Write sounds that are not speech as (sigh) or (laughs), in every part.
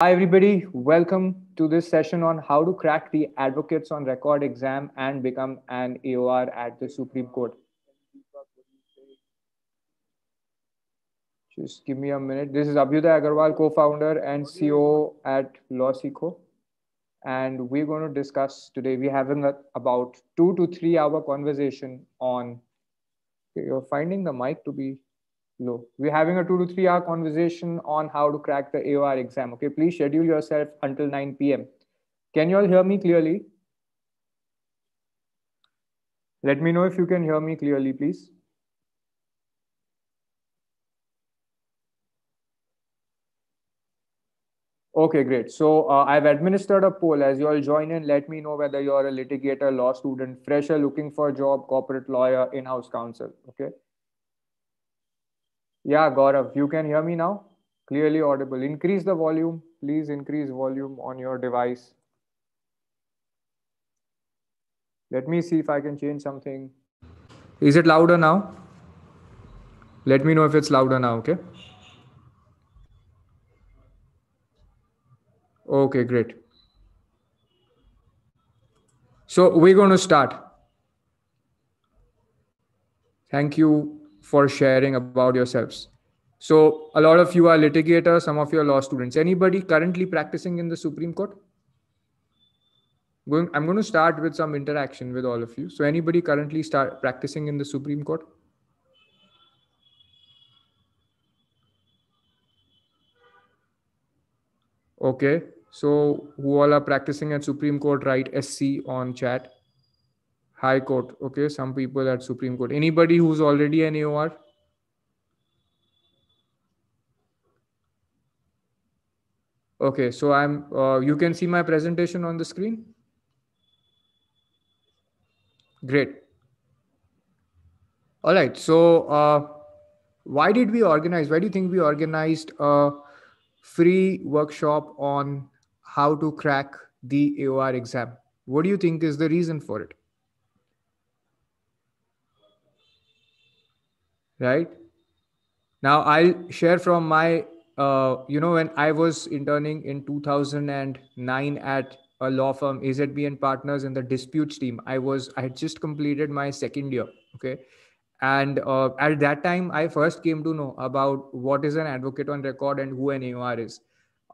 Hi, everybody. Welcome to this session on how to crack the Advocates on Record exam and become an AOR at the Supreme Court. Just give me a minute. This is Abhyuday Agarwal, co-founder and CEO at LawSeco. And we're going to discuss today, we're having about two to three hour conversation on, you're finding the mic to be low. We're having a two to three hour conversation on how to crack the AOR exam. Okay, please schedule yourself until 9 p.m. Can you all hear me clearly? Let me know if you can hear me clearly, please. Okay, great. So uh, I've administered a poll as you all join in. Let me know whether you're a litigator, law student, fresher looking for a job, corporate lawyer, in-house counsel. Okay. Yeah, Gaurav, you can hear me now? Clearly audible. Increase the volume. Please increase volume on your device. Let me see if I can change something. Is it louder now? Let me know if it's louder now, okay? Okay, great. So we're going to start. Thank you for sharing about yourselves. So, a lot of you are litigators, some of you are law students. Anybody currently practicing in the Supreme Court? Going, I'm going to start with some interaction with all of you. So, anybody currently start practicing in the Supreme Court? Okay, so who all are practicing at Supreme Court, write SC on chat high court okay some people at supreme court anybody who's already an aor okay so i'm uh, you can see my presentation on the screen great all right so uh, why did we organize why do you think we organized a free workshop on how to crack the aor exam what do you think is the reason for it right now i'll share from my uh, you know when i was interning in 2009 at a law firm AZBN partners in the disputes team i was i had just completed my second year okay and uh, at that time i first came to know about what is an advocate on record and who an aor is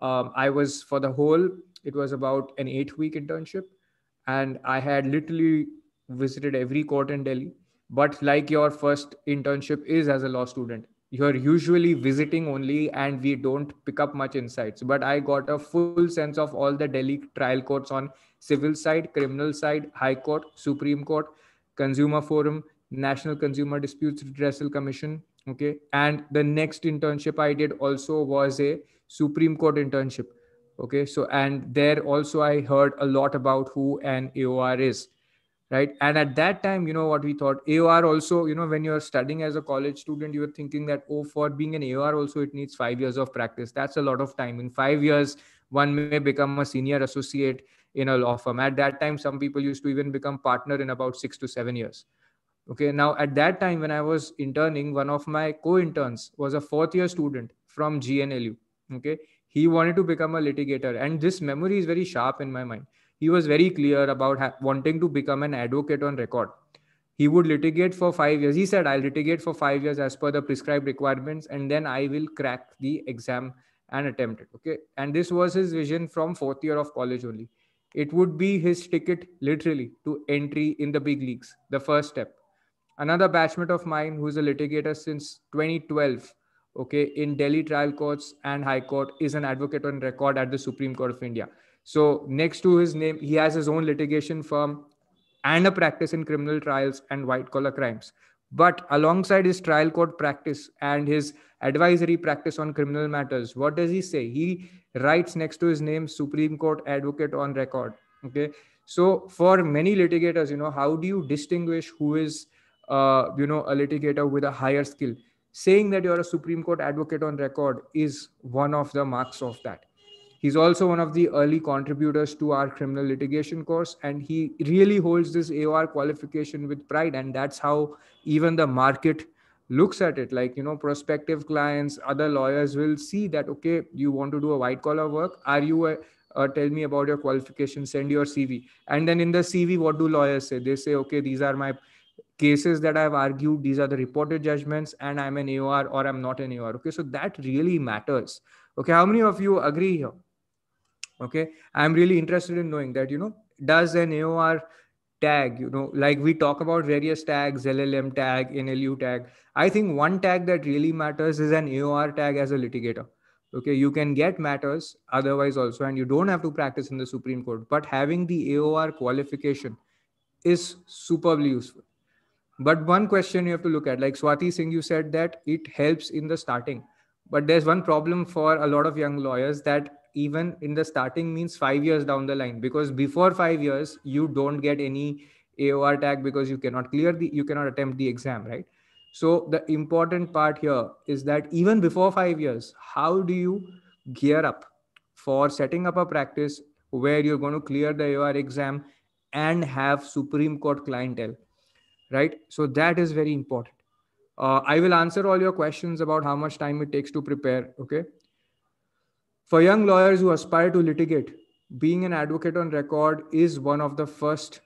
um, i was for the whole it was about an eight week internship and i had literally visited every court in delhi but like your first internship is as a law student you're usually visiting only and we don't pick up much insights but i got a full sense of all the delhi trial courts on civil side criminal side high court supreme court consumer forum national consumer disputes redressal commission okay and the next internship i did also was a supreme court internship okay so and there also i heard a lot about who an aor is right and at that time you know what we thought aor also you know when you're studying as a college student you're thinking that oh for being an aor also it needs 5 years of practice that's a lot of time in 5 years one may become a senior associate in a law firm at that time some people used to even become partner in about 6 to 7 years okay now at that time when i was interning one of my co-interns was a fourth year student from gnlu okay he wanted to become a litigator and this memory is very sharp in my mind he was very clear about ha- wanting to become an advocate on record. He would litigate for five years. He said, I'll litigate for five years as per the prescribed requirements, and then I will crack the exam and attempt it. Okay. And this was his vision from fourth year of college only. It would be his ticket, literally, to entry in the big leagues, the first step. Another batchmate of mine who's a litigator since 2012 okay in delhi trial courts and high court is an advocate on record at the supreme court of india so next to his name, he has his own litigation firm and a practice in criminal trials and white collar crimes. But alongside his trial court practice and his advisory practice on criminal matters, what does he say? He writes next to his name Supreme Court advocate on record. Okay. So for many litigators, you know, how do you distinguish who is, uh, you know, a litigator with a higher skill? Saying that you're a Supreme Court advocate on record is one of the marks of that. He's also one of the early contributors to our criminal litigation course, and he really holds this AOR qualification with pride. And that's how even the market looks at it. Like, you know, prospective clients, other lawyers will see that, okay, you want to do a white collar work. Are you a, uh, uh, tell me about your qualification, send your CV. And then in the CV, what do lawyers say? They say, okay, these are my cases that I've argued, these are the reported judgments, and I'm an AOR or I'm not an AOR. Okay, so that really matters. Okay, how many of you agree here? okay i'm really interested in knowing that you know does an aor tag you know like we talk about various tags llm tag nlu tag i think one tag that really matters is an aor tag as a litigator okay you can get matters otherwise also and you don't have to practice in the supreme court but having the aor qualification is superbly useful but one question you have to look at like swati singh you said that it helps in the starting but there's one problem for a lot of young lawyers that even in the starting means five years down the line because before five years you don't get any aor tag because you cannot clear the you cannot attempt the exam right so the important part here is that even before five years how do you gear up for setting up a practice where you're going to clear the aor exam and have supreme court clientele right so that is very important uh, i will answer all your questions about how much time it takes to prepare okay for young lawyers who aspire to litigate, being an advocate on record is one of the first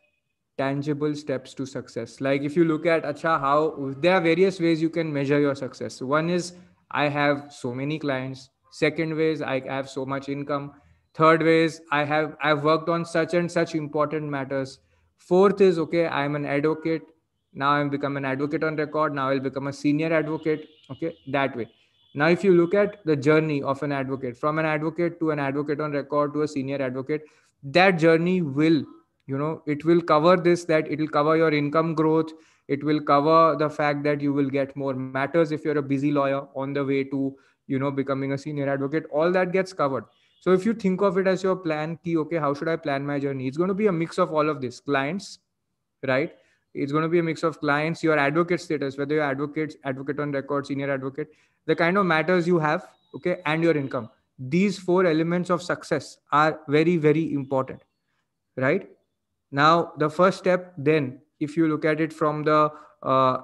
tangible steps to success. Like if you look at acha, how there are various ways you can measure your success. One is I have so many clients. Second way is I have so much income. Third way is I have I've worked on such and such important matters. Fourth is okay, I'm an advocate. Now I've become an advocate on record. Now I'll become a senior advocate. Okay, that way. Now, if you look at the journey of an advocate, from an advocate to an advocate on record to a senior advocate, that journey will, you know, it will cover this, that it will cover your income growth. It will cover the fact that you will get more matters if you're a busy lawyer on the way to, you know, becoming a senior advocate. All that gets covered. So if you think of it as your plan, key, okay, how should I plan my journey? It's going to be a mix of all of this clients, right? It's going to be a mix of clients, your advocate status, whether you're advocates, advocate on record, senior advocate, the kind of matters you have okay and your income these four elements of success are very very important right now the first step then if you look at it from the uh,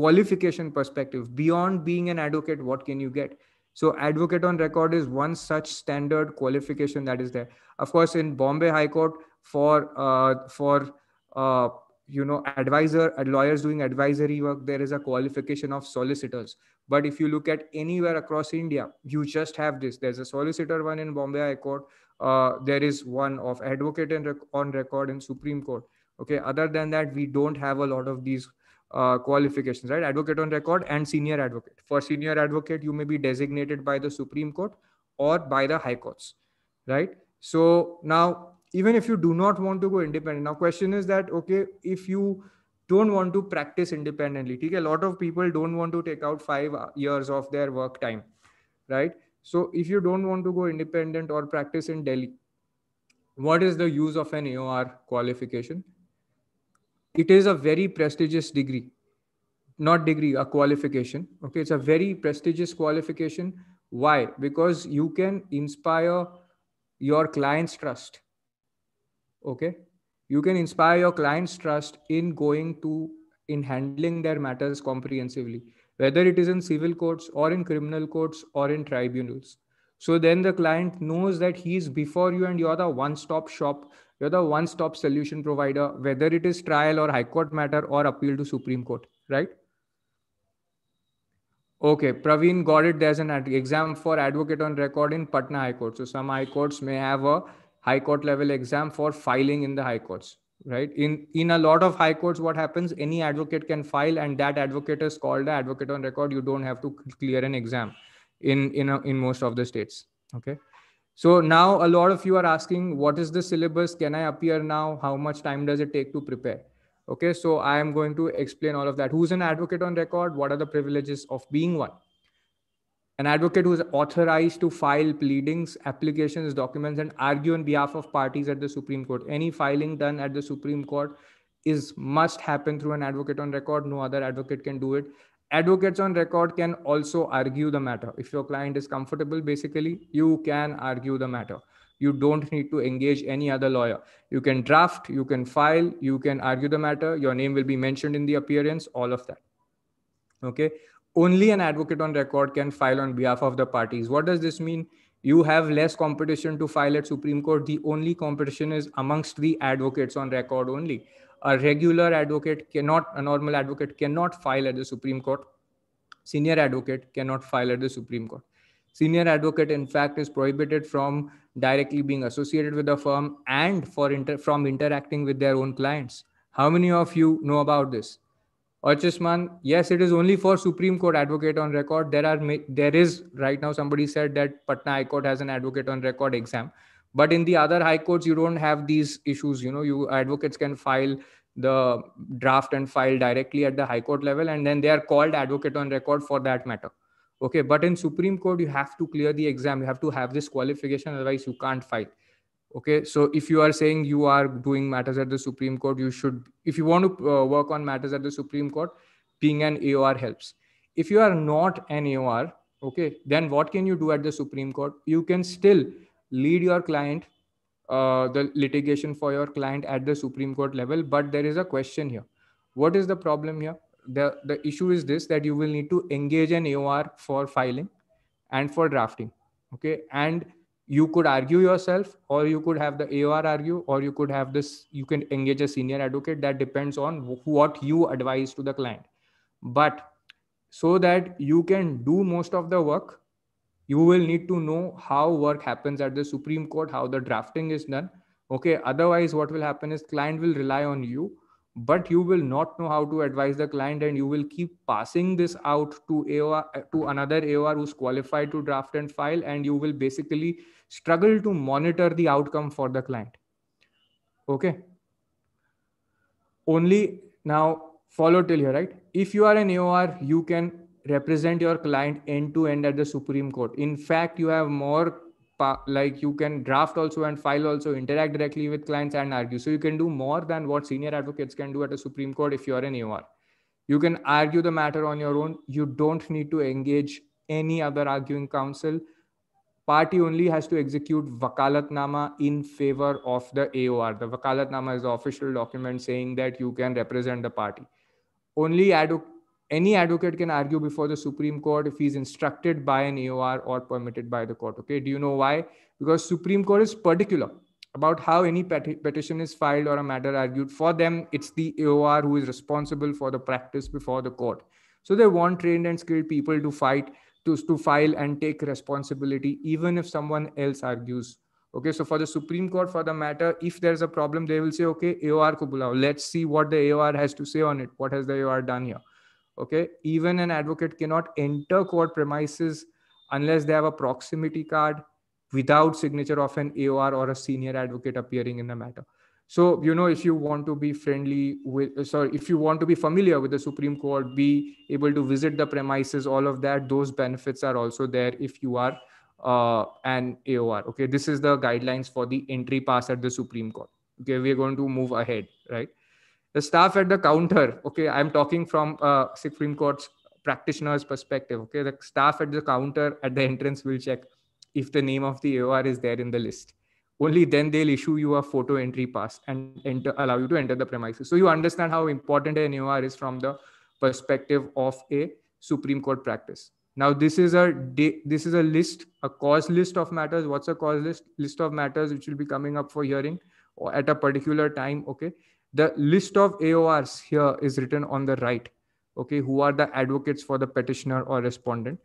qualification perspective beyond being an advocate what can you get so advocate on record is one such standard qualification that is there of course in bombay high court for uh, for uh, you know advisor lawyers doing advisory work there is a qualification of solicitors but if you look at anywhere across india you just have this there's a solicitor one in bombay high court uh, there is one of advocate and rec- on record in supreme court okay other than that we don't have a lot of these uh, qualifications right advocate on record and senior advocate for senior advocate you may be designated by the supreme court or by the high courts right so now even if you do not want to go independent now question is that okay if you don't want to practice independently okay, a lot of people don't want to take out 5 years of their work time right so if you don't want to go independent or practice in delhi what is the use of an aor qualification it is a very prestigious degree not degree a qualification okay it's a very prestigious qualification why because you can inspire your client's trust okay you can inspire your clients trust in going to in handling their matters comprehensively whether it is in civil courts or in criminal courts or in tribunals so then the client knows that he is before you and you're the one stop shop you're the one stop solution provider whether it is trial or high court matter or appeal to supreme court right okay praveen got it there's an exam for advocate on record in patna high court so some high courts may have a high court level exam for filing in the high courts right in in a lot of high courts what happens any advocate can file and that advocate is called an advocate on record you don't have to clear an exam in in a, in most of the states okay so now a lot of you are asking what is the syllabus can i appear now how much time does it take to prepare okay so i am going to explain all of that who's an advocate on record what are the privileges of being one an advocate who is authorized to file pleadings, applications, documents, and argue on behalf of parties at the Supreme Court. Any filing done at the Supreme Court is must happen through an advocate on record. No other advocate can do it. Advocates on record can also argue the matter. If your client is comfortable, basically, you can argue the matter. You don't need to engage any other lawyer. You can draft, you can file, you can argue the matter. Your name will be mentioned in the appearance, all of that. Okay only an advocate on record can file on behalf of the parties. What does this mean? You have less competition to file at Supreme Court. The only competition is amongst the advocates on record only. A regular advocate cannot, a normal advocate cannot file at the Supreme Court. Senior advocate cannot file at the Supreme Court. Senior advocate, in fact, is prohibited from directly being associated with the firm and for inter- from interacting with their own clients. How many of you know about this? Archishman, yes, it is only for Supreme Court advocate on record. There are there is right now somebody said that Patna High Court has an advocate on record exam, but in the other high courts you don't have these issues. You know, you advocates can file the draft and file directly at the high court level, and then they are called advocate on record for that matter. Okay, but in Supreme Court you have to clear the exam. You have to have this qualification, otherwise you can't fight okay so if you are saying you are doing matters at the supreme court you should if you want to uh, work on matters at the supreme court being an aor helps if you are not an aor okay then what can you do at the supreme court you can still lead your client uh, the litigation for your client at the supreme court level but there is a question here what is the problem here the the issue is this that you will need to engage an aor for filing and for drafting okay and you could argue yourself or you could have the aor argue or you could have this you can engage a senior advocate that depends on what you advise to the client but so that you can do most of the work you will need to know how work happens at the supreme court how the drafting is done okay otherwise what will happen is client will rely on you but you will not know how to advise the client and you will keep passing this out to aor to another aor who's qualified to draft and file and you will basically struggle to monitor the outcome for the client. Okay. Only now follow till here, right? If you are an AOR, you can represent your client end to end at the Supreme Court. In fact, you have more like you can draft also and file also interact directly with clients and argue so you can do more than what senior advocates can do at a supreme court if you are an aor you can argue the matter on your own you don't need to engage any other arguing counsel party only has to execute vakalatnama in favor of the AOR. The vakalatnama is the official document saying that you can represent the party. Only any advocate can argue before the supreme court if he's instructed by an aor or permitted by the court okay do you know why because supreme court is particular about how any pet- petition is filed or a matter argued for them it's the aor who is responsible for the practice before the court so they want trained and skilled people to fight to, to file and take responsibility even if someone else argues okay so for the supreme court for the matter if there's a problem they will say okay aor ko bulao let's see what the aor has to say on it what has the aor done here okay even an advocate cannot enter court premises unless they have a proximity card without signature of an aor or a senior advocate appearing in the matter so you know if you want to be friendly with uh, sorry if you want to be familiar with the supreme court be able to visit the premises all of that those benefits are also there if you are uh, an aor okay this is the guidelines for the entry pass at the supreme court okay we are going to move ahead right the staff at the counter okay i'm talking from uh, supreme court's practitioner's perspective okay the staff at the counter at the entrance will check if the name of the aor is there in the list only then they'll issue you a photo entry pass and enter, allow you to enter the premises so you understand how important an aor is from the perspective of a supreme court practice now this is a this is a list a cause list of matters what's a cause list list of matters which will be coming up for hearing or at a particular time okay the list of aors here is written on the right okay who are the advocates for the petitioner or respondent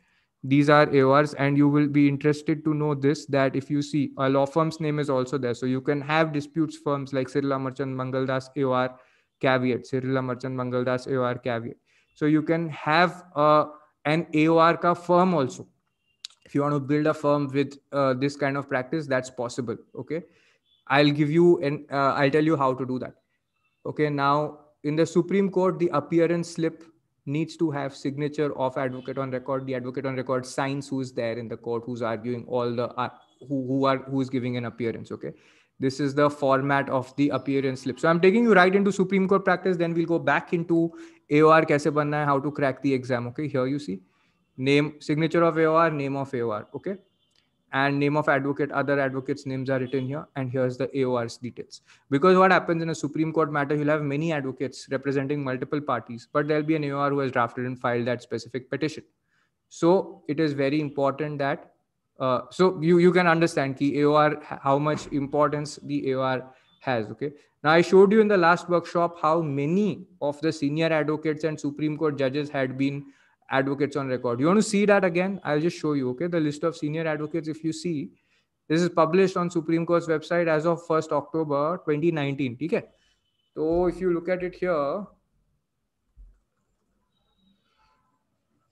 these are aors and you will be interested to know this that if you see a law firm's name is also there so you can have disputes firms like sirla merchant mangaldas aor caveat sirla merchant mangaldas aor caveat so you can have uh, an aor ka firm also if you want to build a firm with uh, this kind of practice that's possible okay i'll give you and uh, i'll tell you how to do that okay now in the supreme court the appearance slip needs to have signature of advocate on record the advocate on record signs who is there in the court who's arguing all the uh, who, who are who is giving an appearance okay this is the format of the appearance slip so i'm taking you right into supreme court practice then we'll go back into aor kaise banna hai how to crack the exam okay here you see name signature of aor name of aor okay and name of advocate other advocates names are written here and here's the aor's details because what happens in a supreme court matter you'll have many advocates representing multiple parties but there'll be an aor who has drafted and filed that specific petition so it is very important that uh, so you you can understand the aor how much importance the aor has okay now i showed you in the last workshop how many of the senior advocates and supreme court judges had been advocates on record. You want to see that again? I'll just show you, okay? The list of senior advocates, if you see, this is published on Supreme Court's website as of 1st October 2019, okay? So if you look at it here,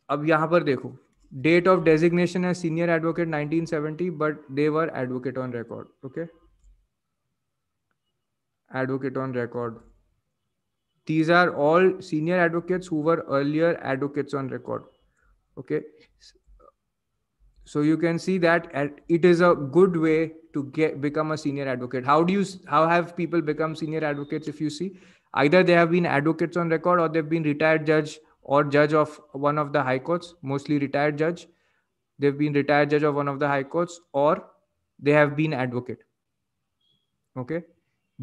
अब यहाँ पर देखो date of designation है senior advocate 1970 but they were advocate on record okay advocate on record these are all senior advocates who were earlier advocates on record okay so you can see that it is a good way to get become a senior advocate how do you how have people become senior advocates if you see either they have been advocates on record or they've been retired judge or judge of one of the high courts mostly retired judge they've been retired judge of one of the high courts or they have been advocate okay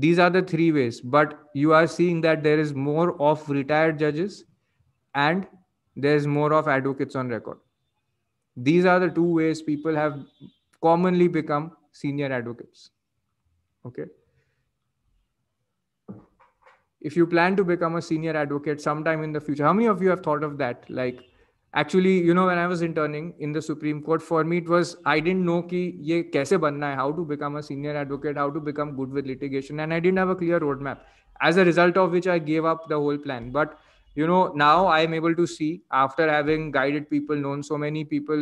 these are the three ways but you are seeing that there is more of retired judges and there is more of advocates on record these are the two ways people have commonly become senior advocates okay if you plan to become a senior advocate sometime in the future how many of you have thought of that like actually you know when I was interning in the Supreme Court for me it was I didn't know कि ये कैसे बनना है how to become a senior advocate how to become good with litigation and I didn't have a clear road map as a result of which I give up the whole plan but you know now i am able to see after having guided people known so many people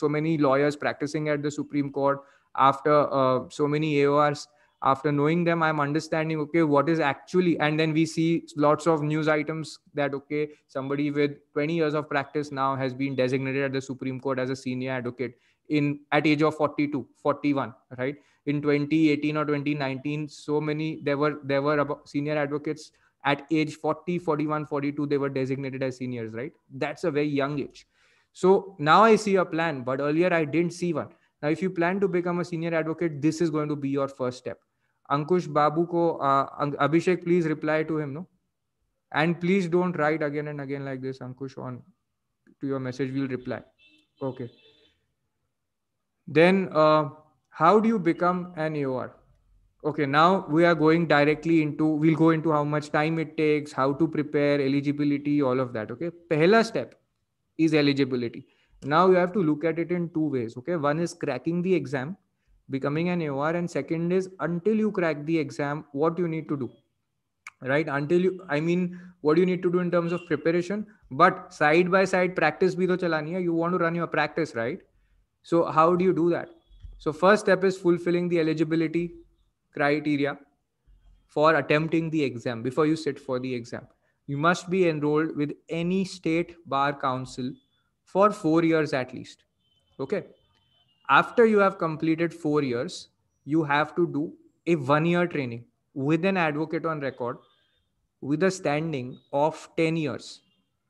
so many lawyers practicing at the supreme court after uh, so many aors after knowing them i'm understanding okay what is actually and then we see lots of news items that okay somebody with 20 years of practice now has been designated at the supreme court as a senior advocate in at age of 42 41 right in 2018 or 2019 so many there were there were senior advocates at age 40 41 42 they were designated as seniors right that's a very young age so now i see a plan but earlier i didn't see one now if you plan to become a senior advocate this is going to be your first step Ankush Babu ko, uh, Abhishek, please reply to him, no? And please don't write again and again like this, Ankush, on to your message. We'll reply. Okay. Then, uh, how do you become an AOR? Okay, now we are going directly into, we'll go into how much time it takes, how to prepare, eligibility, all of that. Okay. Pahela step is eligibility. Now you have to look at it in two ways. Okay. One is cracking the exam becoming an AOR and second is until you crack the exam what you need to do right until you I mean what do you need to do in terms of preparation but side by side practice bhi to chalani you want to run your practice right so how do you do that so first step is fulfilling the eligibility criteria for attempting the exam before you sit for the exam you must be enrolled with any state bar council for 4 years at least okay after you have completed four years, you have to do a one year training with an advocate on record with a standing of 10 years.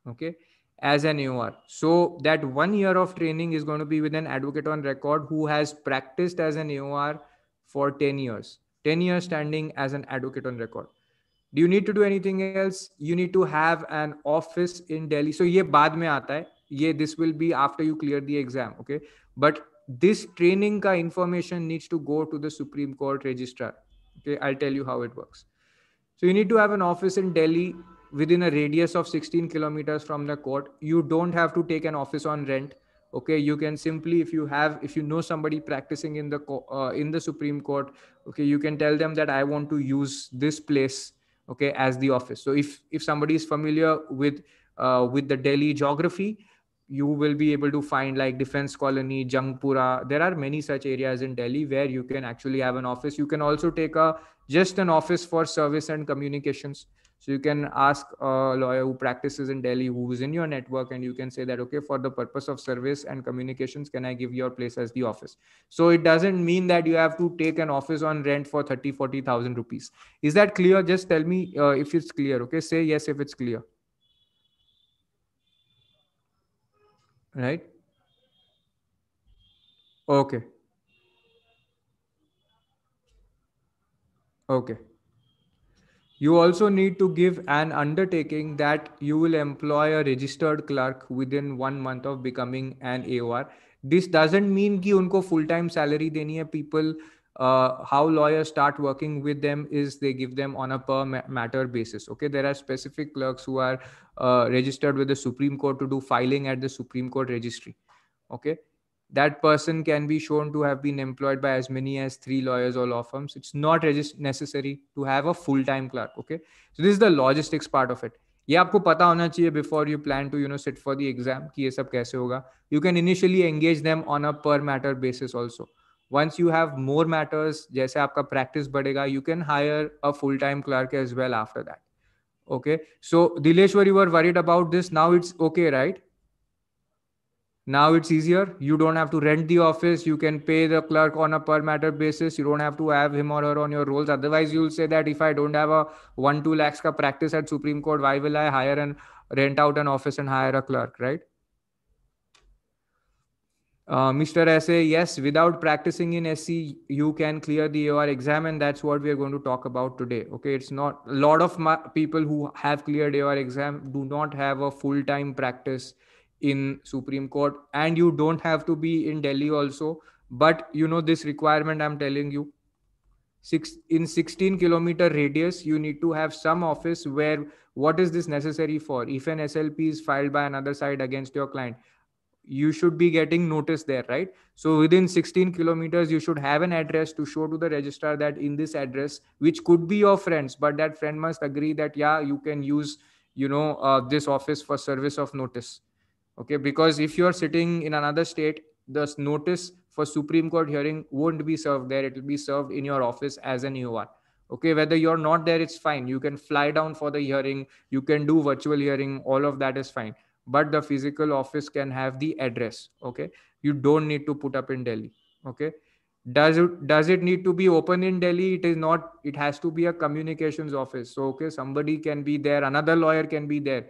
Okay. As an AOR. So that one year of training is going to be with an advocate on record who has practiced as an AOR for 10 years. 10 years standing as an advocate on record. Do you need to do anything else? You need to have an office in Delhi. So ये बाद में आता है. ये this will be after you clear the exam. Okay. But this training ka information needs to go to the supreme court registrar okay i'll tell you how it works so you need to have an office in delhi within a radius of 16 kilometers from the court you don't have to take an office on rent okay you can simply if you have if you know somebody practicing in the uh, in the supreme court okay you can tell them that i want to use this place okay as the office so if if somebody is familiar with uh, with the delhi geography you will be able to find like defense colony jangpura there are many such areas in delhi where you can actually have an office you can also take a just an office for service and communications so you can ask a lawyer who practices in delhi who's in your network and you can say that okay for the purpose of service and communications can i give your place as the office so it doesn't mean that you have to take an office on rent for 30 40000 rupees is that clear just tell me uh, if it's clear okay say yes if it's clear right? Okay. Okay. You also need to give an undertaking that you will employ a registered clerk within one month of becoming an AOR. This doesn't mean कि उनको full time salary देनी है people uh, how lawyers start working with them is they give them on a per matter basis okay there are specific clerks who are uh, registered with the supreme court to do filing at the supreme court registry okay that person can be shown to have been employed by as many as three lawyers or law firms it's not necessary to have a full-time clerk okay so this is the logistics part of it ये आपको पता होना चाहिए before you plan to you know sit for the exam कि ये सब कैसे होगा you can initially engage them on a per matter basis also once you have more matters jaise aapka practice badega, you can hire a full time clerk as well after that okay so dileshwar you were worried about this now it's okay right now it's easier you don't have to rent the office you can pay the clerk on a per matter basis you don't have to have him or her on your rolls otherwise you'll say that if i don't have a 1 2 lakhs ka practice at supreme court why will i hire and rent out an office and hire a clerk right uh, Mr. Essay, yes, without practicing in SC, you can clear the AR exam, and that's what we are going to talk about today. Okay, it's not a lot of people who have cleared AOR exam do not have a full time practice in Supreme Court, and you don't have to be in Delhi also. But you know, this requirement I'm telling you six in 16 kilometer radius you need to have some office where what is this necessary for if an slp is filed by another side against your client you should be getting notice there, right? So within 16 kilometers, you should have an address to show to the registrar that in this address, which could be your friends, but that friend must agree that, yeah, you can use, you know, uh, this office for service of notice. Okay. Because if you're sitting in another state, the notice for Supreme Court hearing won't be served there. It will be served in your office as an EOR okay whether you're not there it's fine you can fly down for the hearing you can do virtual hearing all of that is fine but the physical office can have the address okay you don't need to put up in delhi okay does it does it need to be open in delhi it is not it has to be a communications office so okay somebody can be there another lawyer can be there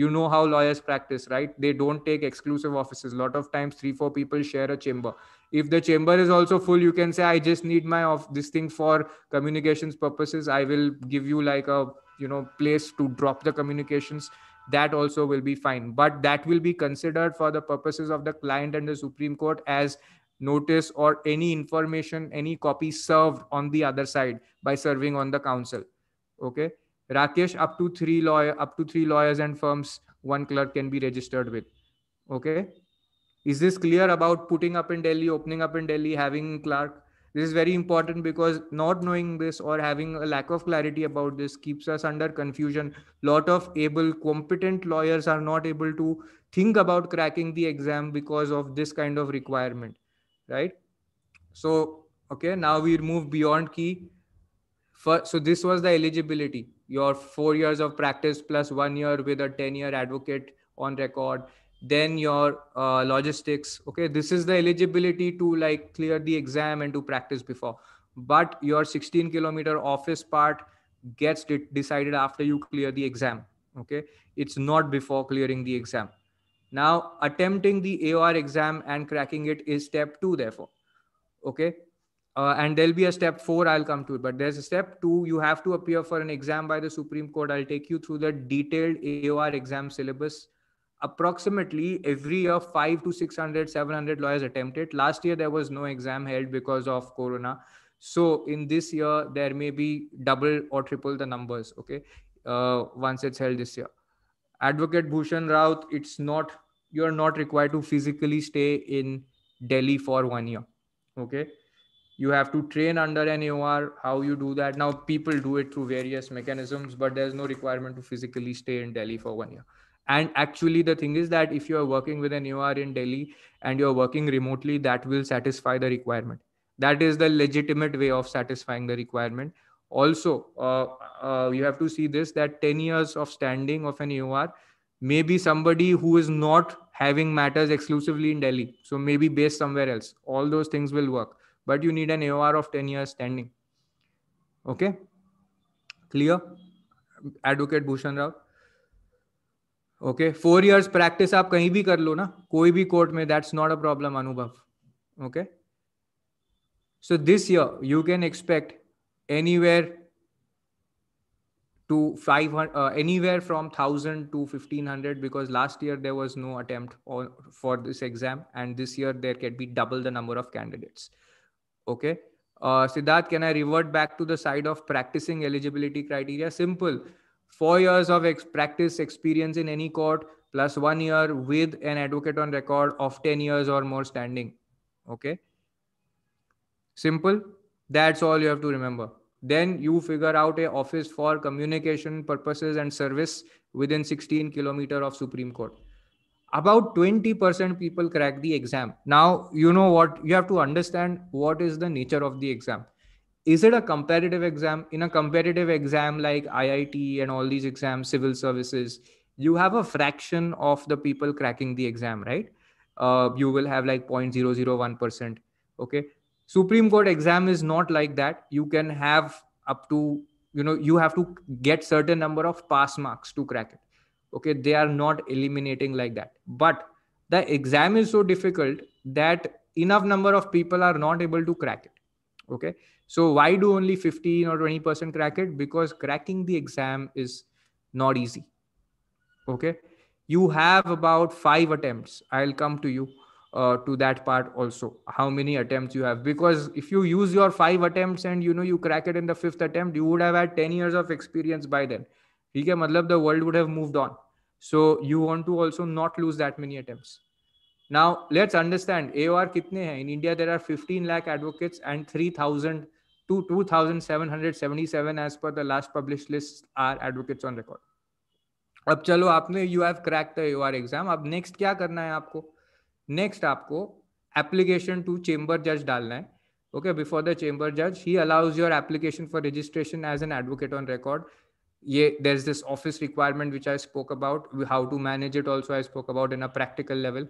you know how lawyers practice right they don't take exclusive offices A lot of times three four people share a chamber if the chamber is also full you can say i just need my off this thing for communications purposes i will give you like a you know place to drop the communications that also will be fine but that will be considered for the purposes of the client and the supreme court as notice or any information any copy served on the other side by serving on the council okay rakesh up to three lawyer up to three lawyers and firms one clerk can be registered with okay is this clear about putting up in delhi opening up in delhi having clerk this is very important because not knowing this or having a lack of clarity about this keeps us under confusion lot of able competent lawyers are not able to think about cracking the exam because of this kind of requirement right so okay now we move beyond key for, so this was the eligibility your four years of practice plus one year with a 10 year advocate on record then your uh, logistics okay this is the eligibility to like clear the exam and to practice before but your 16 kilometer office part gets de- decided after you clear the exam okay it's not before clearing the exam now attempting the aor exam and cracking it is step 2 therefore okay uh, and there'll be a step 4 i'll come to it but there's a step 2 you have to appear for an exam by the supreme court i'll take you through the detailed aor exam syllabus approximately every year 5 to 600 700 lawyers attempted last year there was no exam held because of corona so in this year there may be double or triple the numbers okay uh, once it's held this year advocate bhushan raut it's not you're not required to physically stay in delhi for one year okay you have to train under an or How you do that? Now people do it through various mechanisms, but there's no requirement to physically stay in Delhi for one year and actually the thing is that if you are working with an or in delhi and you're working remotely that will satisfy the requirement that is the legitimate way of satisfying the requirement also uh, uh, you have to see this that 10 years of standing of an eor may be somebody who is not having matters exclusively in delhi so maybe based somewhere else all those things will work but you need an AOR of 10 years standing okay clear advocate bhushan rao Okay, four years practice. आप कहीं भी कर लो ना कोई भी court में that's not a problem Anubhav okay so this to 500 uh, anywhere from 1000 to 1500 because last year there was no attempt for this exam and this year there can be double the number of candidates okay uh, siddharth can i revert back to the side of practicing eligibility criteria simple four years of ex- practice experience in any court plus one year with an advocate on record of 10 years or more standing okay simple that's all you have to remember then you figure out a office for communication purposes and service within 16 kilometer of supreme court about 20% people crack the exam now you know what you have to understand what is the nature of the exam is it a competitive exam in a competitive exam like iit and all these exams civil services you have a fraction of the people cracking the exam right uh, you will have like 0.001% okay supreme court exam is not like that you can have up to you know you have to get certain number of pass marks to crack it okay they are not eliminating like that but the exam is so difficult that enough number of people are not able to crack it okay so why do only 15 or 20% crack it? Because cracking the exam is not easy. Okay. You have about five attempts. I'll come to you uh, to that part also. How many attempts you have? Because if you use your five attempts and you know you crack it in the fifth attempt, you would have had 10 years of experience by then. Okay, matlab the world would have moved on. So you want to also not lose that many attempts. Now let's understand AOR kitne hai. In India there are 15 lakh advocates and 3,000 to 2777 as per the last published list are advocates on record अब चलो आपने you have crack the U are exam अब next क्या करना है आपको next आपको application to chamber जज डालना है okay before the chamber judge he allows your application for registration as an advocate on record yeah there's this office requirement which i spoke about how to manage it also i spoke about in a practical level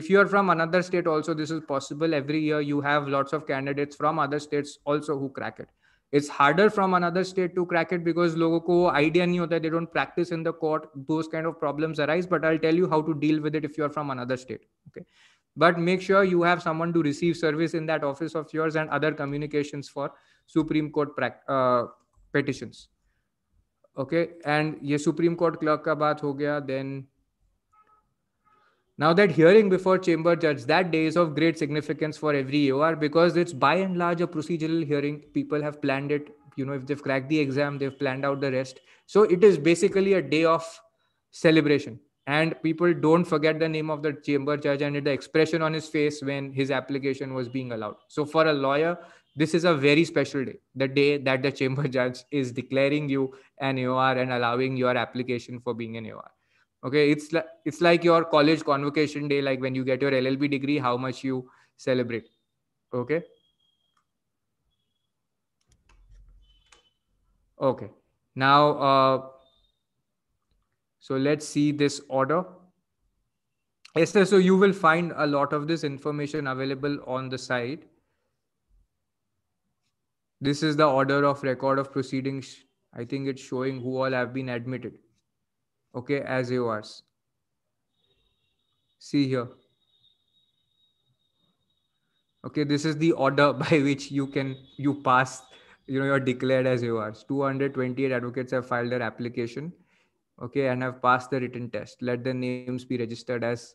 if you are from another state also this is possible every year you have lots of candidates from other states also who crack it it's harder from another state to crack it because logo ko idea nahi hota they don't practice in the court those kind of problems arise but i'll tell you how to deal with it if you are from another state okay but make sure you have someone to receive service in that office of yours and other communications for supreme court uh, petitions okay and ye supreme court clerk ka baat ho gaya then now, that hearing before chamber judge that day is of great significance for every OR because it's by and large a procedural hearing. People have planned it. You know, if they've cracked the exam, they've planned out the rest. So it is basically a day of celebration. And people don't forget the name of the chamber judge and the expression on his face when his application was being allowed. So for a lawyer, this is a very special day, the day that the (laughs) chamber judge is declaring you an OR and allowing your application for being an OR okay it's like it's like your college convocation day like when you get your llb degree how much you celebrate okay okay now uh, so let's see this order Esther, so you will find a lot of this information available on the site. This is the order of record of proceedings. I think it's showing who all have been admitted okay, as yours. See here. Okay, this is the order (laughs) by which you can, you pass, you know, you're declared as yours. 228 advocates have filed their application, okay, and have passed the written test. Let the names be registered as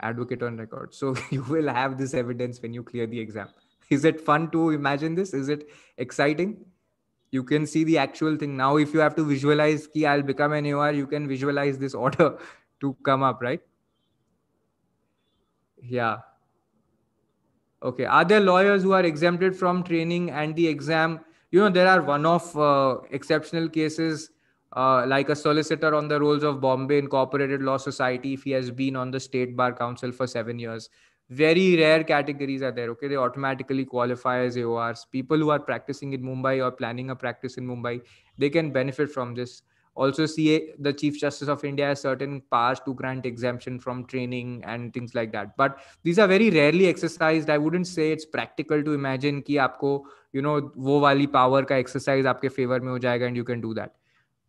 advocate on record. So (laughs) you will have this evidence when you clear the exam. Is it fun to imagine this? Is it exciting? you can see the actual thing now if you have to visualize ki i'll become an or you can visualize this order (laughs) to come up right yeah okay are there lawyers who are exempted from training and the exam you know there are one off uh, exceptional cases uh, like a solicitor on the rolls of Bombay Incorporated Law Society if he has been on the State Bar Council for seven years very rare categories are there. Okay, they automatically qualify as AORs. People who are practicing in Mumbai or planning a practice in Mumbai, they can benefit from this. Also, see the Chief Justice of India has certain powers to grant exemption from training and things like that. But these are very rarely exercised. I wouldn't say it's practical to imagine ki aapko, you know, wo wali power ka exercise aapke favor mein ho jayega and you can do that.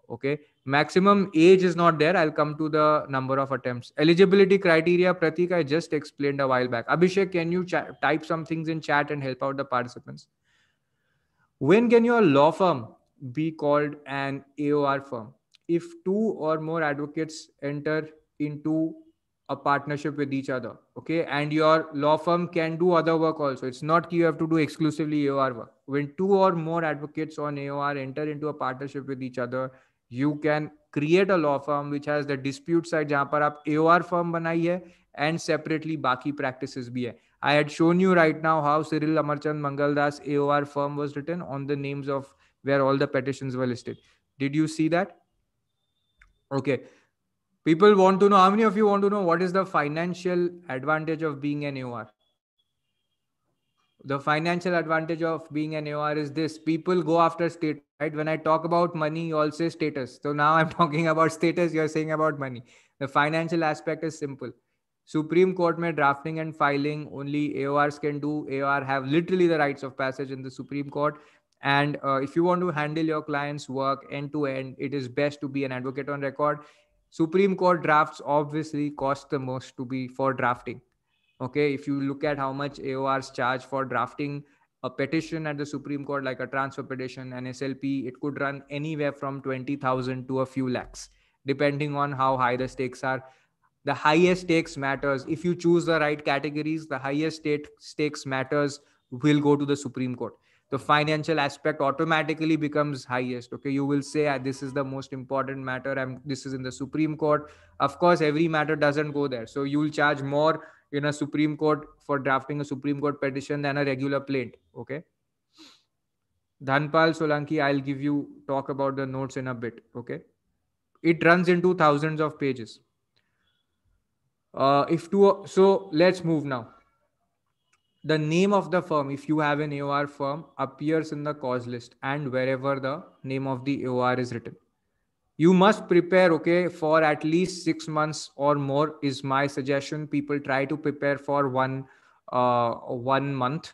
Okay maximum age is not there i'll come to the number of attempts eligibility criteria pratik i just explained a while back abhishek can you ch- type some things in chat and help out the participants when can your law firm be called an aor firm if two or more advocates enter into a partnership with each other okay and your law firm can do other work also it's not you have to do exclusively aor work when two or more advocates on aor enter into a partnership with each other you can create a law firm which has the dispute side, जहां पर आप a firm and separately, and practices बाकी I had shown you right now how Cyril Amarchand Mangaldas AOR firm was written on the names of where all the petitions were listed. Did you see that? Okay. People want to know how many of you want to know what is the financial advantage of being an AOR? the financial advantage of being an AOR is this people go after state right when I talk about money you all say status so now I'm (laughs) talking about status you're saying about money the financial aspect is simple Supreme Court में drafting and filing only AORs can do AOR have literally the rights of passage in the Supreme Court and uh, if you want to handle your client's work end to end it is best to be an advocate on record Supreme Court drafts obviously cost the most to be for drafting Okay, if you look at how much AORs charge for drafting a petition at the Supreme Court, like a transfer petition, an SLP, it could run anywhere from 20,000 to a few lakhs, depending on how high the stakes are. The highest stakes matters. If you choose the right categories, the highest state stakes matters will go to the Supreme Court. The financial aspect automatically becomes highest. Okay, you will say ah, this is the most important matter. and this is in the Supreme Court. Of course, every matter doesn't go there, so you'll charge more in a Supreme Court for drafting a Supreme Court petition than a regular plaint. Okay. Dhanpal Solanki, I'll give you talk about the notes in a bit. Okay. It runs into thousands of pages. Uh, if two, so let's move now. The name of the firm, if you have an AOR firm, appears in the cause list and wherever the name of the AOR is written you must prepare okay for at least six months or more is my suggestion people try to prepare for one uh, one month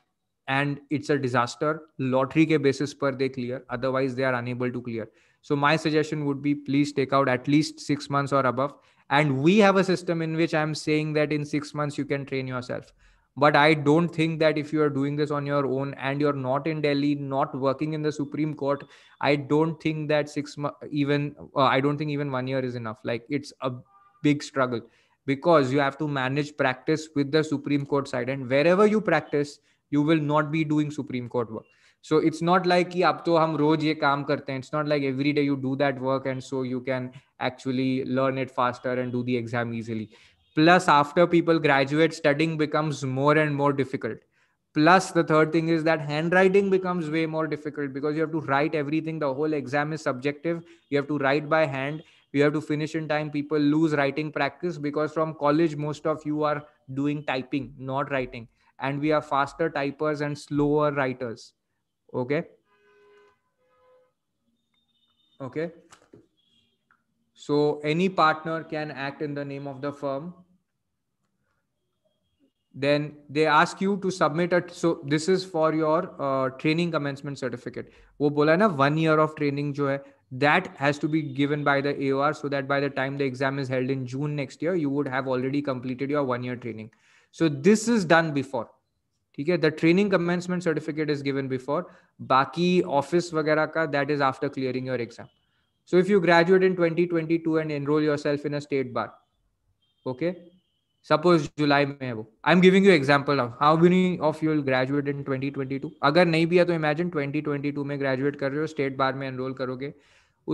and it's a disaster lottery ke basis per they clear otherwise they are unable to clear so my suggestion would be please take out at least 6 months or above and we have a system in which i'm saying that in 6 months you can train yourself but i don't think that if you are doing this on your own and you're not in delhi not working in the supreme court i don't think that 6 even uh, i don't think even 1 year is enough like it's a big struggle because you have to manage practice with the supreme court side and wherever you practice you will not be doing supreme court work so it's not like कि अब to हम रोज ये काम it's not like every day you do that work and so you can actually learn it faster and do the exam easily plus after people graduate studying becomes more and more difficult plus the third thing is that handwriting becomes way more difficult because you have to write everything the whole exam is subjective you have to write by hand you have to finish in time people lose writing practice because from college most of you are doing typing not writing and we are faster typers and slower writers okay okay so any partner can act in the name of the firm. Then they ask you to submit a so this is for your uh, training commencement certificate. वो बोला ना one year of training जो है that has to be given by the AOR so that by the time the exam is held in June next year you would have already completed your one year training. So this is done before. ठीक है the training commencement certificate is given before बाकी office वगैरह का that is after clearing your exam so if you graduate in 2022 and enroll yourself in a state bar, okay. Suppose July may I'm giving you example of how many of you will graduate in 2022. अगर नहीं भी है imagine 2022 में graduate कर रहे state bar में enroll करोगे.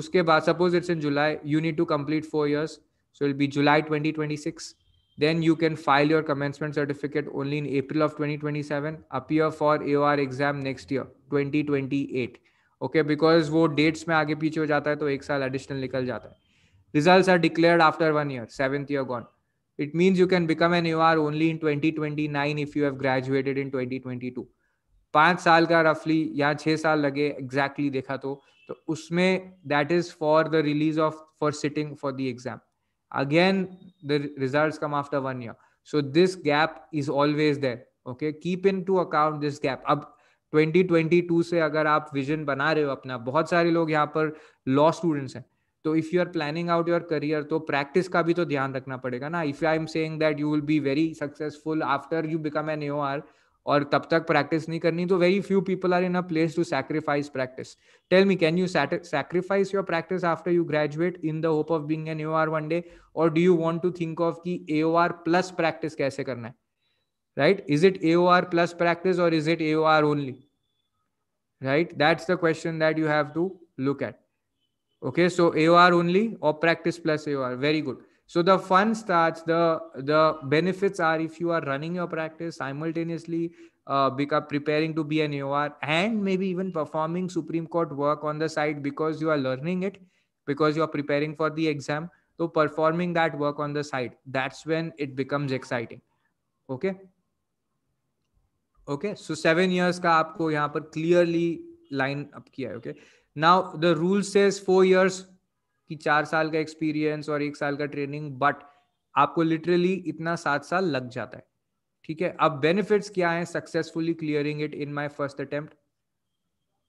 उसके बाद suppose it's in July, you need to complete four years. So it'll be July 2026. Then you can file your commencement certificate only in April of 2027. Appear for AOR exam next year, 2028. Okay because वो dates में आगे पीछे हो जाता है तो एक साल एडिशनल निकल जाता है result are declare after one year seventh year gone it means you can become an U R only in twenty twenty nine if you have graduated in twenty twenty two पाँच साल का रफली या छः साल लगे एग्जैक्टली exactly देखा तो तो उसमें that is for the release of for sitting for the exam again the result come after one year so this gap is always there okay keep into account this gap अब 2022 से अगर आप vision बना रहे हो अपना बहुत सारे लोग यहाँ पर लॉ स्टूडेंट्स हैं तो if you are planning out your career तो प्रैक्टिस का भी तो ध्यान रखना पड़ेगा ना if I am saying that you will be very successful after you become an O R और तब तक प्रैक्टिस नहीं करनी तो very few people are in a place to sacrifice practice tell me can you sacrifice your practice after you graduate in the hope of being an are one day और do you want to think of कि R plus practice कैसे करना है right is it aor plus practice or is it aor only right that's the question that you have to look at okay so aor only or practice plus aor very good so the fun starts the the benefits are if you are running your practice simultaneously uh, become preparing to be an aor and maybe even performing supreme court work on the side because you are learning it because you are preparing for the exam so performing that work on the side that's when it becomes exciting okay okay so seven years का आपको यहाँ पर clearly line up किया है okay now the rule says four years की चार साल का एक्सपीरियंस और एक साल का ट्रेनिंग बट आपको लिटरली इतना सात साल लग जाता है ठीक है अब बेनिफिट्स क्या है successfully clearing it in my first attempt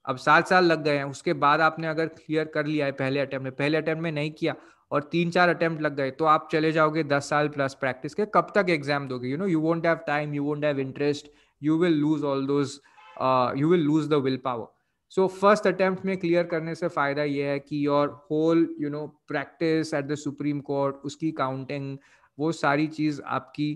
अब सात साल लग गए हैं उसके बाद आपने अगर क्लियर कर लिया है पहले अटेम्प्ट में पहले अटेम्प्ट में नहीं किया और तीन चार अटेम्प्ट लग गए तो आप चले जाओगे दस साल प्लस प्रैक्टिस के कब तक एग्जाम दोगे you know you won't have time you won't have interest you will lose all those uh, you will lose the willpower so first attempt may clear karne se fayda ye hai ki your whole you know practice at the supreme court uski counting wo sari cheez aapki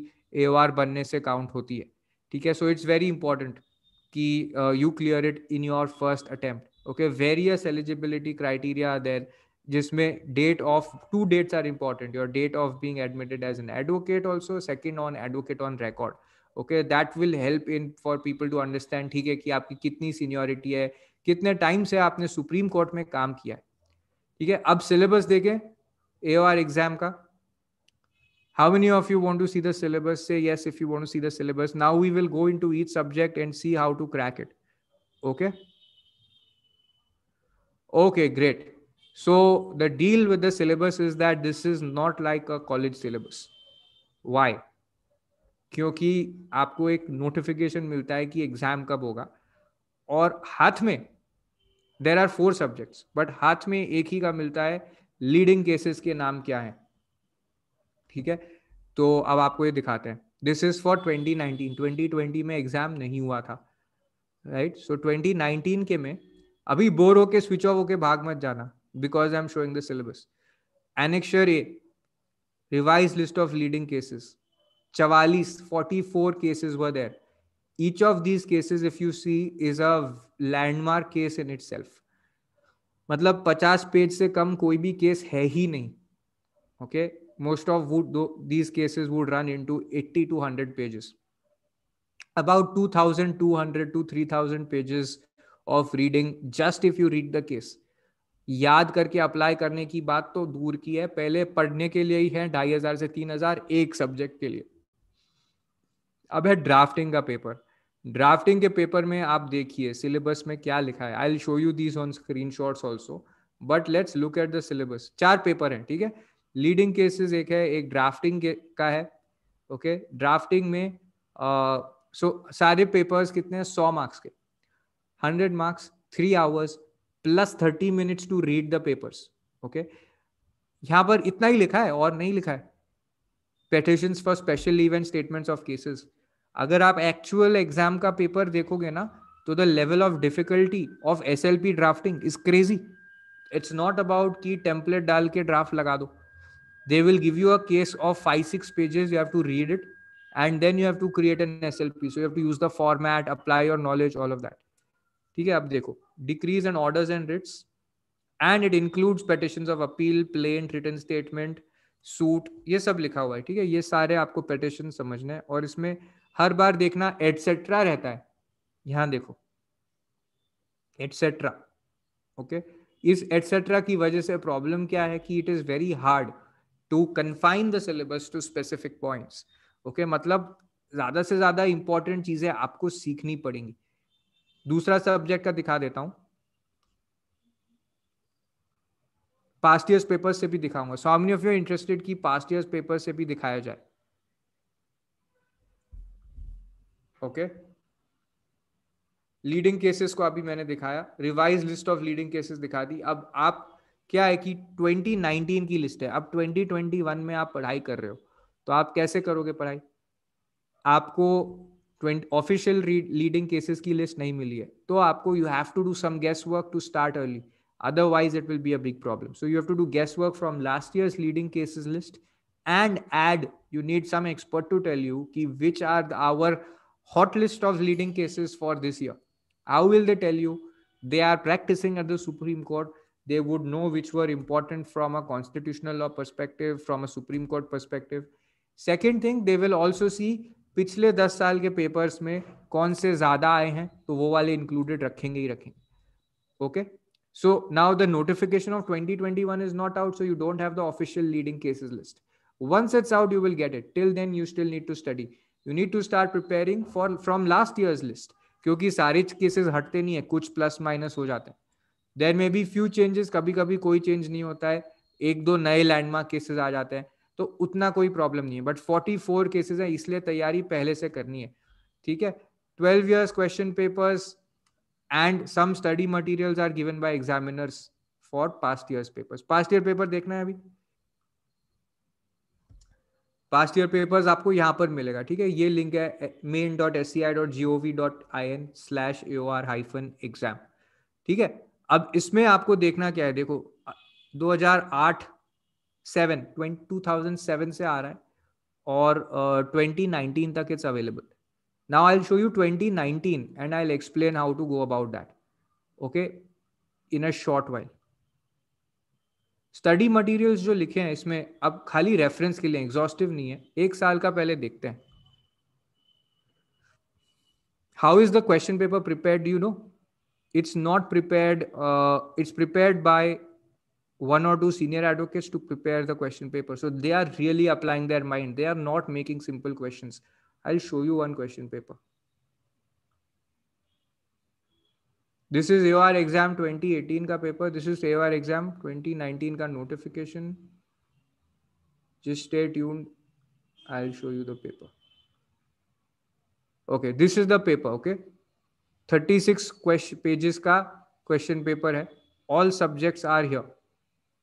aor banne se count hoti hai theek hai so it's very important ki uh, you clear it in your first attempt okay various eligibility criteria are there जिसमें date of two dates are important. Your date of being admitted as an advocate also second on advocate on record. Okay, that will help in for people to understand. ठीक है कि आपकी कितनी seniority है कितने time से आपने supreme court में काम किया है ठीक है अब सिलेबस देखें a exam how many of you want to see the syllabus say yes if you want to see the syllabus now we will go into each subject and see how to crack it okay okay great so the deal with the syllabus is that this is not like a college syllabus why क्योंकि आपको एक notification मिलता है कि exam कब होगा और हाथ में there are four subjects but हाथ में एक ही का मिलता है लीडिंग केसेस के नाम क्या है ठीक है तो अब आपको ये दिखाते हैं दिस इज फॉर 2019 2020 में एग्जाम नहीं हुआ था राइट सो so 2019 के में अभी बोर होके स्विच ऑफ होके भाग मत जाना because I am showing the syllabus annexure A revise list of leading cases चवालीस forty four cases were there each of these cases if you see is a landmark case in itself मतलब पचास page से कम कोई भी case है ही नहीं okay most of would these cases would run into eighty to hundred pages about two thousand two hundred to three thousand pages of reading just if you read the case याद करके apply करने की बात तो दूर की है पहले पढ़ने के लिए ही है ढाई हजार से तीन हजार एक सब्जेक्ट के लिए अब है ड्राफ्टिंग का पेपर ड्राफ्टिंग के पेपर में आप देखिए सिलेबस में क्या लिखा है I show you these on screen shot also but let's look at the syllabus चार पेपर हैं ठीक है लीडिंग केसेस एक है एक ड्राफ्टिंग का है ओके okay? ड्राफ्टिंग में सो so, सारे पेपर्स कितने हैं सौ मार्क्स के hundred marks three hours plus thirty minutes to read the papers okay यहाँ पर इतना ही लिखा है और नहीं लिखा है petition for special event statements of cases अगर आप एक्चुअल एग्जाम का पेपर देखोगे ना तो the level of difficulty of S L P drafting is crazy it's not about की टेम्पलेट डाल के ड्राफ्ट लगा दो they will give you a case of five six pages you have to read it and then you have to create an S L P so you have to use the format apply your knowledge all of that ठीक है आप देखो decrees and orders and writs and it includes petition of appeal plaint written statement suit ये सब लिखा हुआ है ठीक है ये सारे आपको पेटिशन समझना है और इसमें हर बार देखना एटसेट्रा रहता है यहां देखो एटसेट्रा ओके इस एटसेट्रा की वजह से प्रॉब्लम क्या है कि it is very hard to confine the syllabus to specific points okay मतलब ज्यादा से ज्यादा इंपॉर्टेंट चीजें आपको सीखनी पड़ेंगी दूसरा सब्जेक्ट का दिखा देता हूं पास्ट ईयर्स पेपर से भी दिखाऊंगा so many of you interested कि पास्ट ईयर्स पेपर से भी दिखाया जाए ओके लीडिंग केसेस को अभी मैंने दिखाया revise list of leading cases दिखा दी अब आप क्या है कि 2019 की लिस्ट है अब 2021 में आप पढ़ाई कर रहे हो तो आप कैसे करोगे पढ़ाई आपको ऑफिशियल लीडिंग केसेस की लिस्ट नहीं मिली है तो आपको you have to do some guess work to start early otherwise it will be a problem so you have to do guess work from last year leading cases list and uh you need some expert to tell you कि which are our hot list of leading cases for this year. How will they tell you? They are practicing at the Supreme Court. They would know which were important from a constitutional law perspective, from a Supreme Court perspective. Second thing, they will also see पिछले दस साल के papers में कौन से ज्यादा आए हैं तो वो वाले इंक्लूडेड रखेंगे ही रखेंगे okay so now the notification of 2021 is not out so you don't have the official leading cases list once it's out you will get it till then you still need to study you need to start preparing for from last years list क्योंकि सारे cases हटते नहीं है कुछ plus minus हो जाते हैं देर में बी फ्यू चेंजेस कभी कभी कोई चेंज नहीं होता है एक दो नए लैंडमार्क केसेस आ जाते हैं तो उतना कोई प्रॉब्लम नहीं है बट फोर्टी फोर केसेज है इसलिए तैयारी पहले से करनी है ठीक है twelve years question papers and some study material are given by examiners for past years paper past year paper देखना है अभी पास्ट ईयर पेपर्स आपको यहाँ पर मिलेगा ठीक है ये लिंक है main dot S C I dot G O V dot I N slash A O R hyphen exam ठीक है अब इसमें आपको देखना क्या है देखो 2008 हजार आठ से आ रहा है और ट्वेंटी नाइनटीन तक it's available now I show you twenty and I explain how to go about that okay in a short while study materials जो लिखे हैं इसमें अब खाली रेफरेंस के लिए एग्जॉस्टिव नहीं है एक साल का पहले देखते हैं how is the question paper prepare you know it's not prepared it's prepared by one और two senior advocates to prepare the question paper so they are really applying their mind they are not making simple question I show you one question paper This is your exam 2018 का paper. This is your exam 2019 का notification. just stay tuned i'll show you the paper okay this is the paper okay 36 question pages ka question paper hai all subjects are here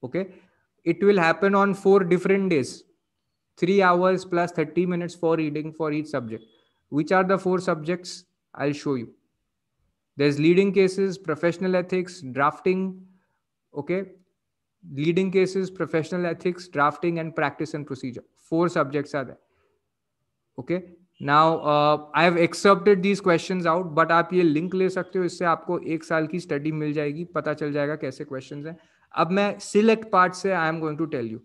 okay it will happen on four different days 3 hours plus 30 minutes for reading for each subject which are the four subjects i'll show you there's leading cases professional ethics drafting okay leading cases professional ethics drafting and practice and procedure four subjects are there okay now uh, I have excerpted these questions out but aap ye link le sakte ho isse aapko ek saal ki study mil jayegi pata chal jayega kaise questions hain ab main select part se i am going to tell you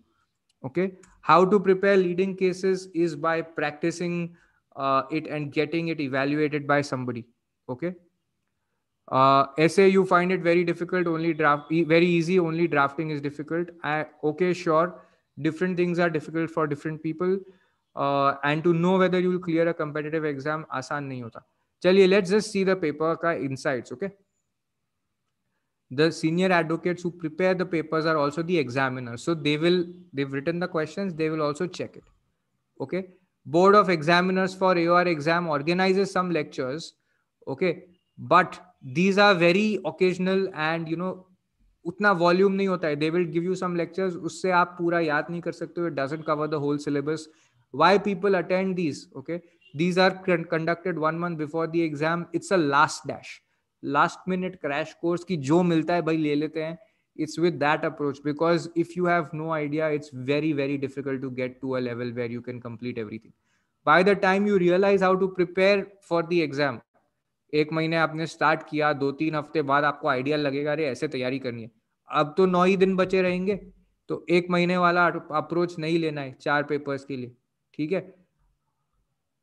okay how to prepare leading cases is by practicing uh, it and getting it evaluated by somebody okay Uh, essay, you find it very difficult, only draft, e- very easy, only drafting is difficult. I, uh, okay, sure. Different things are difficult for different people. Uh, and to know whether you will clear a competitive exam, asan nahi hota. Chaliye, let's just see the paper ka insights, okay? The senior advocates who prepare the papers are also the examiners. So they will, they've written the questions, they will also check it. Okay. Board of Examiners for AOR exam organizes some lectures. Okay. But these are very occasional and you know उतना volume नहीं होता है they will give you some lectures उससे आप पूरा याद नहीं कर सकते हो it doesn't cover the whole syllabus why people attend these okay these are conducted one month before the exam it's a last dash last minute crash course की जो मिलता है भाई ले लेते हैं it's with that approach because if you have no idea it's very very difficult to get to a level where you can complete everything by the time you realise how to prepare for the exam एक महीने आपने start किया दो तीन हफ्ते बाद आपको idea लगेगा अरे ऐसे तैयारी करनी है अब तो नौ ही दिन बचे रहेंगे तो एक महीने वाला अप्रोच नहीं लेना है चार पेपर्स के लिए ठीक है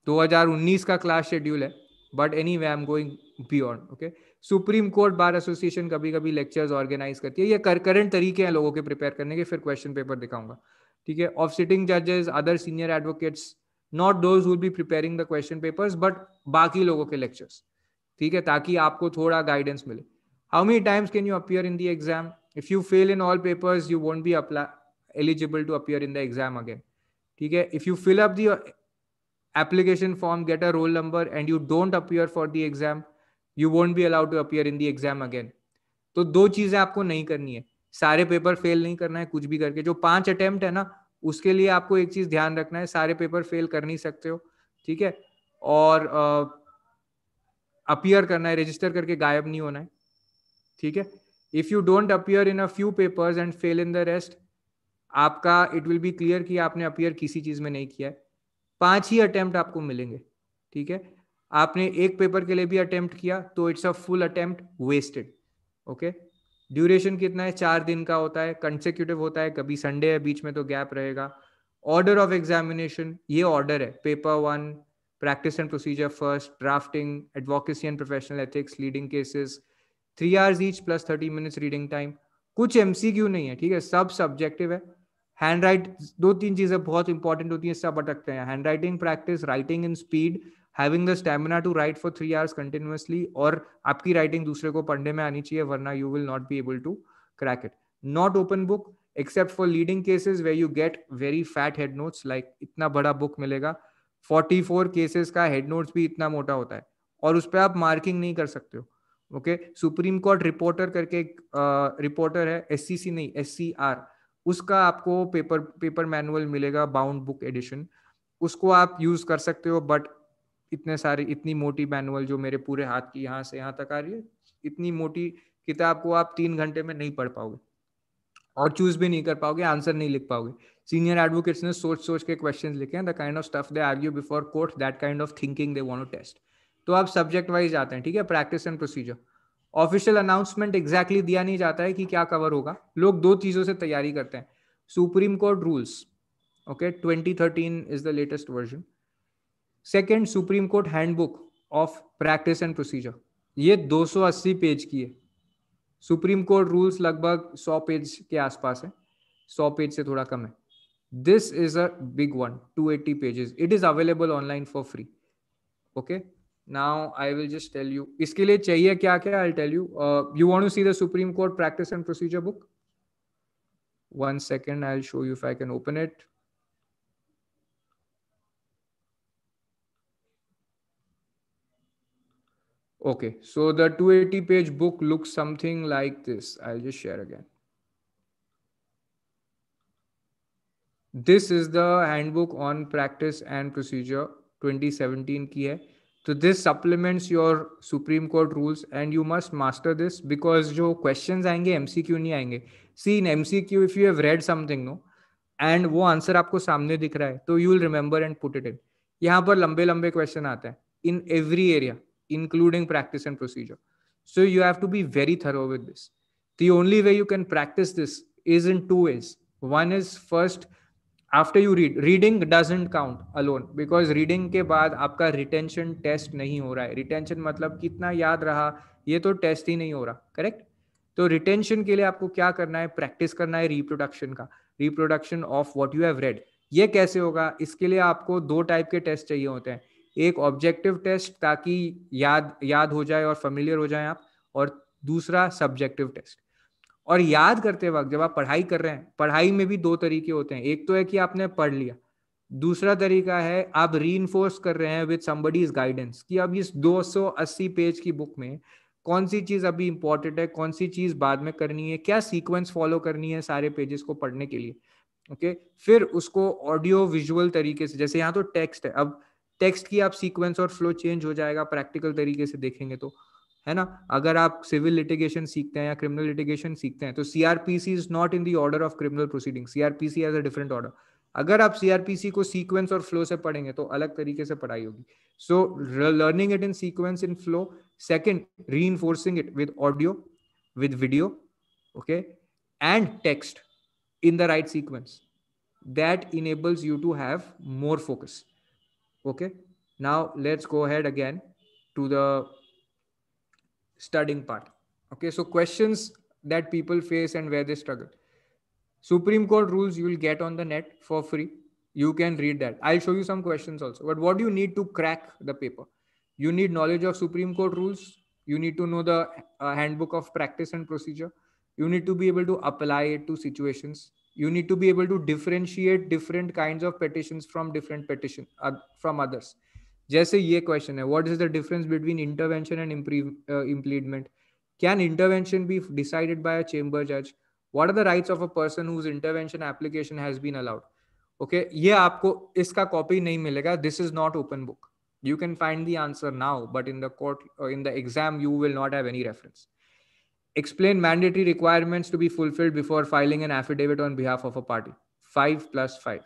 2019 का क्लास शेड्यूल है but anyway I am going beyond okay Supreme Court Bar Association कभी कभी लेक्चर्स ऑर्गेनाइज करती है ये करंट तरीके हैं लोगों के प्रिपेयर करने के फिर क्वेश्चन पेपर दिखाऊंगा ठीक है ऑफ सिटिंग जजेस other senior advocates not those be preparing the question papers but बाकी लोगों के लेक्चर्स ठीक है ताकि आपको थोड़ा गाइडेंस मिले how many times can you appear in the exam if you fail in all papers you won't be apply eligible to appear in the exam again ठीक है if you fill up the application form get a roll number and you don't appear for the exam you won't be allowed to appear in the exam again तो दो चीजें आपको नहीं करनी है सारे पेपर फेल नहीं करना है कुछ भी करके जो पांच अटेम्प्ट है ना उसके लिए आपको एक चीज ध्यान रखना है सारे पेपर फेल कर नहीं सकते हो ठीक है और अपियर करना है रजिस्टर करके गायब नहीं होना है ठीक है if you don't appear in a few papers and fail in the rest आपका इट विल बी क्लियर कि आपने अपियर किसी चीज में नहीं किया है पांच ही अटेम्प्ट आपको मिलेंगे ठीक है आपने एक पेपर के लिए भी अटेम्प्ट किया तो it's a full attempt wasted okay duration कितना है चार दिन का होता है कंसेक्यूटिव होता है कभी संडे है बीच में तो गैप रहेगा ऑर्डर ऑफ एग्जामिनेशन ये ऑर्डर है paper one practice and procedure first, drafting, advocacy and professional ethics, leading cases, three hours each plus thirty minutes reading time कुछ एमसीक्यू नहीं है ठीक है सब सब्जेक्टिव है हैंड राइट दो तीन चीजें बहुत इंपॉर्टेंट होती हैं सब अटकते हैं handwriting practice writing in speed having the stamina to write for three hours continuously और आपकी राइटिंग दूसरे को पढ़ने में आनी चाहिए वरना you will not be able to crack it not open book except for leading cases way you get very fat head notes like इतना बड़ा बुक मिलेगा फोर्टी फोर केसेस का हेड नोट्स भी इतना मोटा होता है और उस पर आप मार्किंग नहीं कर सकते हो ओके सुप्रीम कोर्ट रिपोर्टर करके एक रिपोर्टर है एस सी सी नहीं एस सी आर उसका आपको पेपर पेपर मैनुअल मिलेगा बाउंड बुक एडिशन उसको आप यूज कर सकते हो बट इतने सारे इतनी मोटी मैनुअल जो मेरे पूरे हाथ की यहाँ से यहाँ तक आ रही है इतनी मोटी किताब को आप तीन घंटे में नहीं पढ़ पाओगे और चूज भी नहीं कर पाओगे आंसर नहीं लिख पाओगे सीनियर एडवोकेट्स ने सोच सोच के क्वेश्चन लिखे हैं the kind of stuff they argue before court that kind of thinking they want to तो आप सब्जेक्ट वाइज आते हैं ठीक है practice and procedure official announcement exactly दिया नहीं जाता है कि क्या कवर होगा लोग दो चीजों से तैयारी करते हैं Supreme Court rules okay twenty thirteen is the latest version second Supreme Court handbook of practice and procedure ये 280 पेज की है सुप्रीम कोर्ट रूल्स लगभग 100 पेज के आसपास है 100 पेज से थोड़ा कम है This is a big one, 280 pages. It is available online for free. Okay. Now I will just tell you. इसके लिए चाहिए क्या क्या? I'll tell you. Uh, you want to see the Supreme Court Practice and Procedure book? One second. I'll show you if I can open it. Okay, so the 280 page book looks something like this. I'll just share again. This is the handbook on practice and procedure 2017 की है तो this supplements your Supreme Court rules and you must master this because जो question आएंगे MCQ नहीं आएंगे see in MCQ if you have read something no and वो answer आपको सामने दिख रहा है तो you will remember and put it in यहाँ पर लंबे लंबे क्वेश्चन आते हैं in every area including practice and procedure so you have to be very thorough with this the only way you can practice this is in two ways one is first after you read reading doesn't count alone because reading के बाद आपका retention test नहीं हो रहा है retention मतलब कितना याद रहा ये तो टेस्ट ही नहीं हो रहा करेक्ट तो रिटेंशन के लिए आपको क्या करना है प्रैक्टिस करना है रिप्रोडक्शन का reproduction of what you have read ये कैसे होगा इसके लिए आपको दो टाइप के टेस्ट चाहिए होते हैं एक ऑब्जेक्टिव टेस्ट ताकि याद याद हो जाए और फेमिलियर हो जाए आप और दूसरा सब्जेक्टिव टेस्ट और याद करते वक्त जब आप पढ़ाई कर रहे हैं पढ़ाई में भी दो तरीके होते हैं एक तो है कि आपने पढ़ लिया दूसरा तरीका है आप री कर रहे हैं विद समबडीज गाइडेंस कि अब इस 280 पेज की बुक में कौन सी चीज़ अभी इंपॉर्टेंट है कौन सी चीज़ बाद में करनी है क्या सीक्वेंस फॉलो करनी है सारे पेजेस को पढ़ने के लिए ओके okay? फिर उसको ऑडियो विजुअल तरीके से जैसे यहाँ तो टेक्स्ट है अब टेक्स्ट की आप सीक्वेंस और फ्लो चेंज हो जाएगा प्रैक्टिकल तरीके से देखेंगे तो है ना अगर आप सिविल लिटिगेशन सीखते हैं या क्रिमिनल लिटिगेशन सीखते हैं तो CrPC is not in the order of criminal proceeding CrPC as a different order अगर आप सीआरपीसी को सीक्वेंस और फ्लो से पढ़ेंगे तो अलग तरीके से पढ़ाई होगी so learning it in sequence in flow second reinforcing it with audio with video okay and text in the right sequence that enables you to have more focus okay now let's go head again to the studying part okay so questions that people face and where they struggle supreme court rules you will get on the net for free you can read that i'll show you some questions also but what do you need to crack the paper you need knowledge of supreme court rules you need to know the uh, handbook of practice and procedure you need to be able to apply it to situations you need to be able to differentiate different kinds of petitions from different petition uh, from others जैसे ये question है what is the difference between intervention and implement can intervention be decided by a chamber जज what are the rights of a person whose intervention application has been allowed okay ये आपको इसका copy नहीं मिलेगा this is not open book you can find the answer now but in the court in the exam you will not have any reference explain mandatory requirements to be fulfilled before filing an affidavit on behalf of a party five plus five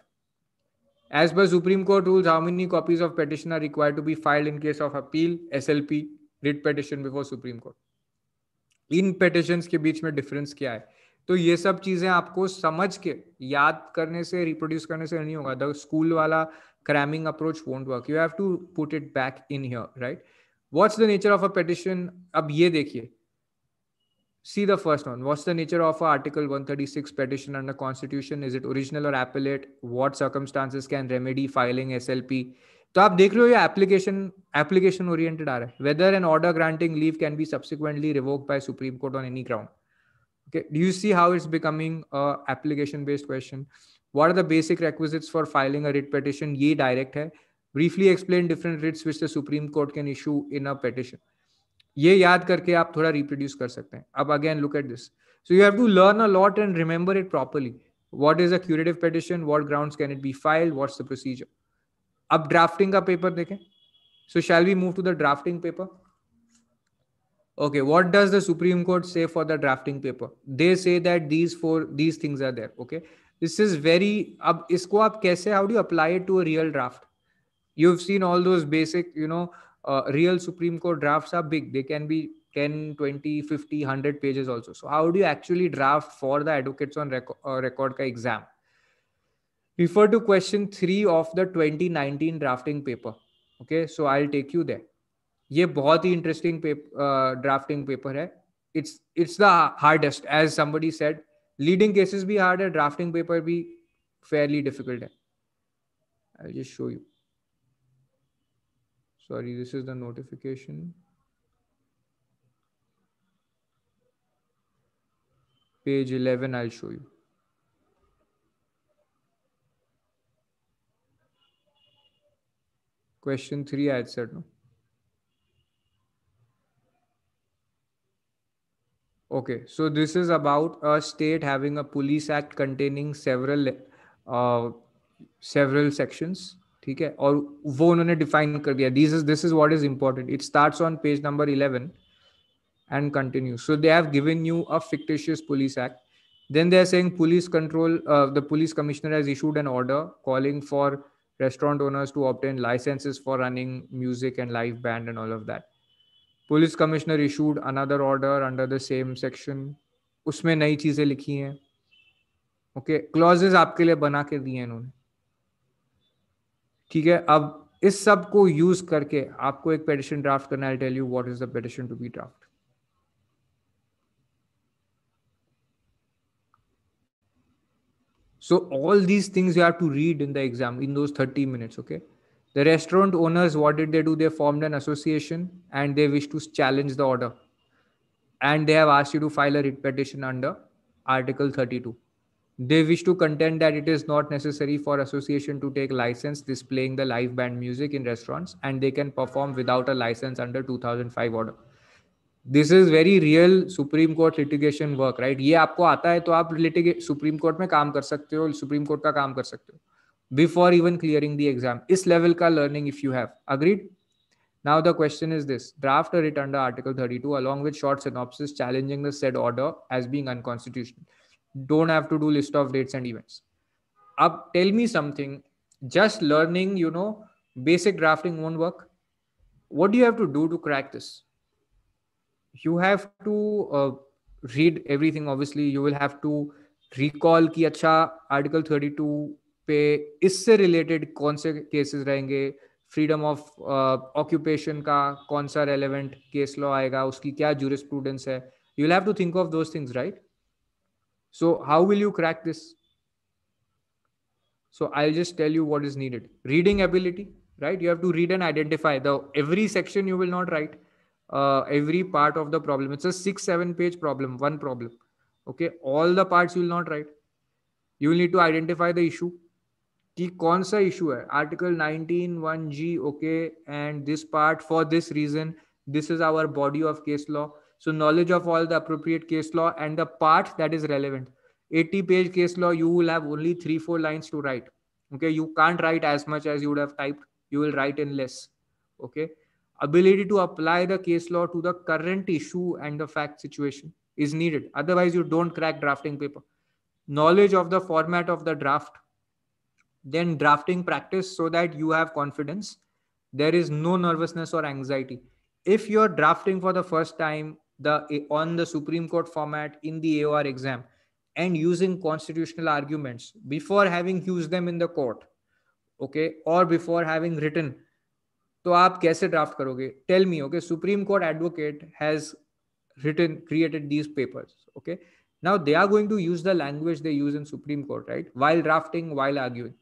As per Supreme Court rules, how many copies of petition are required to be filed in case of appeal, SLP, writ petition before Supreme Court? इन petition के बीच में difference क्या है तो ये सब चीजें आपको समझ के याद करने से रिप्रोड्यूस करने से नहीं होगा द स्कूल वाला cramming approach won't work you have to put it back in here right what's the nature of a petition अब ये देखिए see the first one what's the nature of article 136 petition under constitution is it original or appellate what circumstances can remedy filing slp तो आप देख रहे हो ये application application oriented आ रहा है whether an order granting leave can be subsequently revoke by Supreme Court on any ground okay do you see how it's becoming a application based question what are the basic requisites for filing a writ petition ye direct hai briefly explain different writs which the supreme court can issue in a petition ये याद करके आप थोड़ा reproduce कर सकते हैं अब again look at this so you have to learn a lot and remember it properly what is active petition what ground can it be file what's the procedure अब ड्राफ्टिंग का पेपर देखें so shall we move to the drafting paper okay what does the Supreme Court say for the drafting paper they say that these for these things are there okay this is very अब इसको आप कैसे how do apply to a real draft you have seen all those basic you know Uh, real Supreme Court drafts are big. They can be 10, 20, 50, 100 pages also. So, how do you actually draft for the advocates on record, uh, record ka exam? Refer to question three of the 2019 drafting paper. Okay, so I'll take you there. ये बहुत ही interesting drafting paper है it's it's the hardest as somebody said leading cases भी hard है drafting paper भी fairly difficult है I just show you Sorry, this is the notification. Page 11, I'll show you. Question 3, I had said no. Okay, so this is about a state having a police act containing several uh, several sections. ठीक है और वो उन्होंने define कर दिया this is this is what is important it starts on page number 11 and continue so they have given you a fictitious police act then they are saying police control the police commissioner has issued an order calling for restaurant owners to obtain licences for running music and live band and all of that police commissioner issued another order under the same section उसमें नई चीजें लिखी हैं okay okay, clauses आपके लिए बना के दिए इन्होंने ठीक है अब इस सब को यूज करके आपको एक पेडिशन ड्राफ्ट करना है tell you what is the petition to be draft So all these things you have to read in the exam in those 30 minutes. Okay. The restaurant owners, what did they do? They formed an association and they wish to challenge the order. And they have asked you to file a writ petition under Article 32. They wish to contend that it is not necessary for association to take license displaying the live band music in restaurants and they can perform without a license under 2005 order. This is very real Supreme Court litigation work, right? ये आपको आता है तो आप लिटिगे supreme Supreme Court. काम कर सकते हो सुप्रीम कोर्ट का काम कर सकते हो before even clearing the exam इस लेवल का learning Now the question is this: draft a writ under Article 32 along with short synopsis challenging the said order as being unconstitutional don't have to do list of dates and events up tell me something just learning you know basic drafting won't work what do you have to do to crack this you have to uh, read everything obviously you will have to recall ki acha article 32 पे इससे related कौन cases cases रहेंगे freedom of occupation का relevant case law aayega, uski kya jurisprudence hai. You will have to think of those things, right? So how will you crack this? So I'll just tell you what is needed. Reading ability, right? You have to read and identify the every section you will not write uh, every part of the problem. It's a six, seven page problem, one problem. Okay. All the parts you will not write. You will need to identify the issue. कि कौन सा issue है article 19 one G okay and this part for this reason this is our body of case law so knowledge of all the appropriate case law and the part that is relevant. 80 page case law, you will have only three, four lines to write. Okay. You can't write as much as you would have typed. You will write in less. Okay. Ability to apply the case law to the current issue and the fact situation is needed. Otherwise, you don't crack drafting paper. Knowledge of the format of the draft. Then drafting practice so that you have confidence. There is no nervousness or anxiety. If you're drafting for the first time the on the Supreme Court format in the AOR exam and using constitutional arguments before having used them in the court, okay, or before having written. तो आप कैसे draft करोगे Tell me, okay. Supreme Court advocate has written created these papers okay now they are going to use the language they use in supreme court right while drafting while arguing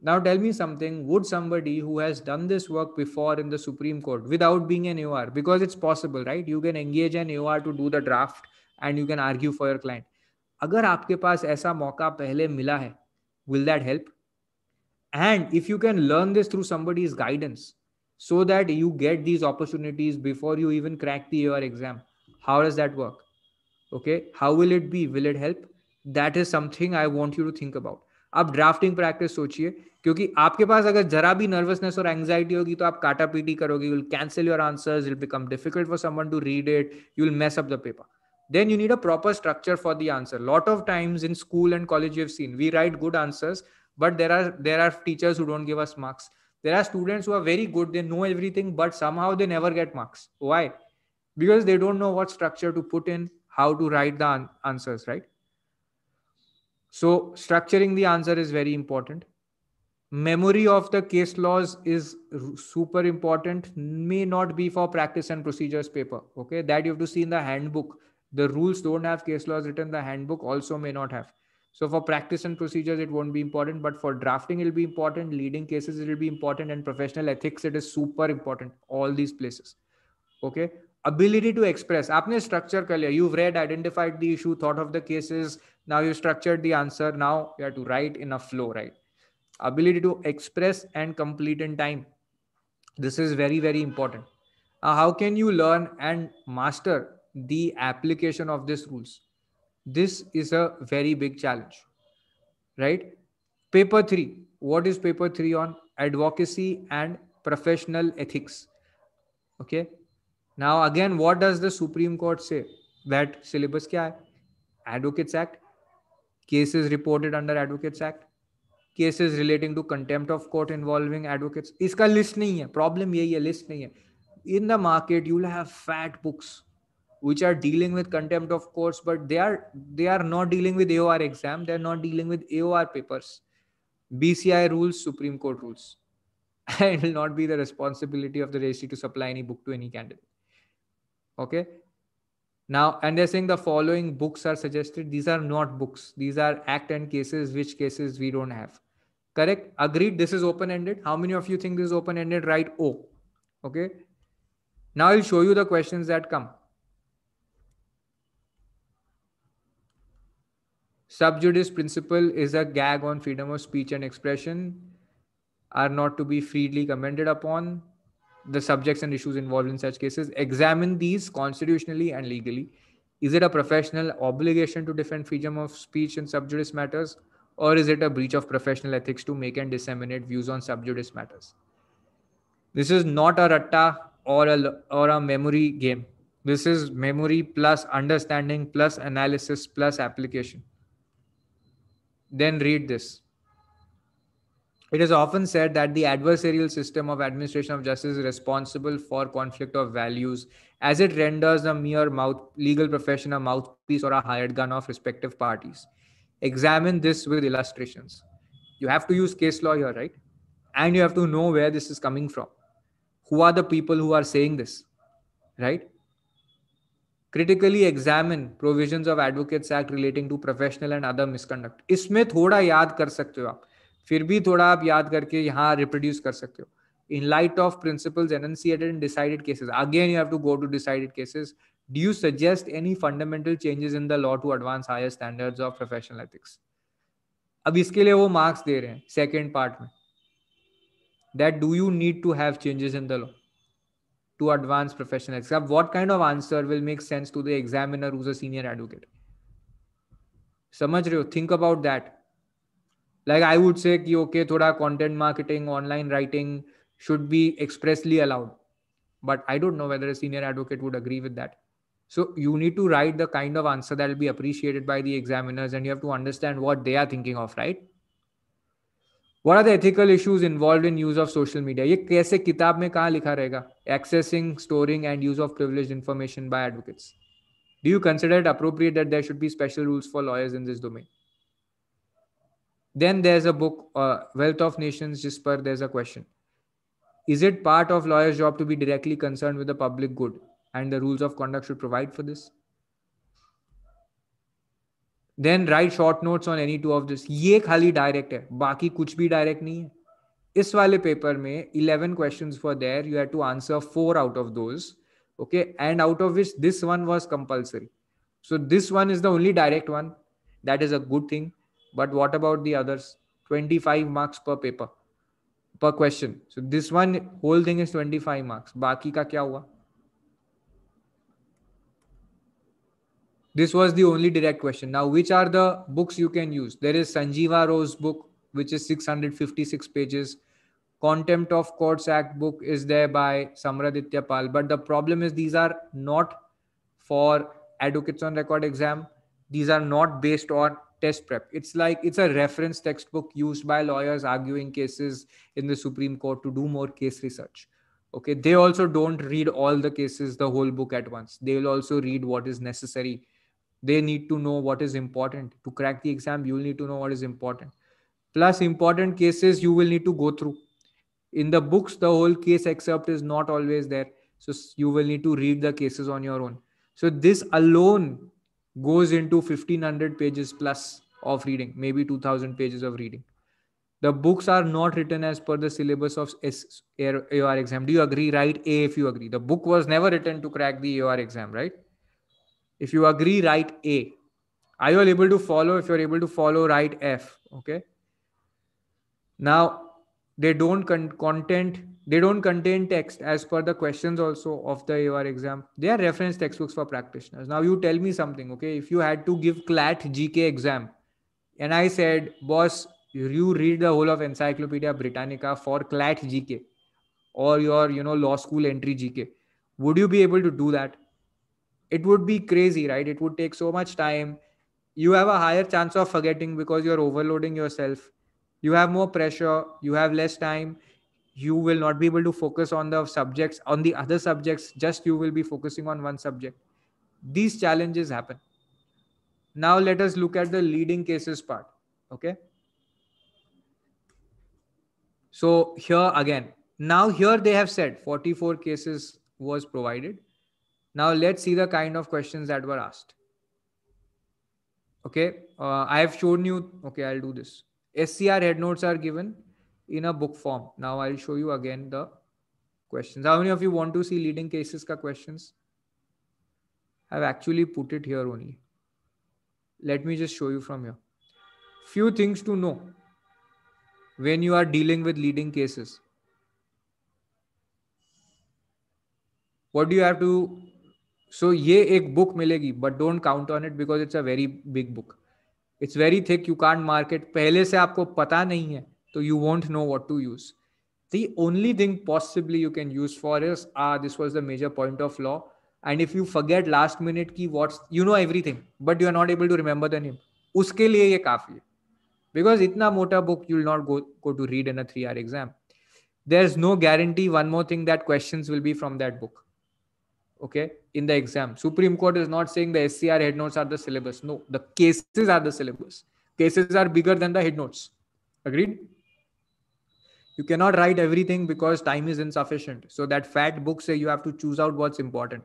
now tell me something. Would somebody who has done this work before in the Supreme Court without being an AOR, because it's possible, right? You can engage an AOR to do the draft and you can argue for your client. अगर आपके पास ऐसा मौका पहले मिला will that help and if you can learn this through somebody's guidance so that you get these opportunities before you even crack the your exam how does that work okay how will it be will it help that is something i want you to think about आप drafting practice सोचिए क्योंकि आपके पास अगर जरा भी nervousness और anxiety होगी तो आप काटा पीटी करोगे you will cancel your answers will become difficult for someone to read it you will mess up the paper then you need a proper structure for the answer lot of times in school and college you've seen we write good answers but there are there are teachers who don't give us marks there are students who are very good they know everything but somehow they never get marks why because they don't know what structure to put in how to write the answers right So structuring the answer is very important. Memory of the case laws is super important, may not be for practice and procedures paper. Okay, that you have to see in the handbook. The rules don't have case laws written, the handbook also may not have. So for practice and procedures, it won't be important, but for drafting, it'll be important. Leading cases, it'll be important. And professional ethics, it is super important. All these places. Okay. Ability to express. Aapne structure kar You've read, identified the issue, thought of the cases, now you structured the answer now you have to write in a flow right ability to express and complete in time this is very very important uh, how can you learn and master the application of these rules this is a very big challenge right paper 3 what is paper 3 on advocacy and professional ethics okay now again what does the supreme court say that syllabus kya hai advocates act cases reported under advocates act cases relating to contempt of court involving advocates list. List नहीं problem. Problem यही है list नहीं In the market, you will have fat books which are dealing with contempt of courts but they are they are not dealing with aor exam they are not dealing with aor papers bci rules supreme court rules and (laughs) it will not be the responsibility of the registry to supply any book to any candidate okay now and they're saying the following books are suggested these are not books these are act and cases which cases we don't have correct agreed this is open ended how many of you think this is open ended right o okay now i'll show you the questions that come sub judice principle is a gag on freedom of speech and expression are not to be freely commented upon the subjects and issues involved in such cases, examine these constitutionally and legally. Is it a professional obligation to defend freedom of speech in subjudice matters, or is it a breach of professional ethics to make and disseminate views on subjudice matters? This is not a ratta or a, or a memory game. This is memory plus understanding plus analysis plus application. Then read this. It is often said that the adversarial system of administration of justice is responsible for conflict of values as it renders a mere mouth legal profession a mouthpiece or a hired gun of respective parties. Examine this with illustrations. You have to use case law here, right? And you have to know where this is coming from. Who are the people who are saying this, right? Critically examine provisions of Advocates Act relating to professional and other misconduct. Isme thoda याद kar sakte ho आप फिर भी थोड़ा आप याद करके यहाँ reproduce कर सकते हो in light of principles enunciated in again you have to go to decided cases do you suggest any fundamental changes in the law to advance higher standards of professional ethics अब इसके लिए वो marks दे रहे हैं second part में that do you need to have changes in the law to advance professional ethics अब what kind of answer will make sense to the examiner whose a senior advocate समझ रहे हो think about that like i would say ki okay thoda content marketing online writing should be expressly allowed but i don't know whether a senior advocate would agree with that so you need to write the kind of answer that will be appreciated by the examiners and you have to understand what they are thinking of right what are the ethical issues involved in use of social media ये कैसे किताब में कहाँ लिखा रहेगा accessing storing and use of privileged information by advocates do you consider it appropriate that there should be special rules for lawyers in this domain then there's a book, uh, Wealth of Nations, just per there's a question. Is it part of lawyer's job to be directly concerned with the public good and the rules of conduct should provide for this? Then write short notes on any two of this. ये खाली direct है बाकी कुछ भी direct नहीं है इस वाले पेपर में 11 question four there you have to answer four out of those okay and out of which this one was compulsory so this one is the only direct one that is a good thing but what about the others? 25 marks per paper, per question. So this one whole thing is 25 marks. Baki ka kya hua? This was the only direct question. Now, which are the books you can use? There is Sanjeeva Rose book, which is 656 pages. Contempt of Courts Act book is there by Samraditya Pal. But the problem is these are not for advocates on record exam. These are not based on test prep it's like it's a reference textbook used by lawyers arguing cases in the supreme court to do more case research okay they also don't read all the cases the whole book at once they'll also read what is necessary they need to know what is important to crack the exam you'll need to know what is important plus important cases you will need to go through in the books the whole case excerpt is not always there so you will need to read the cases on your own so this alone goes into 1500 pages plus of reading, maybe 2000 pages of reading. The books are not written as per the syllabus of AOR exam. Do you agree? Write A if you agree. The book was never written to crack the AOR exam, right? If you agree, write A. Are you able to follow? If you're able to follow, write F. Okay. Now, they don't con- content they don't contain text as per the questions also of the AR exam. They are reference textbooks for practitioners. Now you tell me something, okay? If you had to give CLAT GK exam, and I said, boss, you read the whole of Encyclopedia Britannica for CLAT GK or your, you know, law school entry GK, would you be able to do that? It would be crazy, right? It would take so much time. You have a higher chance of forgetting because you're overloading yourself. You have more pressure. You have less time you will not be able to focus on the subjects on the other subjects just you will be focusing on one subject these challenges happen now let us look at the leading cases part okay so here again now here they have said 44 cases was provided now let's see the kind of questions that were asked okay uh, i have shown you okay i'll do this scr head notes are given in a book form. Now I'll show you again the questions. How many of you want to see leading cases ka questions? I've actually put it here only. Let me just show you from here. Few things to know when you are dealing with leading cases. What do you have to? So ye ek book milegi but don't count on it because it's a very big book. It's very thick. You can't mark it pehle se aapko pata nahi hai So you won't know what to use. The only thing possibly you can use for is ah, this was the major point of law. And if you forget last minute key, what's you know everything, but you are not able to remember the name. Uske liye ये काफी है because इतना मोटा book you not go go to read in a three hour exam there is no guarantee one more thing that question will be from that okay in the exam supreme court is not saying the scr head notes are the syllabus no the cases are the syllabus cases are bigger than the head notes agreed you cannot write everything because time is insufficient so that fat book say you have to choose out what's important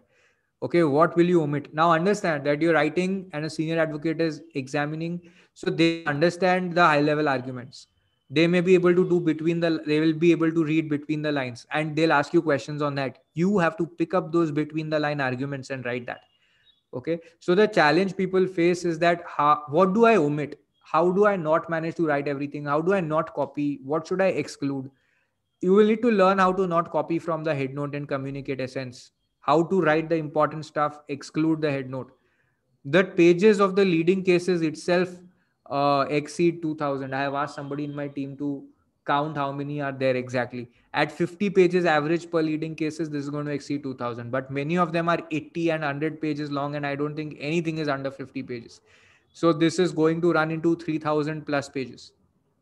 okay what will you omit now understand that you're writing and a senior advocate is examining so they understand the high level arguments they may be able to do between the they will be able to read between the lines and they'll ask you questions on that you have to pick up those between the line arguments and write that okay so the challenge people face is that how, what do i omit how do i not manage to write everything how do i not copy what should i exclude you will need to learn how to not copy from the head note and communicate essence how to write the important stuff exclude the head note that pages of the leading cases itself uh, exceed 2000 i have asked somebody in my team to count how many are there exactly at 50 pages average per leading cases this is going to exceed 2000 but many of them are 80 and 100 pages long and i don't think anything is under 50 pages so this is going to run into 3000 plus pages.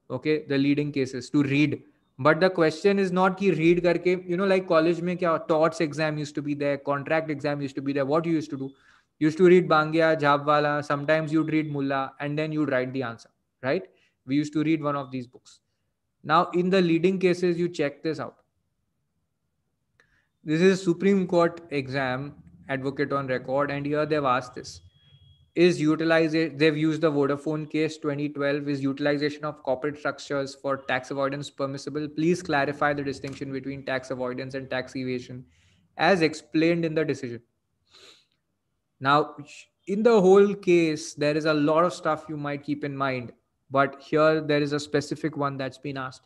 Okay, the leading cases to read. But the question is not ki read karke, you know, like college mein kya, TOTS exam used to be there, contract exam used to be there. What you used to do? You used to read Bangiya, Jabwala. sometimes you'd read Mulla, and then you'd write the answer, right? We used to read one of these books. Now, in the leading cases, you check this out. This is Supreme Court exam advocate on record, and here they've asked this is utilization they've used the vodafone case 2012 is utilization of corporate structures for tax avoidance permissible please clarify the distinction between tax avoidance and tax evasion as explained in the decision now in the whole case there is a lot of stuff you might keep in mind but here there is a specific one that's been asked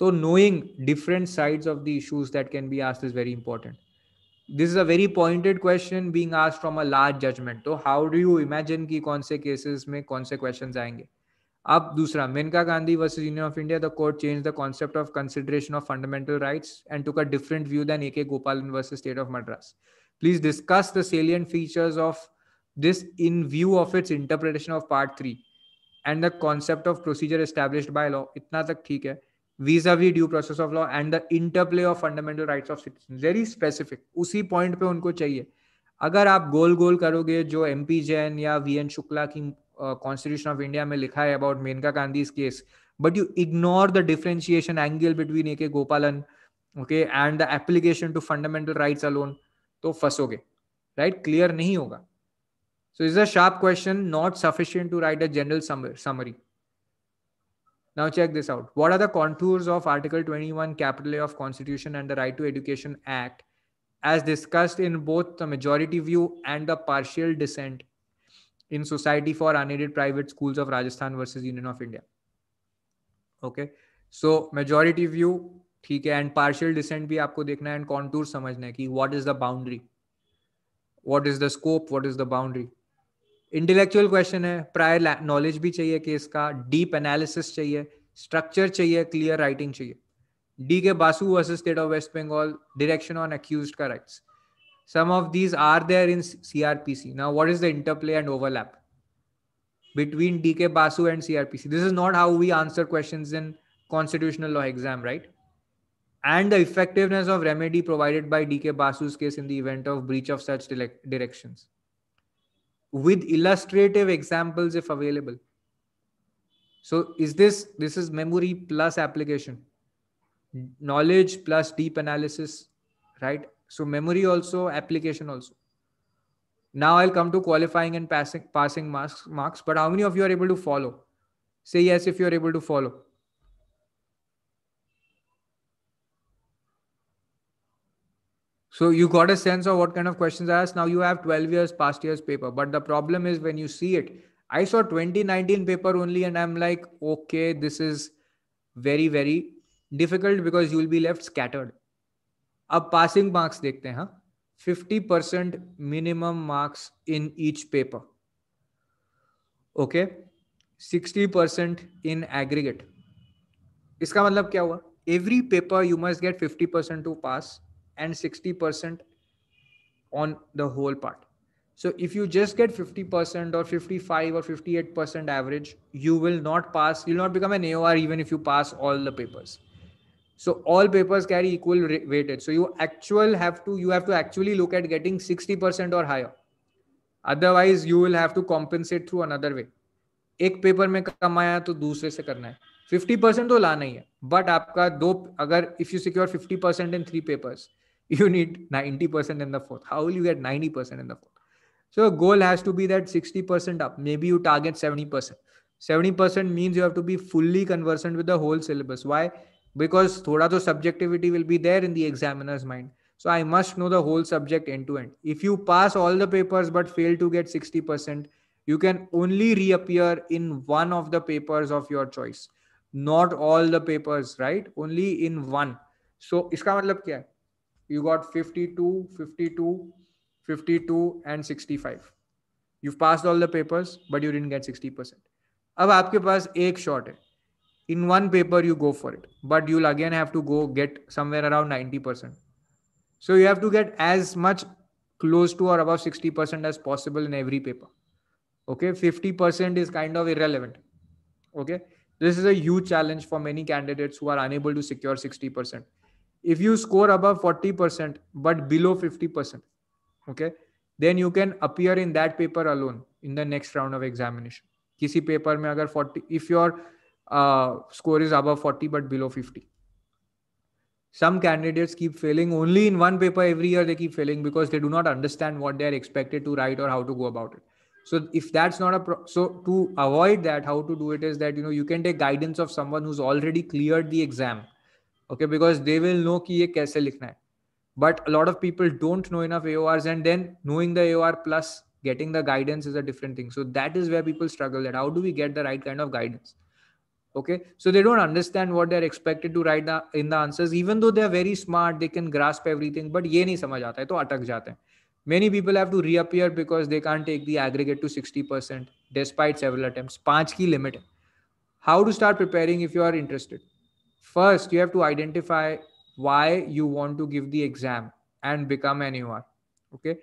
so knowing different sides of the issues that can be asked is very important this is a very pointed question being asked from a large judgment So, how do you imagine कि कौन से cases में कौन से questions आएंगे अब दूसरा Maneka Gandhi versus Union of India the court change the concept of consideration of fundamental rights and took a different view than A K Gopalan versus State of Madras please discuss the salient features of this in view of its interpretation of part 3 and the concept of procedure established by law इतना तक ठीक है vis-a-vis due process of law and the interplay of fundamental rights of citizen very specific उसी point पे उनको चाहिए अगर आप गोल गोल करोगे जो एम पी जैन या वी एन शुक्ला की कॉन्स्टिट्यूशन ऑफ इंडिया में लिखा है about Maneka Gandhi case but you ignore the differentiation angle between A K Gopalan okay and the application to fundamental rights alone तो फंसोगे राइट क्लियर नहीं होगा so is a sharp question not sufficient to write a general summary Now check this out. What are the contours of Article 21 capital A of Constitution and the Right to Education Act as discussed in both the majority view and the partial dissent in Society for Unaided Private Schools of Rajasthan versus Union of India? Okay. So majority view ठीक है and partial decent भी आपको देखना है and contour समझना है कि what is the boundary what is the scope what is the boundary intellectual question है प्रायर नॉलेज भी चाहिए कि इसका डीप एनालिसिस चाहिए स्ट्रक्चर चाहिए क्लियर राइटिंग चाहिए D K Basu versus State of West Bengal direction on accused का rights some of these are there in C R P C ना what is the interplay and overlap between D K Basu and C R P C this is not how we answer question in constitutional law exam right and the effectiveness of remedy provided by D K Basu's case in the event of breach of such direction with illustrative examples if available. So is this, this is memory plus application, knowledge plus deep analysis, right? So memory also, application also. Now I'll come to qualifying and passing, passing marks, marks, but how many of you are able to follow? Say yes if you're able to follow. So you got a sense of what kind of questions I asked. Now you have 12 years past year's paper, but the problem is when you see it, I saw 2019 paper only, and I'm like, okay, this is very very difficult because you will be left scattered. अब passing marks देखते हैं 50% minimum marks in each paper. Okay, 60% in aggregate. इसका मतलब क्या हुआ? Every paper you must get 50% to pass and 60% on the whole part. So if you just get 50% or 55 or 58% average, you will not pass, you'll not become an AOR even if you pass all the papers. So all papers carry equal weighted. So you actual have to, you have to actually look at getting 60% or higher. Otherwise you will have to compensate through another way. एक paper में कम आया तो दूसरे से करना है fifty percent तो लाना ही है बट आपका दो अगर if you secure fifty percent in three papers (laughs) you need 90% in the fourth. How will you get 90% in the fourth? So goal has to be that 60% up. Maybe you target 70%. 70% means you have to be fully conversant with the whole syllabus. Why? Because thoda to subjectivity will be there in the examiner's mind. So I must know the whole subject end to end. If you pass all the papers but fail to get 60%, you can only reappear in one of the papers of your choice. Not all the papers, right? Only in one. So इसका मतलब क्या है you got 52 52 52 and 65 you've passed all the papers but you didn't get 60% ab aapke paas ek shot hai in one paper you go for it but you'll again have to go get somewhere around 90% so you have to get as much close to or above 60% as possible in every paper okay 50% is kind of irrelevant okay this is a huge challenge for many candidates who are unable to secure 60% if you score above 40% but below 50% okay then you can appear in that paper alone in the next round of examination किसी paper में 40 if your uh, score is above 40 but below 50 some candidates keep failing only in one paper every year they keep failing because they do not understand what they are expected to write or how to go about it so if that's not a pro- so to avoid that how to do it is that you know you can take guidance of someone who's already cleared the exam okay because they will know कि ये कैसे लिखना है but a lot of people don't know enough aors and then knowing the aor plus getting the guidance is a different thing so that is where people struggle that how do we get the right kind of guidance okay so they don't understand what they're expected to write the, in the answers even though they're very smart they can grasp everything but ye nahi samajh aata hai to atak jate hain many people have to reappear because they can't take the aggregate to 60% despite several attempts पांच की limit है how to start preparing if you are interested first you have to identify why you want to give the exam and become an AOR. Okay,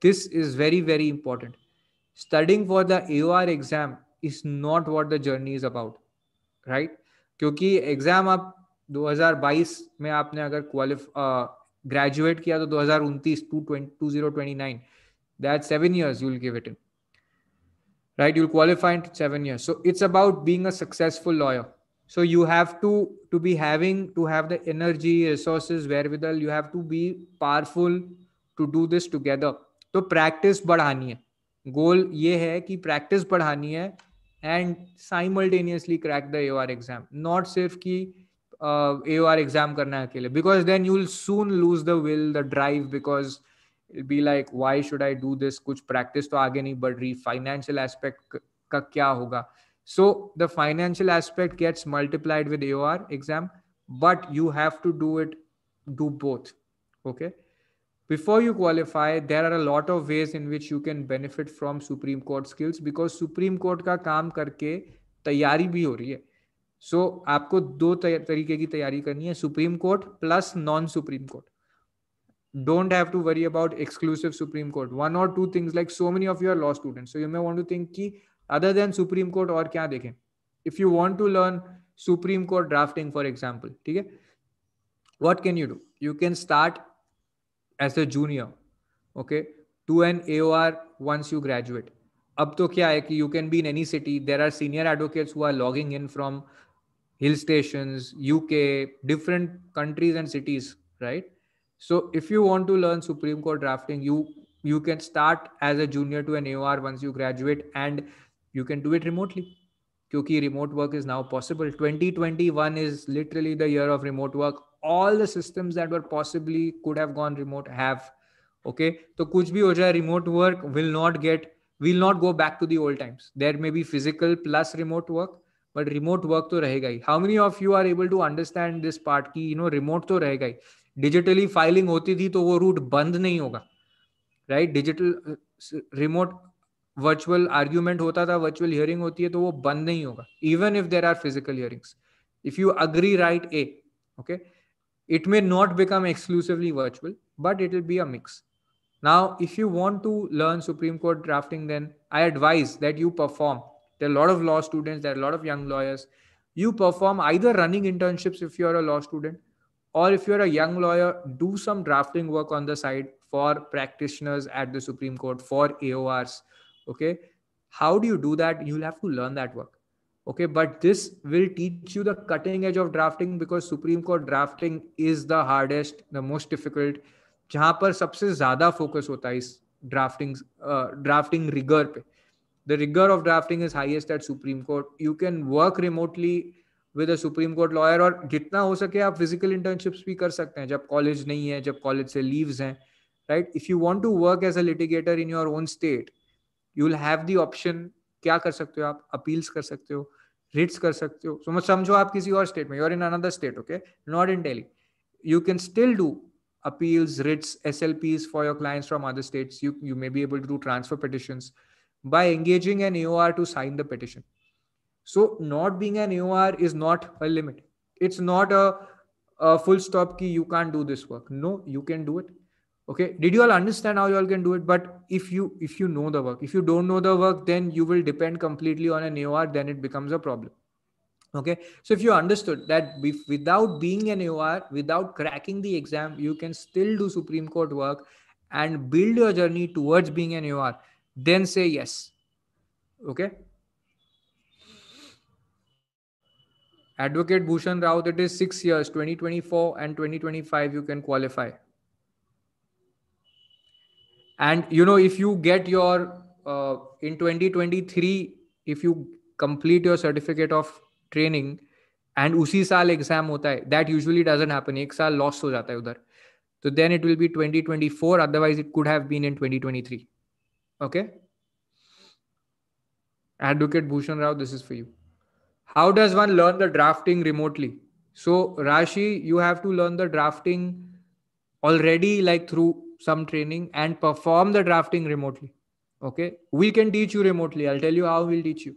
this is very, very important. Studying for the AOR exam is not what the journey is about, right? Because exam up 2022 में आपने अगर क्वालिफ graduate uh, किया तो 2029 seven that seven years you will give it in right you in seven years so it's about being a successful lawyer so you have to to be having to have the energy resources wherewithal you have to be powerful to do this together so practice badhani hai goal ye hai ki practice badhani hai and simultaneously crack the aor exam not sirf ki uh, aor exam karna hai akele because then you will soon lose the will the drive because it'll be like why should i do this kuch practice to aage nahi badh rahi financial aspect ka kya hoga so the financial aspect gets multiplied with AOR exam, but you have to do it, do both. Okay. Before you qualify, there are a lot of ways in which you can benefit from Supreme Court skills because Supreme Court का काम करके तैयारी भी हो रही है सो so, आपको दो तरीके की तैयारी करनी है Supreme Court plus non Supreme Court don't have to worry about exclusive supreme court one or two things like so many of you are law students so you may want to think other than Supreme Court or क्या If you want to learn Supreme Court drafting, for example, ठीक What can you do? You can start as a junior, okay? To an AOR once you graduate. अब तो क्या you can be in any city. There are senior advocates who are logging in from hill stations, UK, different countries and cities, right? So if you want to learn Supreme Court drafting, you you can start as a junior to an AOR once you graduate and you can do it remotely because remote work is now possible 2021 is literally the year of remote work all the systems that were possibly could have gone remote have okay so kuch bhi ho jaye remote work will not get will not go back to the old times there may be physical plus remote work but remote work तो रहेगा ही how many of you are able to understand this part की you know remote तो रहेगा ही digitally filing होती थी तो वो रूट बंद नहीं होगा राइट डिजिटल Virtual argument होता था virtual हियरिंग होती है तो वो बंद नहीं होगा even if there are physical hearings if you agree right ah okay it may not become exclusively virtual but it will be a mix now if you want to learn supreme court drafting then i advise that you perform there are a lot of law students there are a lot of young lawyers you perform either running internships if you're a law student or if you're a young lawyer do some drafting work on the side for practitioners at the supreme court for aors okay how do you do that you'll have to learn that work okay but this will teach you the cutting edge of drafting because supreme court drafting is the hardest the most difficult jahan par sabse zyada focus hota is drafting drafting rigor pe the rigor of drafting is highest at supreme court you can work remotely with a supreme court lawyer or jitna ho sake aap physical internships bhi kar sakte hain jab college nahi hai jab college se leaves hain right if you want to work as a litigator in your own state You'll have the option. क्या कर सकते हो आप appeals कर सकते हो Ritz कर सकते you समझ समझो आप किसी और state in are in another state okay not in Delhi you can appeals writs slps for your clients from other states you may be able to do transfer petitions by engaging an aor to sign the petition so not being an aor is not a limit it's not a, a full stop key you can't do this work no you can do it okay did you all understand how you all can do it but if you if you know the work if you don't know the work then you will depend completely on an AOR then it becomes a problem okay so if you understood that if without being an AOR without cracking the exam you can still do Supreme Court work and build your journey towards being an AOR then say yes okay Advocate Bhushan Rao. That is six years, 2024 and 2025, you can qualify and you know if you get your uh, in 2023 if you complete your certificate of training and usi saal exam hota hai, that usually doesn't happen ek saal loss ho jata hai udhar. so then it will be 2024 otherwise it could have been in 2023 okay advocate bhushan rao this is for you how does one learn the drafting remotely so rashi you have to learn the drafting already like through some training and perform the drafting remotely okay we can teach you remotely i'll tell you how we'll teach you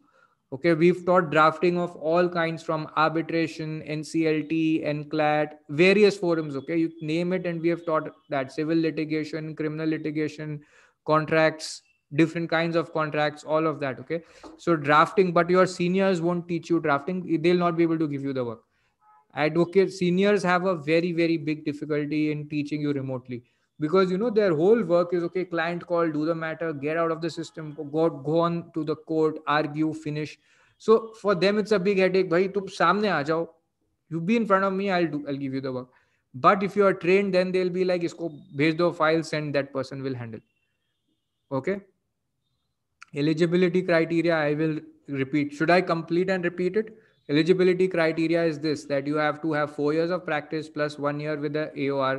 okay we've taught drafting of all kinds from arbitration nclt nclat various forums okay you name it and we have taught that civil litigation criminal litigation contracts different kinds of contracts all of that okay so drafting but your seniors won't teach you drafting they'll not be able to give you the work advocate seniors have a very very big difficulty in teaching you remotely because you know their whole work is okay client call do the matter get out of the system go, go on to the court argue finish so for them it's a big headache bhai tum samne aa jao you be in front of me i'll do i'll give you the work but if you are trained then they'll be like isko bhej do file send that person will handle okay eligibility criteria i will repeat should i complete and repeat it eligibility criteria is this that you have to have 4 years of practice plus 1 year with the aor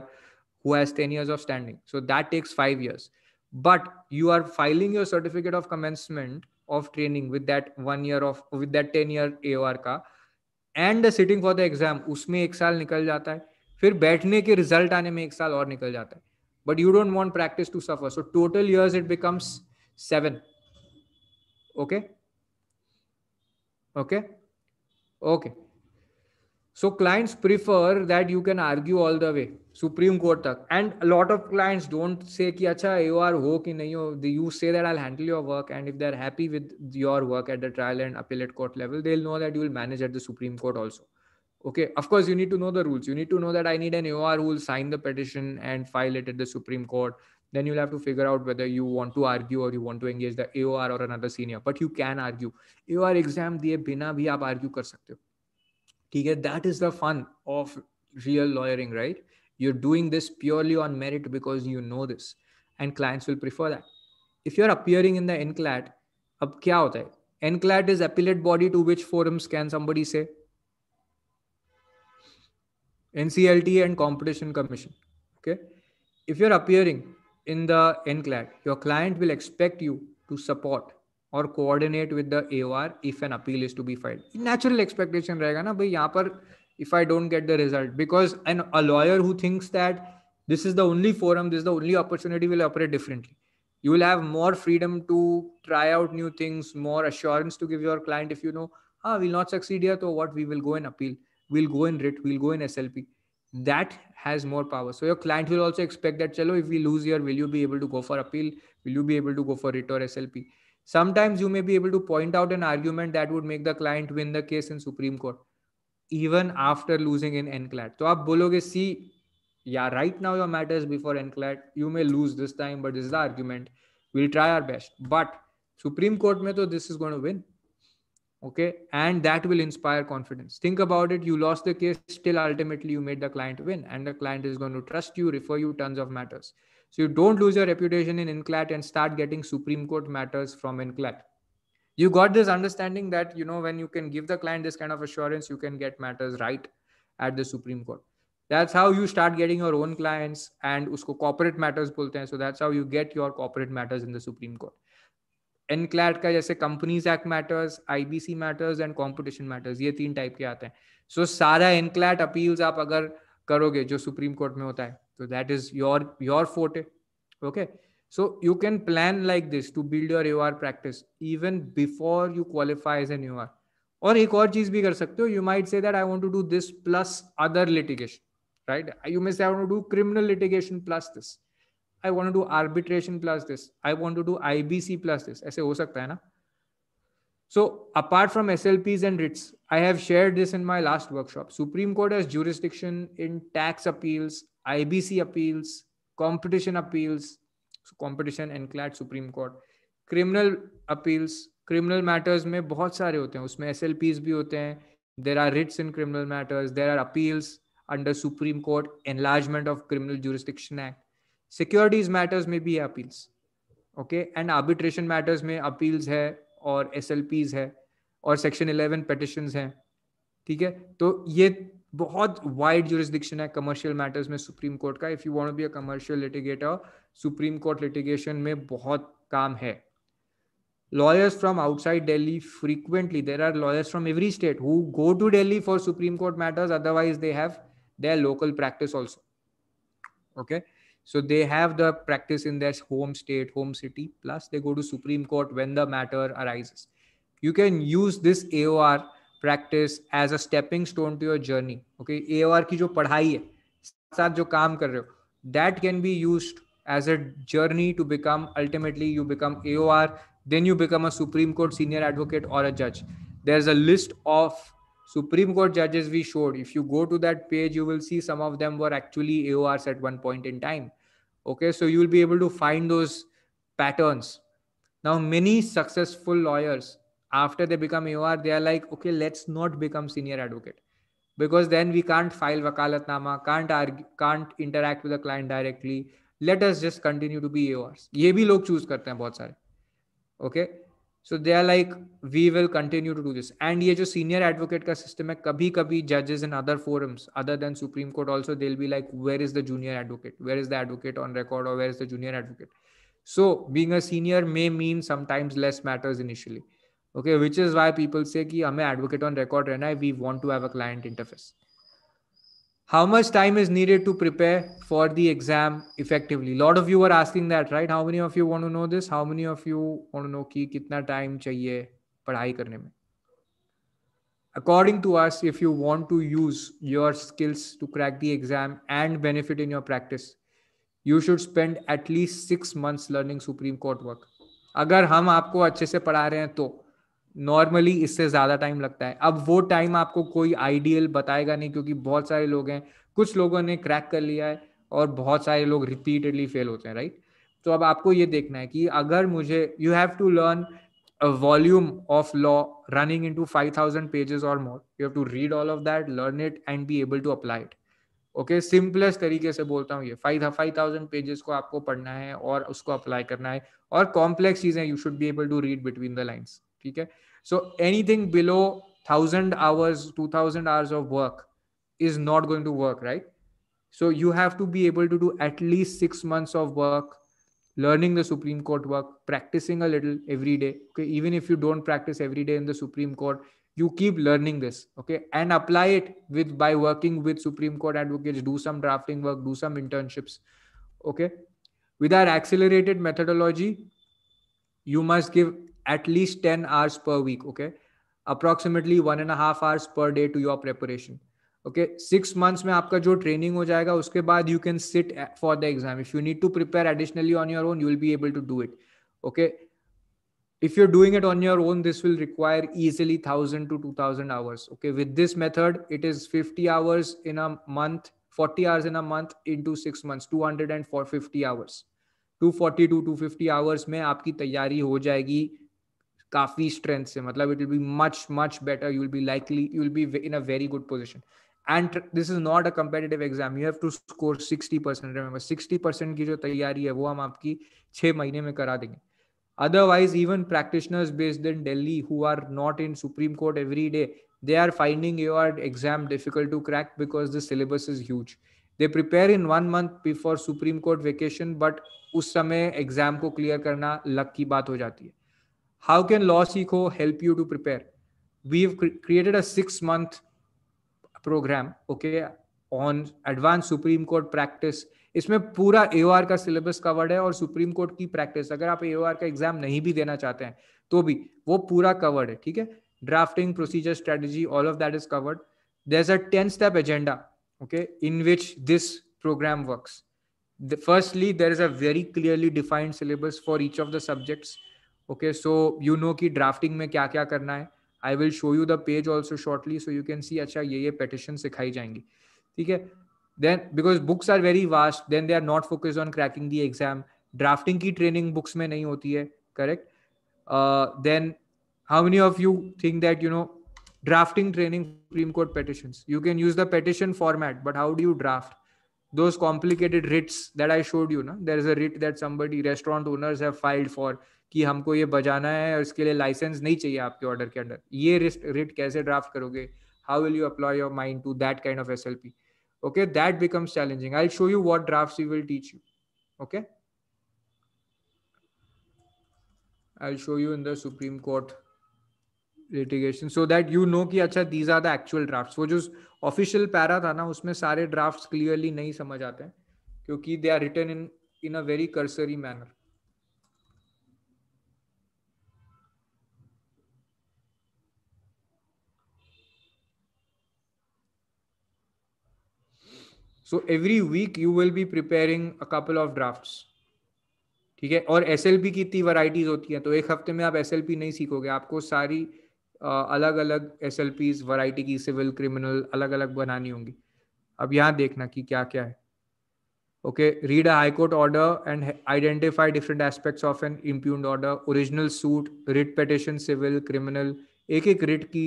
who has 10 years of standing. So that takes five years. But you are filing your certificate of commencement of training with that one year of with that 10 year AOR and and the sitting for the exam उसमें एक साल निकल जाता है फिर बैठने के result आने में एक साल और निकल जाता है but you don't want practice to suffer so total years it becomes seven okay okay okay so clients prefer that you can argue all the way Supreme Court तक and lot of clients don't say कि अच्छा you are हो कि नहीं हो you say that I handle your work and if they are happy with your work at the trial and appellate court level they know that you will manage at the Supreme Court also okay of course you need to know the rules you need to know that i need an or who will sign the petition and file it at the supreme court then you'll have to figure out whether you want to argue or you want to engage the aor or another senior but you can argue aor exam diye bina bhi aap argue kar sakte ho theek hai that is the fun of real lawyering right You're doing this purely on merit because you know this, and clients will prefer that. If you're appearing in the NCLAT, ab kya होता hai? NCLAT is appellate body to which forums can somebody say? NCLT and Competition Commission. Okay. If you're appearing in the NCLAT, your client will expect you to support or coordinate with the AOR if an appeal is to be filed. Natural expectation right? रहेगा ना भाई यहाँ if I don't get the result. Because an, a lawyer who thinks that this is the only forum, this is the only opportunity, will operate differently. You will have more freedom to try out new things, more assurance to give your client if you know, ah, we'll not succeed here, so what? We will go and appeal, we'll go in writ, we'll go in SLP. That has more power. So your client will also expect that, chalo, if we lose here, will you be able to go for appeal? Will you be able to go for writ or SLP? Sometimes you may be able to point out an argument that would make the client win the case in Supreme Court even after losing in NCLAT. you'll say, "See, yeah right now your matters before NCLAT you may lose this time but this is the argument we'll try our best but Supreme Court में तो this is going to win okay and that will inspire confidence think about it you lost the case still ultimately you made the client win and the client is going to trust you refer you tons of matters so you don't lose your reputation in NCLAT and start getting Supreme Court matters from NCLAT you got this understanding that you know when you can give the client this kind of assurance you can get matters right at the supreme court that's how you start getting your own clients and usko corporate matters bolte hain so that's how you get your corporate matters in the supreme court NCLAT ka jaise companies act matters, IBC matters, and competition matters. ये तीन type ke aate hain. so, सारा NCLAT appeals aap agar करोगे जो supreme court में होता है तो that is your your forte okay okay? So you can plan like this to build your AOR practice even before you qualify as an AOR. Or ek aur cheez bhi kar sakte ho. You might say that I want to do this plus other litigation, right? You may say I want to do criminal litigation plus this. I want to do arbitration plus this. I want to do IBC plus this. ऐसे हो सकता है ना? So apart from SLPs and writs, I have shared this in my last workshop. Supreme Court has jurisdiction in tax appeals, IBC appeals, competition appeals, competition and CLAT Supreme Court criminal appeals criminal matters में बहुत सारे होते हैं उसमें S L Ps भी होते हैं there are writs in criminal matters there are appeals under Supreme Court enlargement of criminal jurisdiction act securities matters में भी है appeals okay and arbitration matters में अपील्स है और एस एल पीज है और सेक्शन इलेवन पटिशन हैं ठीक है तो ये बहुत वाइड जुरिस्डिक्शन है कमर्शियल मैटर्स में सुप्रीम कोर्ट का if you want to be a commercial litigator Supreme Court litigation में बहुत काम है lawyers from outside Delhi frequently there are lawyers from every state who go to Delhi for Supreme Court matters otherwise they have their local practice also okay so they have the practice in their home state home city plus they go to supreme Court when the matter arises you can use this a practice as a stepping stone to your journey okay ah की जो पढ़ाई है साथ जो काम कर रहे हो that can be use as a journey to become ultimately you become A O R then you become a Supreme Court senior advocate और अ जज there is a list of Supreme Court judges we showed. If you go to that page, you will see some of them were actually AORs at one point in time. Okay, so you'll be able to find those patterns. Now, many successful lawyers after they become EOR, they are like, okay, let's not become senior advocate. Because then we can't file vakalatnama, can't can't interact with the client directly. Let us just continue to be EORs. Ye bhi log choose karte hain bahut sare. Okay? So they are like, we will continue to do this. And ye jo senior advocate ka system hai, kabhi kabhi judges in other forums, other than Supreme Court also, they'll be like, where is the junior advocate? Where is the advocate on record or where is the junior advocate? So being a senior may mean sometimes less matters initially okay which is why people say ki hame advocate on record rehna hai we want to have a client interface how much time is needed to prepare for the exam effectively lot of you are asking that right how many of you want to know this how many of you want to know ki kitna time chahiye padhai karne mein according to us if you want to use your skills to crack the exam and benefit in your practice you should spend at least 6 months learning supreme court work अगर हम आपको अच्छे से पढ़ा रहे हैं तो normally इससे ज्यादा टाइम लगता है अब वो टाइम आपको कोई आइडियल बताएगा नहीं क्योंकि बहुत सारे लोग हैं कुछ लोगों ने क्रैक कर लिया है और बहुत सारे लोग रिपीटेडली फेल होते हैं राइट तो अब आपको ये देखना है कि अगर मुझे you have to learn a volume of law running into 5000 pages और more you have to read all of that learn it and be able to apply it okay simplest तरीके से बोलता हूँ ये फाइव फाइव थाउजेंड पेजेस को आपको पढ़ना है और उसको अप्लाई करना है और कॉम्प्लेक्स चीजें you should be able to read between the lines ठीक है so anything below thousand hours two thousand hours of work is not going to so you have to be able to do at least six months of work, learning the Supreme Court work, practicing a little every day. Okay, even if you don't practice every day in the Supreme Court, you keep learning this. Okay, and apply it with by working with Supreme Court advocates, do some drafting work, do some internships. Okay, with our accelerated methodology, you must give at least 10 hours per week okay approximately one and a half hours per day to your preparation okay six months mein aapka jo training ho jayega, uske baad you can sit for the exam if you need to prepare additionally on your own you will be able to do it okay if you're doing it on your own this will require easily 1000 to 2000 hours okay with this method it is 50 hours in a month 40 hours in a month into six months 250 hours 240 to 250 hours mein aapki tayari ho jayegi काफी strength से मतलब it will be much much better you will be likely you will be in a very good position and this is not a competitive exam you have to score sixty percent remember sixty percent की जो तैयारी है वो हम आपकी छह महीने में करा देंगे otherwise even practitioners based in Delhi who are not in Supreme Court every day they are finding you are exam difficult to crack because the syllabus is huge they prepare in one month before Supreme Court vacation but उस समय exam को clear करना luck की बात हो जाती है how can loss eco help you to prepare we have cre- created a 6 month program okay on advanced supreme court practice इसमें पूरा एओआर का सिलेबस कवर्ड है और सुप्रीम कोर्ट की प्रैक्टिस अगर आप एओआर का एग्जाम नहीं भी देना चाहते हैं तो भी वो पूरा कवर्ड है ठीक है drafting procedure strategy all of that is covered there is a 10 step agenda okay in which this programme works firstly there is a very clearly defined syllabus for each of the subjects okay so you know कि drafting में क्या क्या करना है I will show you the page also shortly so you can see अच्छा ये ये petition सिखाई जाएंगी ठीक है then because books are very vast then they are not focus on cracking the exam drafting की ट्रेनिंग बुक्स में नहीं होती है correct then how many of you think that you know drafting training Supreme Court petition you can use the petition format but how do you draft those complicated writs that I showed you ना there is a writ that somebody restaurant owners have कि हमको ये बजाना है और इसके लिए licence नहीं चाहिए आपके ऑर्डर के अंदर ये रिट कैसे ड्राफ्ट करोगे how will you apply your mind to that kind of S okay that becomes challenging I show you what draft you will teach you okay I show you in the Supreme Court litigation so that you know कि अच्छा these are the actual draft वो जो official para था ना उसमें सारे draft clearly नहीं समझ आते हैं क्योंकि they are written in in a very cursory manner so every week you will be preparing a couple of draft ठीक है और एस एल पी की इतनी वराइटीज होती हैं तो एक हफ्ते में आप एस एल पी नहीं सीखोगे आपको सारी अलग अलग एस एल पीज वराइटी की सिविल क्रिमिनल अलग अलग बनानी होंगी अब यहाँ देखना कि क्या क्या है okay read a High Court order and identify different aspects of an impugned order original suit writ petition civil criminal एक एक रिट की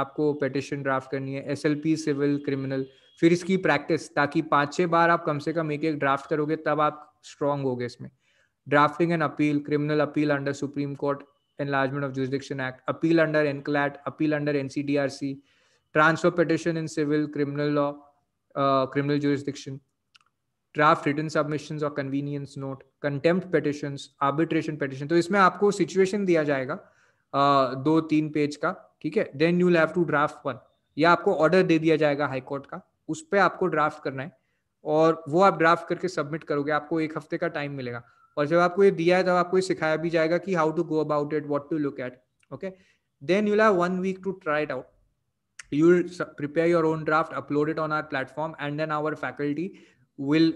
आपको पेटिशन ड्राफ्ट करनी है एस सिविल क्रिमिनल फिर इसकी प्रैक्टिस ताकि पांच छह बार आप कम से कम एक एक ड्राफ्ट करोगे तब आप स्ट्रांग होगे इसमें drafting and appeal criminal appeal under Supreme Court enlargement of jurisdiction act appeal under NCLAT appeal under NCDRC transfer petition in civil criminal law criminal jurisdiction draft written submission और convenience note contempt petition arbitration petition तो इसमें आपको situation दिया जाएगा uh, दो तीन page का ठीक है then you have to draft one या आपको ऑर्डर दे दिया जाएगा हाईकोर्ट का उस पर आपको ड्राफ्ट करना है और वो आप ड्राफ्ट करके सबमिट करोगे आपको एक हफ्ते का टाइम मिलेगा और जब आपको ये दिया है तब आपको ये सिखाया भी जाएगा कि how to go about it what to look at okay then you have one week to try it out you prepare your own draft upload it on our platform and then our faculty will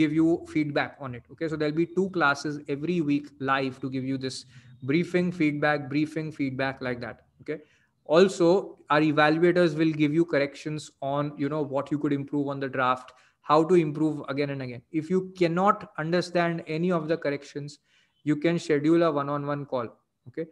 give you feedback on it okay so there be two classes every week live to give you this briefing feedback briefing feedback like that okay okay? (clears throat) also our evaluators will give you corrections on you know what you could improve on the draft how to improve again and again if you cannot understand any of the corrections you can schedule a one on one call okay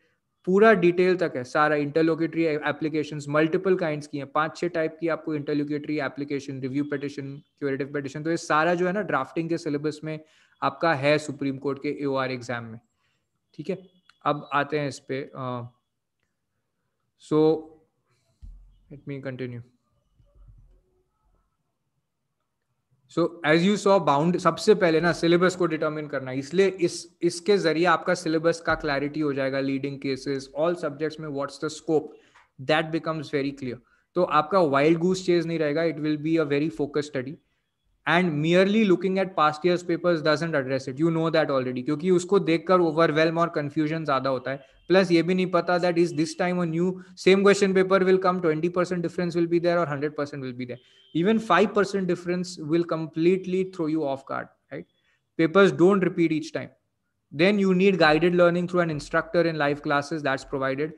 पूरा detail तक है सारा interlocutory applications multiple kinds की हैं पांच छह type की आपको interlocutory application review petition curative petition तो ये सारा जो है ना ड्राफ्टिंग के सिलेबस में आपका है सुप्रीम कोर्ट के ए एग्जाम में ठीक है अब आते हैं इस पे आ, So let me continue. So as you saw bound सबसे पहले ना सिलेबस को डिटर्मिन करना इसलिए इस इसके जरिए आपका सिलेबस का क्लैरिटी हो जाएगा लीडिंग केसेस ऑल सब्जेक्ट्स में what's the scope that becomes very clear तो आपका वाइल्ड गूस चेज नहीं रहेगा it will be a very focused study and merely looking at past years papers doesn't address it you know that already क्योंकि उसको देखकर overwhelm और confusion ज्यादा होता है प्लस ये भी नहीं पता that is this time a new same question paper will come twenty percent difference will be there और hundred percent will be there even five percent difference will completely throw you off guard right papers don't repeat each time then you need guided learning through an instructor in live classes that's provided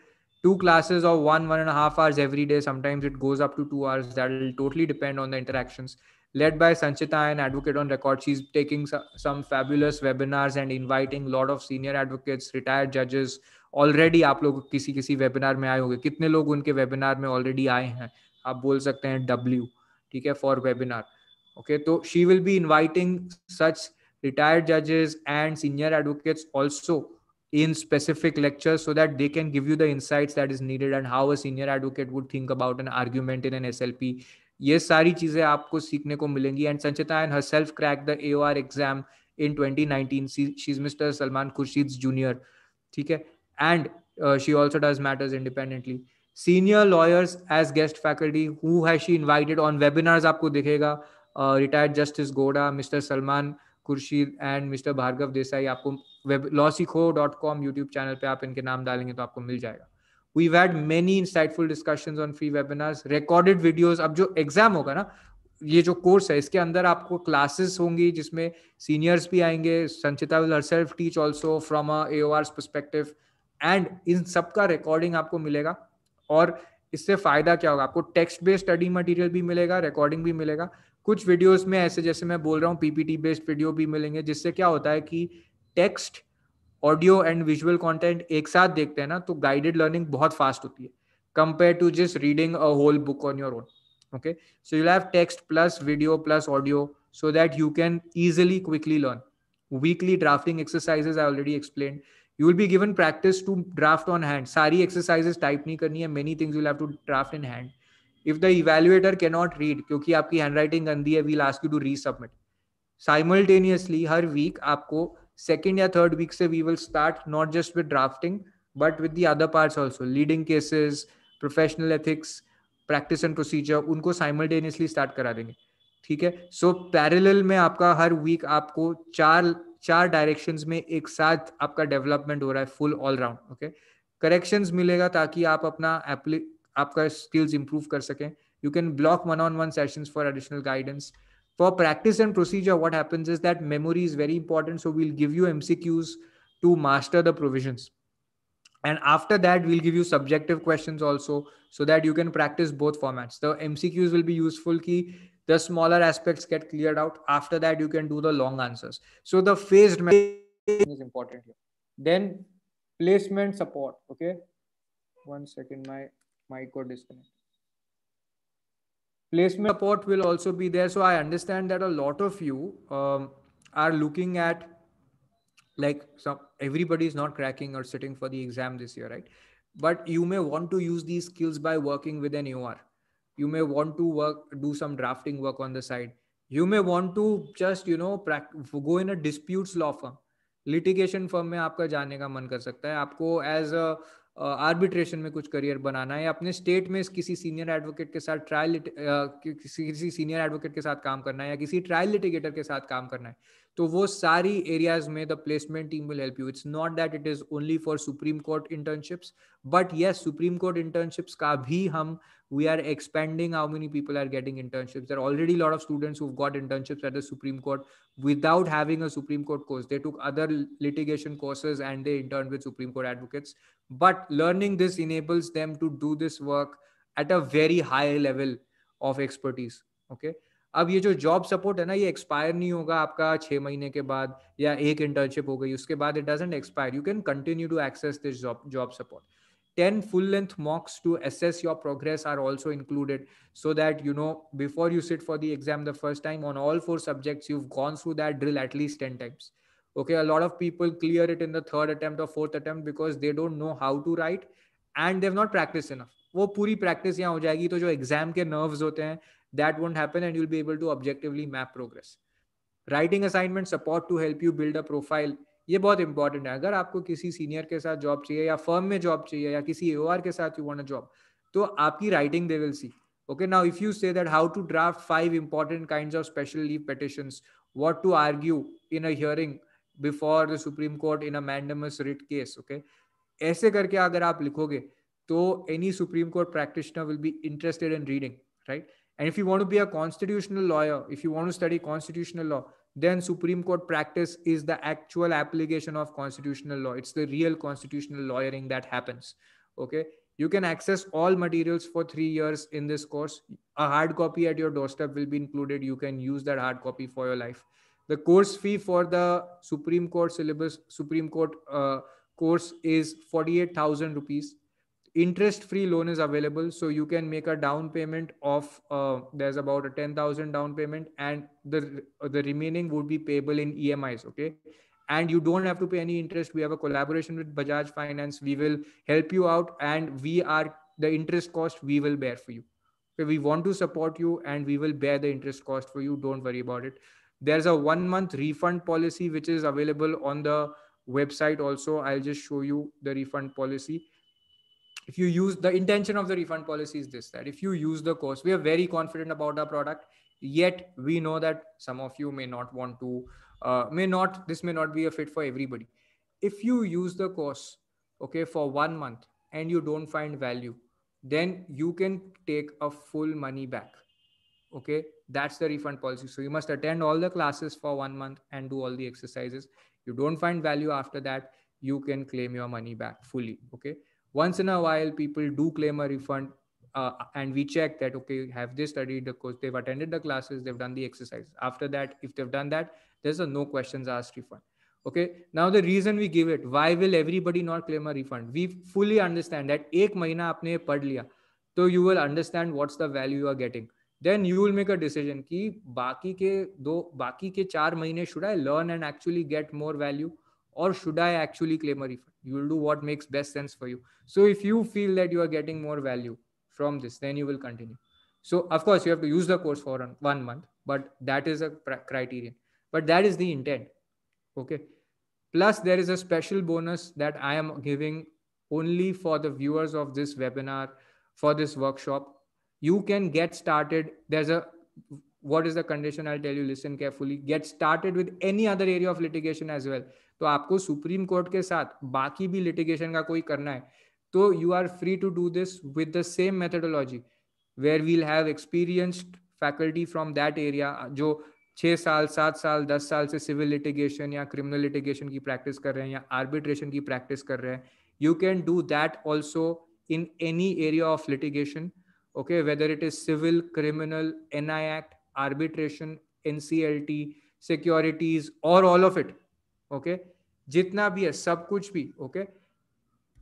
two classes of one one and a half hours every day sometimes it goes up to two hours that will totally depend on the interactions led by sanchita an advocate on record she's taking some fabulous webinars and inviting a lot of senior advocates retired judges already आप लोग किसी किसी webinar में आए होंगे कितने लोग उनके वेबिनार में ऑलरेडी आए हैं आप बोल सकते हैं डब्ल्यू ठीक है फॉर वेबिनार ओके तो she will be inviting such retired जजेस and senior advocates also in specific lecture so that they can give you the insights that is needed and how a senior advocate would think about an argument in an S ये सारी चीजें आपको सीखने को मिलेंगी and Sanchita and herself crack the a exam in twenty nineteen Salman Khurshid junior ठीक है and uh, she also does matters independently senior lawyers as guest faculty who has she invited on webinars aapko dikhega uh, retired justice goda mr salman kurshid and mr bhargav desai aapko lawsico.com youtube channel pe aap inke naam dalenge to aapko mil jayega we've had many insightful discussions on free webinars recorded videos ab jo exam hoga na ये जो course है classes अंदर आपको classes होंगी जिसमें seniors भी आएंगे Sanchita will herself teach also and इन सब का रिकॉर्डिंग आपको मिलेगा और इससे फायदा क्या होगा आपको टेक्स्ट बेस्ड स्टडी मटेरियल भी मिलेगा रिकॉर्डिंग भी मिलेगा कुछ वीडियोस में ऐसे जैसे मैं बोल रहा हूँ पीपीटी बेस्ड वीडियो भी मिलेंगे जिससे क्या होता है कि text audio and visual content एक साथ देखते हैं ना तो गाइडेड लर्निंग बहुत फास्ट होती है compare to just reading a whole book on your own okay so you have text plus video plus audio so that you can easily quickly learn weekly drafting exercises I already explain you will be given practice to draft on hand सारी exercises type नहीं करनी है many things will have to draft in hand if the evaluator can not read क्योंकि आपकी handwriting गंदी है we'll ask you to resubmit simultaneously हर week आपको सेकेंड या थर्ड वीक से we will start not just with drafting but with the other part also leading cases professional ethics practice and procedure उनको simultaneously start करा देंगे ठीक है सो so, parallel में आपका हर वीक आपको चार चार डायरेक्शंस में एक साथ आपका डेवलपमेंट हो रहा है फुल ऑलराउंड ओके करेक्शंस मिलेगा ताकि आप अपना आपका स्किल्स इंप्रूव कर सकें you can block one on one sessions for additional guidance for practice and procedure what happens is that memory is very important so we'll give you MCQs to master the provision and after that we'll give you subjective question also so that you can practise both formats the MCQs will be useful की the smaller aspects get cleared out after that you can do the long answers so the phased method is important here then placement support okay one second my mic got disconnected placement support will also be there so i understand that a lot of you um, are looking at like some everybody's not cracking or sitting for the exam this year right but you may want to use these skills by working with an or you may want to work do some drafting work on the side you may want to just you know go in a disputes law firm litigation firm में आपका जाने का मन कर सकता है आपको as a arbitration में कुछ करियर बनाना है अपने स्टेट में किसी सीनियर एडवोकेट के साथ ट्रायल किसी किसी सीनियर एडवोकेट के साथ काम करना है या किसी ट्रायल लिटिगेटर के साथ काम करना है तो वो सारी एरियाज में the placement team will help you it's not that it is only for Supreme Court internships but yes Supreme Court internships का भी हम we are expanding how many people are getting internships there are already a lot of students who've got internships at the supreme court without having a supreme court course they took other litigation courses and they interned with supreme court advocates but learning this enables them to do this work at a very high level of expertise okay अब ये जो job support है ना ये expire नहीं होगा आपका छः महीने के बाद या एक इंटर्नशिप हो गई उसके बाद it doesn't expire you can continue to access this job job support 10 full length mocks to assess your progress are also included so that you know before you sit for the exam the first time on all four subjects you've gone through that drill at least 10 times okay a lot of people clear it in the third attempt or fourth attempt because they don't know how to write and they've not practiced enough वो पूरी practice यहाँ हो जाएगी तो जो exam के nerves होते हैं won't happen and you'll be able to objectively map progress. Writing assignment support to help you build a profile. ये बहुत इंपॉर्टेंट है अगर आपको किसी सीनियर के साथ जॉब चाहिए या फर्म में जॉब चाहिए या किसी ए के साथ यू वॉन्ट जॉब तो आपकी writing they will see okay now if you say that how to draft five important kind of special leave petition what to argue in a hearing before the supreme court in a mandamus writ case okay ऐसे करके अगर आप लिखोगे तो any Supreme Court practitioner will be interested in reading right and if you want be a constitutional lawyer if you want study constitutional law then Supreme Court practice is the actual application of constitutional law. It's the real constitutional lawyering that happens. Okay. You can access all materials for three years in this course. A hard copy at your doorstep will be included. You can use that hard copy for your life. The course fee for the Supreme Court syllabus, Supreme Court uh, course is 48,000 rupees interest free loan is available so you can make a down payment of uh, there's about a 10000 down payment and the the remaining would be payable in emis okay and you don't have to pay any interest we have a collaboration with bajaj finance we will help you out and we are the interest cost we will bear for you okay, we want to support you and we will bear the interest cost for you don't worry about it there's a one month refund policy which is available on the website also i'll just show you the refund policy if you use the intention of the refund policy is this that if you use the course we are very confident about our product yet we know that some of you may not want to uh, may not this may not be a fit for everybody if you use the course okay for one month and you don't find value then you can take a full money back okay that's the refund policy so you must attend all the classes for one month and do all the exercises you don't find value after that you can claim your money back fully okay once in a while people do claim a refund uh, and we check that okay have they studied the course they've attended the classes they've done the exercise after that if they've done that there's a no questions asked refund okay now the reason we give it why will everybody not claim a refund we fully understand that ek mahina aapne pad liya so you will understand what's the value you are getting then you will make a decision ki baki ke do baki ke 4 mahine should i learn and actually get more value or should I actually claim a refund? You will do what makes best sense for you. So if you feel that you are getting more value from this, then you will continue. So of course you have to use the course for one month, but that is a criterion. But that is the intent. Okay. Plus there is a special bonus that I am giving only for the viewers of this webinar, for this workshop. You can get started. There's a what is the condition i'll tell you listen carefully get started with any other area of litigation as well तो आपको supreme court के साथ बाकी भी litigation का कोई करना है तो you are free to do this with the same methodology where we'll have experienced faculty from that area जो छः साल सात साल दस साल से सिविल लिटिगेशन या क्रिमिनल लिटिगेशन की प्रैक्टिस कर रहे हैं या आर्बिट्रेशन की प्रैक्टिस कर रहे हैं you can do that also in any area of litigation okay whether it is civil criminal N I act arbitration, NCLT, securities, or all of it. Okay. जितना भी है सब कुछ भी okay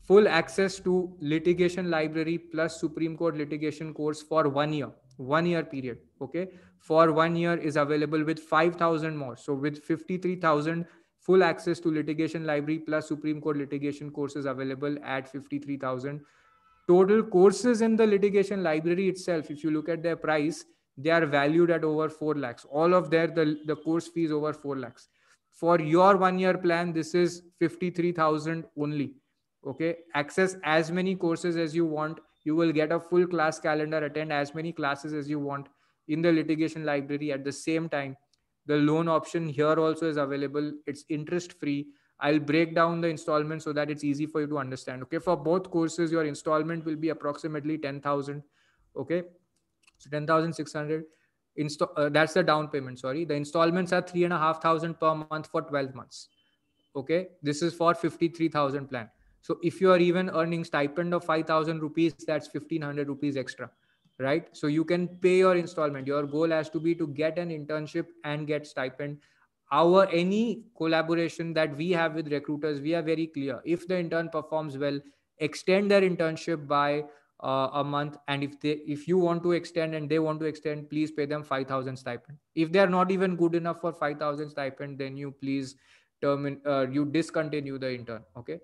full access to litigation library plus Supreme Court litigation course for one year one year period okay for one year is available with five thousand more so with fifty three thousand full access to litigation library plus supreme court litigation courses available at 53000 total courses in the litigation library itself if you look at their price they are valued at over 4 lakhs all of their the, the course fees over 4 lakhs for your one year plan this is 53000 only okay access as many courses as you want you will get a full class calendar attend as many classes as you want in the litigation library at the same time the loan option here also is available it's interest free i'll break down the installment so that it's easy for you to understand okay for both courses your installment will be approximately 10000 okay so 10,600 install uh, that's the down payment sorry the installments are three and a half thousand per month for 12 months okay this is for 53000 plan so if you are even earning stipend of 5000 rupees that's 1500 rupees extra right so you can pay your installment your goal has to be to get an internship and get stipend our any collaboration that we have with recruiters we are very clear if the intern performs well extend their internship by uh, a month and if they if you want to extend and they want to extend please pay them 5000 stipend if they are not even good enough for 5000 stipend then you please terminate uh, you discontinue the intern okay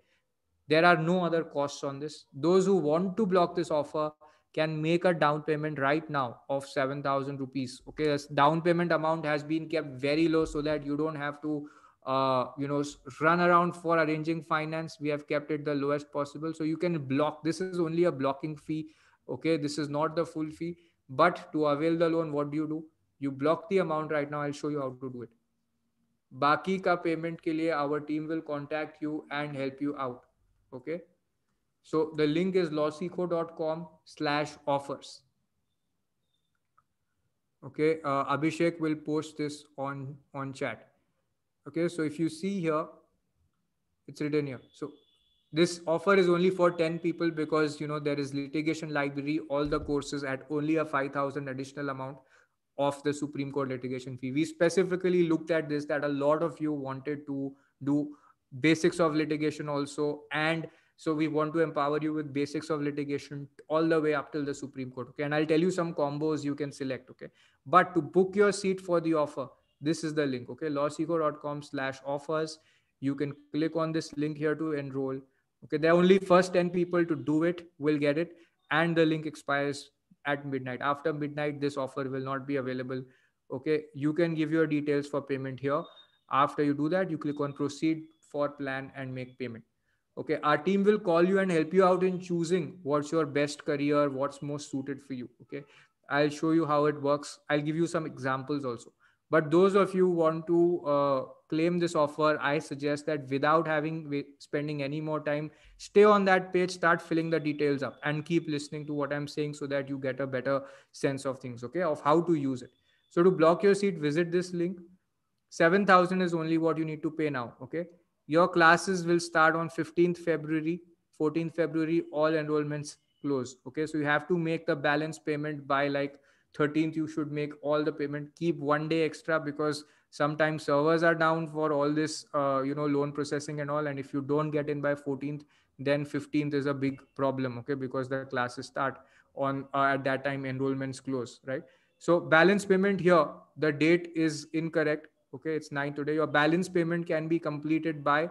there are no other costs on this those who want to block this offer can make a down payment right now of 7000 rupees okay this down payment amount has been kept very low so that you don't have to uh, you know run around for arranging finance we have kept it the lowest possible so you can block this is only a blocking fee okay this is not the full fee but to avail the loan what do you do you block the amount right now i'll show you how to do it Baki ka payment ke liye our team will contact you and help you out. Okay. So the link is LawSikho dot okay uh, abhishek will post this on on chat Okay, so if you see here, it's written here. So this offer is only for 10 people because you know there is litigation library, all the courses at only a 5,000 additional amount of the Supreme Court litigation fee. We specifically looked at this that a lot of you wanted to do basics of litigation also and so we want to empower you with basics of litigation all the way up till the Supreme Court. Okay. And I'll tell you some combos you can select. Okay. But to book your seat for the offer, this is the link okay lawseco.com slash offers you can click on this link here to enroll okay the only first 10 people to do it will get it and the link expires at midnight after midnight this offer will not be available okay you can give your details for payment here after you do that you click on proceed for plan and make payment okay our team will call you and help you out in choosing what's your best career what's most suited for you okay i'll show you how it works i'll give you some examples also but those of you want to uh, claim this offer, I suggest that without having spending any more time, stay on that page, start filling the details up, and keep listening to what I'm saying so that you get a better sense of things. Okay, of how to use it. So to block your seat, visit this link. Seven thousand is only what you need to pay now. Okay, your classes will start on 15th February. 14th February, all enrollments close. Okay, so you have to make the balance payment by like 13th you should make all the payment keep one day extra because sometimes servers are down for all this uh, you know loan processing and all and if you don't get in by 14th then 15th is a big problem okay because the classes start on uh, at that time enrollments close right so balance payment here the date is incorrect okay it's 9 today your balance payment can be completed by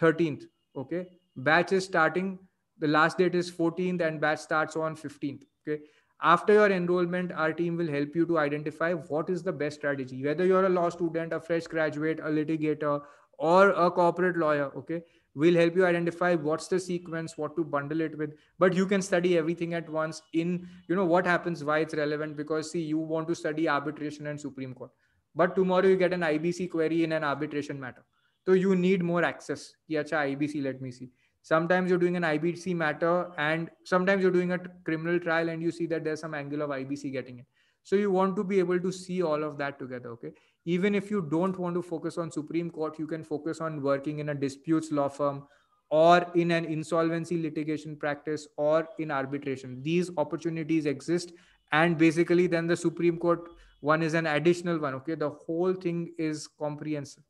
13th okay batch is starting the last date is 14th and batch starts on 15th okay after your enrollment our team will help you to identify what is the best strategy whether you're a law student a fresh graduate a litigator or a corporate lawyer okay we'll help you identify what's the sequence what to bundle it with but you can study everything at once in you know what happens why it's relevant because see you want to study arbitration and supreme court but tomorrow you get an ibc query in an arbitration matter so you need more access yeah acha ibc let me see sometimes you're doing an IBC matter and sometimes you're doing a criminal trial and you see that there's some angle of IBC getting it. So you want to be able to see all of that together. Okay. Even if you don't want to focus on Supreme Court, you can focus on working in a disputes law firm or in an insolvency litigation practice or in arbitration. These opportunities exist. And basically, then the Supreme Court one is an additional one. Okay. The whole thing is comprehensive.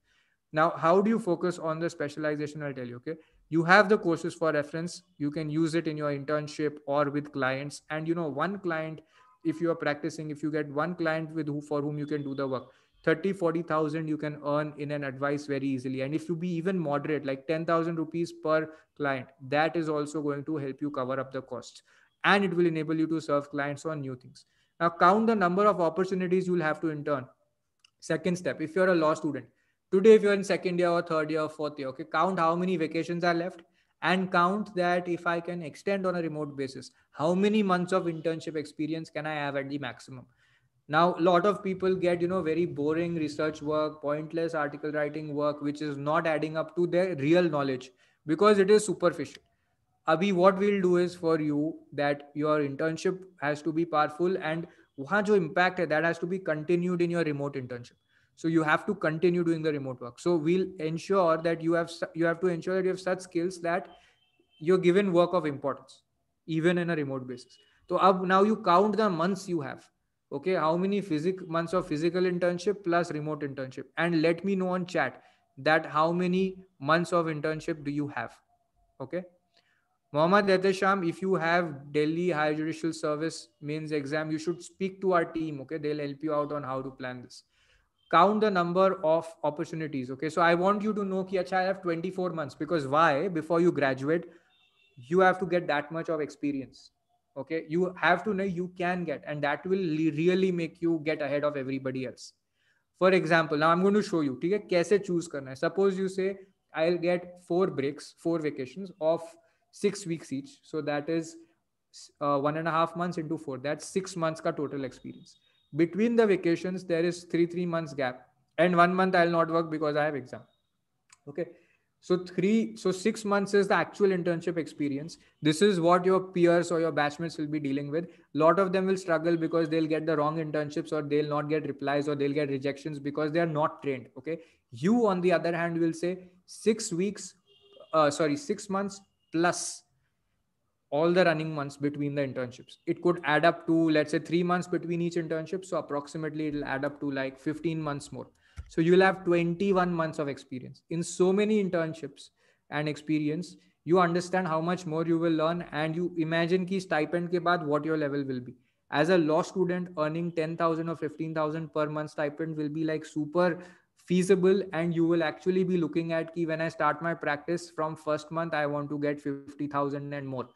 Now, how do you focus on the specialization? I'll tell you. Okay you have the courses for reference you can use it in your internship or with clients and you know one client if you are practicing if you get one client with who for whom you can do the work 30 40000 you can earn in an advice very easily and if you be even moderate like 10000 rupees per client that is also going to help you cover up the costs and it will enable you to serve clients on new things now count the number of opportunities you'll have to intern second step if you're a law student today if you're in second year or third year or fourth year okay count how many vacations are left and count that if i can extend on a remote basis how many months of internship experience can i have at the maximum now a lot of people get you know very boring research work pointless article writing work which is not adding up to their real knowledge because it is superficial abhi what we'll do is for you that your internship has to be powerful and वहाँ जो impact है that has to be continued in your remote internship so you have to continue doing the remote work so we'll ensure that you have you have to ensure that you have such skills that you're given work of importance even in a remote basis so ab, now you count the months you have okay how many physic months of physical internship plus remote internship and let me know on chat that how many months of internship do you have okay Mohammad Etesham, if you have Delhi High Judicial Service mains exam, you should speak to our team. Okay, they'll help you out on how to plan this count the number of opportunities okay so i want you to know ki i have 24 months because why before you graduate you have to get that much of experience okay you have to know you can get and that will really make you get ahead of everybody else for example now i'm going to show you theek hai kaise choose karna hai suppose you say i'll get four breaks four vacations of 6 weeks each so that is uh, one and a half months into four that's 6 months ka total experience between the vacations there is three three months gap and one month i'll not work because i have exam okay so three so six months is the actual internship experience this is what your peers or your batchmates will be dealing with a lot of them will struggle because they'll get the wrong internships or they'll not get replies or they'll get rejections because they are not trained okay you on the other hand will say six weeks uh, sorry six months plus all the running months between the internships. It could add up to, let's say, three months between each internship. So, approximately, it'll add up to like 15 months more. So, you'll have 21 months of experience in so many internships and experience. You understand how much more you will learn, and you imagine ki stipend ke baad what your level will be. As a law student, earning 10,000 or 15,000 per month stipend will be like super feasible and you will actually be looking at ki when i start my practice from first month i want to get 50000 and more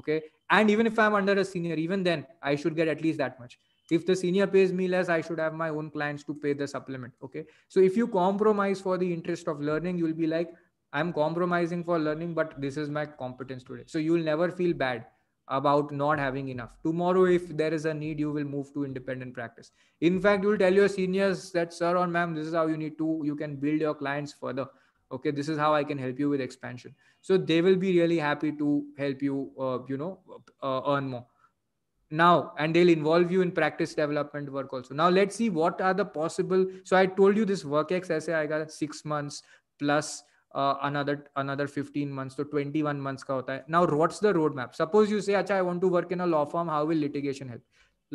okay and even if i'm under a senior even then i should get at least that much if the senior pays me less i should have my own clients to pay the supplement okay so if you compromise for the interest of learning you'll be like i'm compromising for learning but this is my competence today so you'll never feel bad about not having enough tomorrow if there is a need you will move to independent practice in fact you'll tell your seniors that sir or ma'am this is how you need to you can build your clients further okay this is how i can help you with expansion so they will be really happy to help you uh, you know uh, earn more now and they'll involve you in practice development work also now let's see what are the possible so i told you this work x essay i got 6 months plus uh, another another 15 months so 21 months ka hota hai. now what's the roadmap suppose you say i want to work in a law firm how will litigation help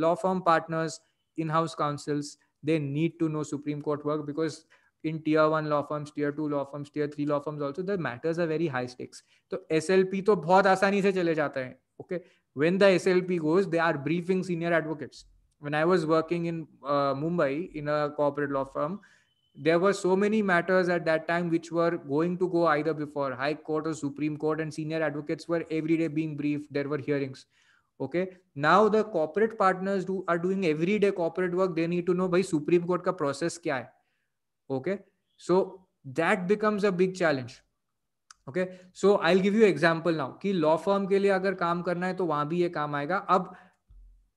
law firm partners in-house counsels they need to know supreme court work because in tier one law firms, tier two law firms, tier three law firms also the matters are very high stakes. तो SLP तो बहुत आसानी से चले जाते हैं. Okay, when the SLP goes, they are briefing senior advocates. When I was working in uh, Mumbai in a corporate law firm, there were so many matters at that time which were going to go either before High Court or Supreme Court, and senior advocates were every day being briefed. There were hearings. Okay now the corporate partners do are doing every day corporate work they need to know भाई Supreme Court का process क्या है okay so that becomes a big challenge okay so I give you example now कि law firm के लिए अगर काम करना है तो वहां भी ये काम आएगा अब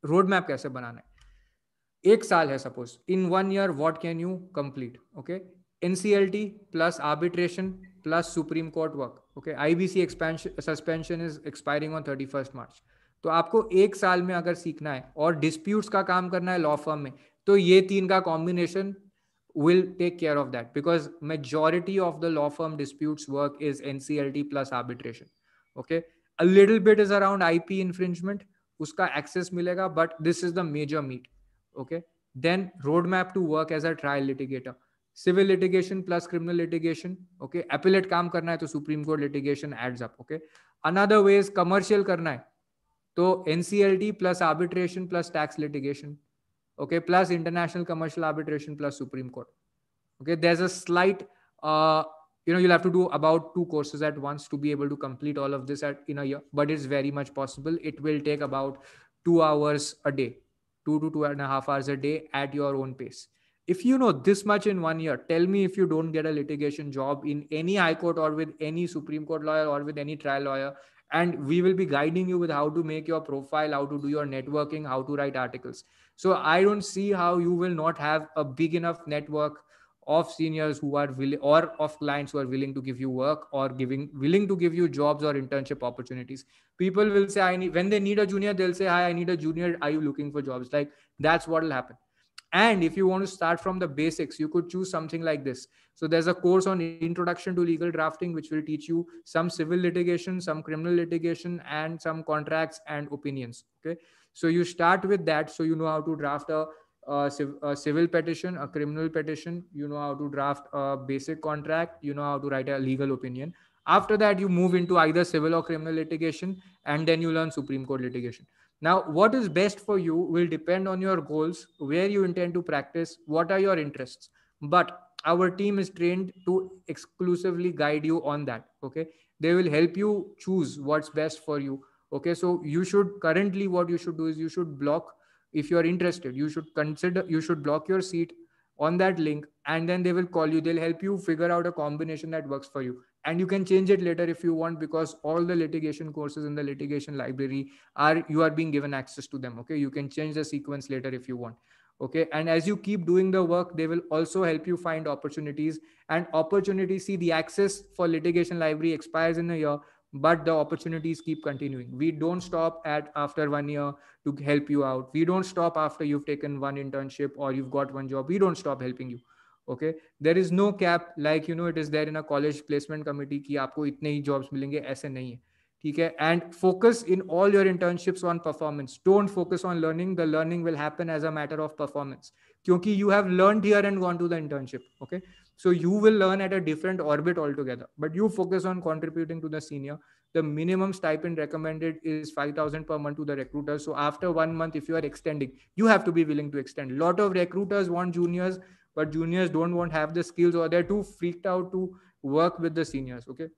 रोड मैप कैसे बनाना है एक साल है suppose in one year what can you complete okay NCLT plus arbitration plus Supreme Court work okay IBC suspension is expiring on thirty first March तो आपको एक साल में अगर सीखना है और डिस्प्यूट्स का काम करना है लॉ फर्म में तो ये तीन का combination will take care of that because majority of the law firm disputes work is nclt plus arbitration okay a little bit is around ip infringement uska access milega but this is the major meat okay then roadmap to work as a trial litigator civil litigation plus criminal litigation okay appellate काम करना है तो Supreme Court litigation adds up okay another ways commercial करना है तो NCLT plus arbitration plus tax litigation okay plus international commercial arbitration plus supreme court okay there's a slight uh, you know you'll have to do about two courses at once to be able to complete all of this at in a year but it's very much possible it will take about two hours a day two to two and a half hours a day at your own pace if you know this much in one year tell me if you don't get a litigation job in any high court or with any supreme court lawyer or with any trial lawyer and we will be guiding you with how to make your profile how to do your networking how to write articles so I don't see how you will not have a big enough network of seniors who are willing or of clients who are willing to give you work or giving willing to give you jobs or internship opportunities people will say i need when they need a junior they'll say hi i need a junior are you looking for jobs like that's what will happen and if you want to start from the basics you could choose something like this so there's a course on introduction to legal drafting which will teach you some civil litigation some criminal litigation and some contracts and opinions okay so you start with that. So you know how to draft a, a, civ- a civil petition, a criminal petition. You know how to draft a basic contract. You know how to write a legal opinion. After that, you move into either civil or criminal litigation, and then you learn Supreme Court litigation. Now, what is best for you will depend on your goals, where you intend to practice, what are your interests. But our team is trained to exclusively guide you on that. Okay. They will help you choose what's best for you okay so you should currently what you should do is you should block if you are interested you should consider you should block your seat on that link and then they will call you they'll help you figure out a combination that works for you and you can change it later if you want because all the litigation courses in the litigation library are you are being given access to them okay you can change the sequence later if you want okay and as you keep doing the work they will also help you find opportunities and opportunities see the access for litigation library expires in a year but the opportunities keep continuing we don't stop at after one year to help you out we don't stop after you've taken one internship or you've got one job we don't stop helping you okay there is no cap like you know it is there in a college placement committee ki aapko itne hi jobs milenge aise nahi hai ठीक है focus in all your internships on performance. Don't focus on learning. The learning will happen as a matter of performance kyunki you have learned here and gone to the internship okay so you will learn at a different orbit altogether but you focus on contributing to the senior the minimum stipend recommended is 5000 per month to the recruiters. so after one month if you are extending you have to be willing to extend lot of recruiters want juniors but juniors don't want have the skills or they're too freaked out to work with the seniors okay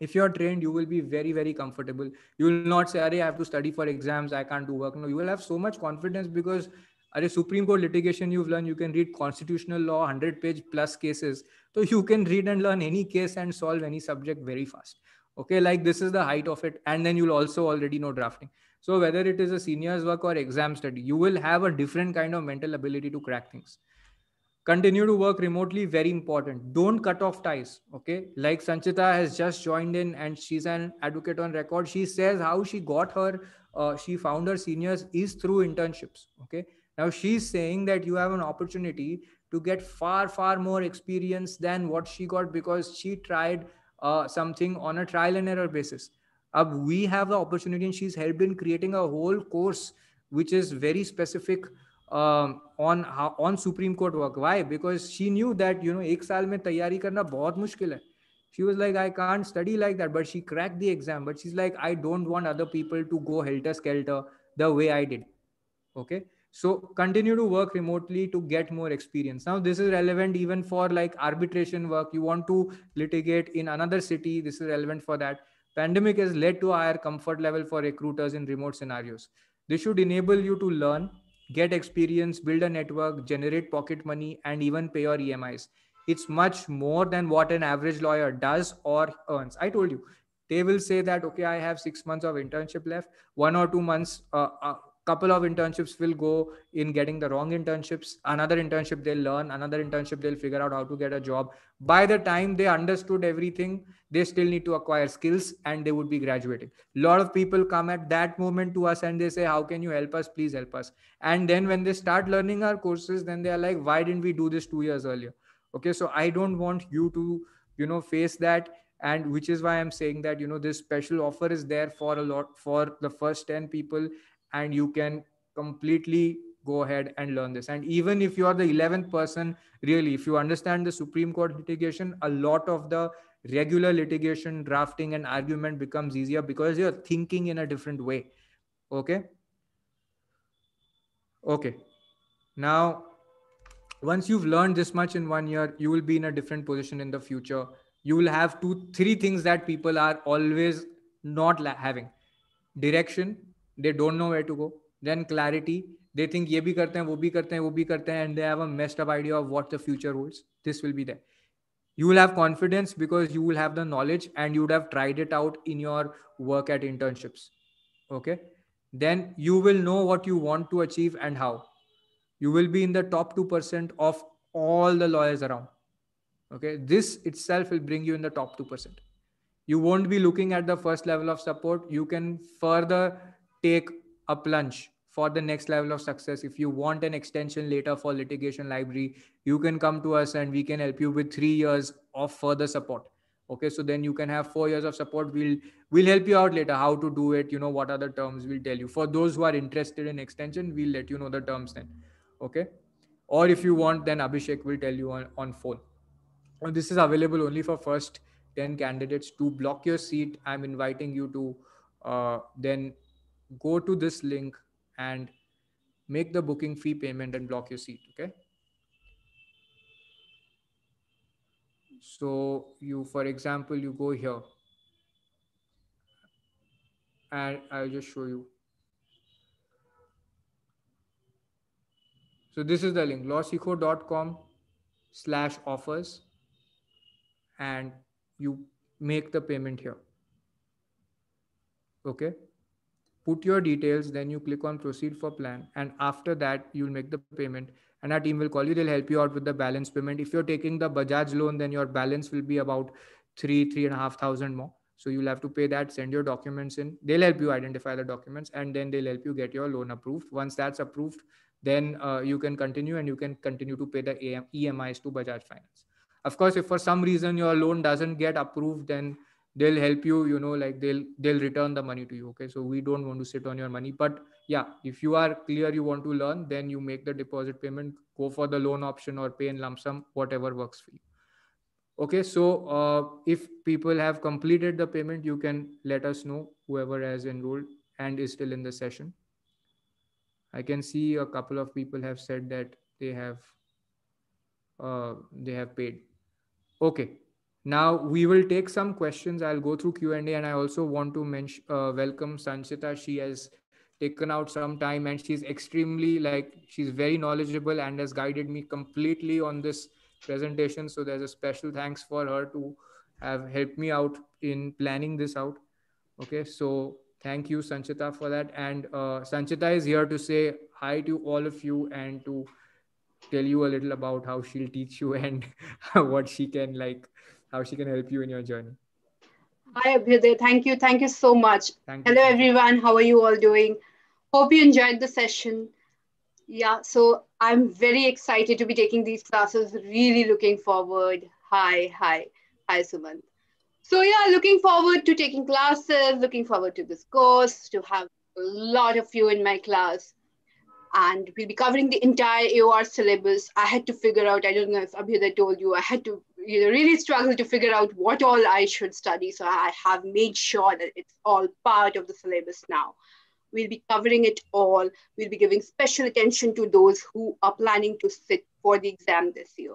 if you're trained you will be very very comfortable you will not say i have to study for exams i can't do work no you will have so much confidence because अरे Supreme Court litigation you've learned you can read constitutional law 100 page plus cases so you can read and learn any case and solve any subject very fast okay like this is the height of it and then you'll also already know drafting so whether it is a senior's work or exam study you will have a different kind of mental ability to crack things continue to work remotely very important don't cut off ties okay like sanchita has just joined in and she's an advocate on record she says how she got her uh, she found her seniors is through internships okay now she's saying that you have an opportunity to get far, far more experience than what she got because she tried uh, something on a trial and error basis. Uh, we have the opportunity, and she's helped in creating a whole course which is very specific um, on on Supreme Court work. Why? Because she knew that you know एक साल में तैयारी करना बहुत मुश्किल She was like, I can't study like that. But she cracked the exam. But she's like, I don't want other people to go helter skelter the way I did. Okay. So continue to work remotely to get more experience. Now, this is relevant even for like arbitration work. You want to litigate in another city. This is relevant for that. Pandemic has led to higher comfort level for recruiters in remote scenarios. This should enable you to learn, get experience, build a network, generate pocket money, and even pay your EMIs. It's much more than what an average lawyer does or earns. I told you, they will say that okay i have six months of internship left one or two months uh, uh, couple of internships will go in getting the wrong internships another internship they'll learn another internship they'll figure out how to get a job by the time they understood everything they still need to acquire skills and they would be graduating a lot of people come at that moment to us and they say how can you help us please help us and then when they start learning our courses then they are like why didn't we do this 2 years earlier okay so i don't want you to you know face that and which is why i'm saying that you know this special offer is there for a lot for the first 10 people and you can completely go ahead and learn this and even if you are the 11th person really if you understand the supreme court litigation a lot of the regular litigation drafting and argument becomes easier because you're thinking in a different way okay okay now once you've learned this much in one year you will be in a different position in the future you will have two three things that people are always not having direction they don't know where to go then clarity they think ye bhi karte hain wo bhi karte hain wo bhi karte hain and they have a messed up idea of what the future holds this will be there you will have confidence because you will have the knowledge and you would have tried it out in your work at internships okay then you will know what you want to achieve and how you will be in the top 2% of all the lawyers around okay this itself will bring you in the top 2% you won't be looking at the first level of support you can further take a plunge for the next level of success if you want an extension later for litigation library you can come to us and we can help you with 3 years of further support okay so then you can have 4 years of support we'll we'll help you out later how to do it you know what are the terms we'll tell you for those who are interested in extension we'll let you know the terms then okay or if you want then abhishek will tell you on, on phone and this is available only for first 10 candidates to block your seat i'm inviting you to uh, then go to this link and make the booking fee payment and block your seat. Okay. So you, for example, you go here and I'll just show you. So this is the link, lawseco.com slash offers. And you make the payment here. Okay put your details, then you click on proceed for plan. And after that, you'll make the payment and our team will call you. They'll help you out with the balance payment. If you're taking the Bajaj loan, then your balance will be about three, three and a half thousand more. So you'll have to pay that, send your documents in. They'll help you identify the documents and then they'll help you get your loan approved. Once that's approved, then uh, you can continue and you can continue to pay the AM, EMIs to Bajaj Finance. Of course, if for some reason your loan doesn't get approved, then they'll help you you know like they'll they'll return the money to you okay so we don't want to sit on your money but yeah if you are clear you want to learn then you make the deposit payment go for the loan option or pay in lump sum whatever works for you okay so uh, if people have completed the payment you can let us know whoever has enrolled and is still in the session i can see a couple of people have said that they have uh, they have paid okay now we will take some questions. I'll go through Q&A and I also want to mention, uh, welcome Sanchita. She has taken out some time and she's extremely like, she's very knowledgeable and has guided me completely on this presentation. So there's a special thanks for her to have helped me out in planning this out. Okay, so thank you Sanchita for that. And uh, Sanchita is here to say hi to all of you and to tell you a little about how she'll teach you (laughs) and what she can like how she can help you in your journey. Hi, Abhyuday. Thank you. Thank you so much. Thank Hello, everyone. How are you all doing? Hope you enjoyed the session. Yeah, so I'm very excited to be taking these classes. Really looking forward. Hi, hi, hi, Suman. So, yeah, looking forward to taking classes, looking forward to this course, to have a lot of you in my class. And we'll be covering the entire AOR syllabus. I had to figure out, I don't know if Abhyuday told you, I had to you know, really struggle to figure out what all I should study. So I have made sure that it's all part of the syllabus now. We'll be covering it all. We'll be giving special attention to those who are planning to sit for the exam this year.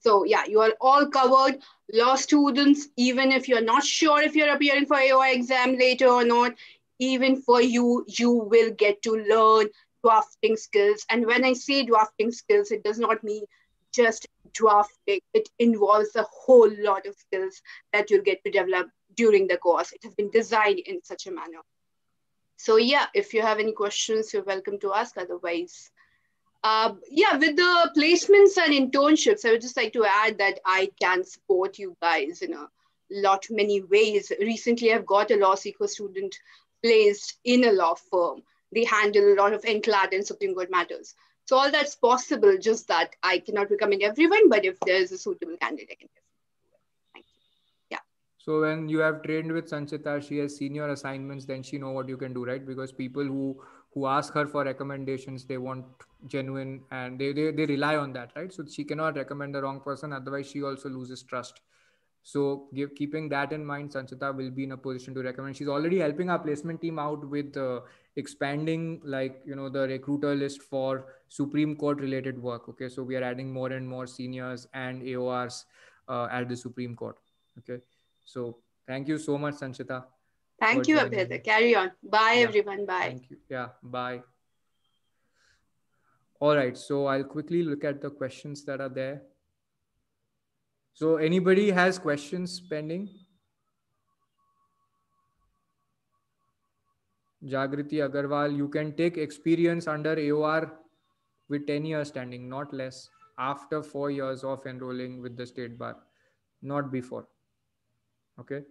So yeah, you are all covered. Law students, even if you're not sure if you're appearing for AOI exam later or not, even for you, you will get to learn drafting skills. And when I say drafting skills, it does not mean just drafting. It involves a whole lot of skills that you'll get to develop during the course. It has been designed in such a manner. So yeah, if you have any questions, you're welcome to ask. Otherwise, uh, yeah, with the placements and internships, I would just like to add that I can support you guys in a lot many ways. Recently, I've got a law seeker student placed in a law firm. They handle a lot of NCLAT and Supreme Court matters. So all that's possible, just that I cannot recommend everyone, but if there is a suitable candidate, I can Thank you. Yeah. So when you have trained with Sanchita, she has seen your assignments, then she know what you can do, right? Because people who who ask her for recommendations, they want genuine and they, they they rely on that, right? So she cannot recommend the wrong person, otherwise she also loses trust. So give, keeping that in mind, Sanchita will be in a position to recommend. She's already helping our placement team out with uh, expanding like you know the recruiter list for supreme court related work okay so we are adding more and more seniors and aors uh, at the supreme court okay so thank you so much sanchita thank you abhidha carry on bye yeah. everyone bye thank you yeah bye all right so i'll quickly look at the questions that are there so anybody has questions pending Jagriti Agarwal, you can take experience under AOR with 10 years standing, not less, after four years of enrolling with the state bar, not before. Okay.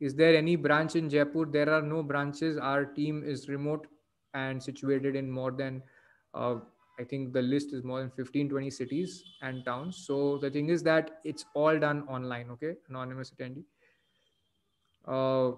Is there any branch in Jaipur? There are no branches. Our team is remote and situated in more than, uh, I think the list is more than 15, 20 cities and towns. So the thing is that it's all done online. Okay. Anonymous attendee. Uh,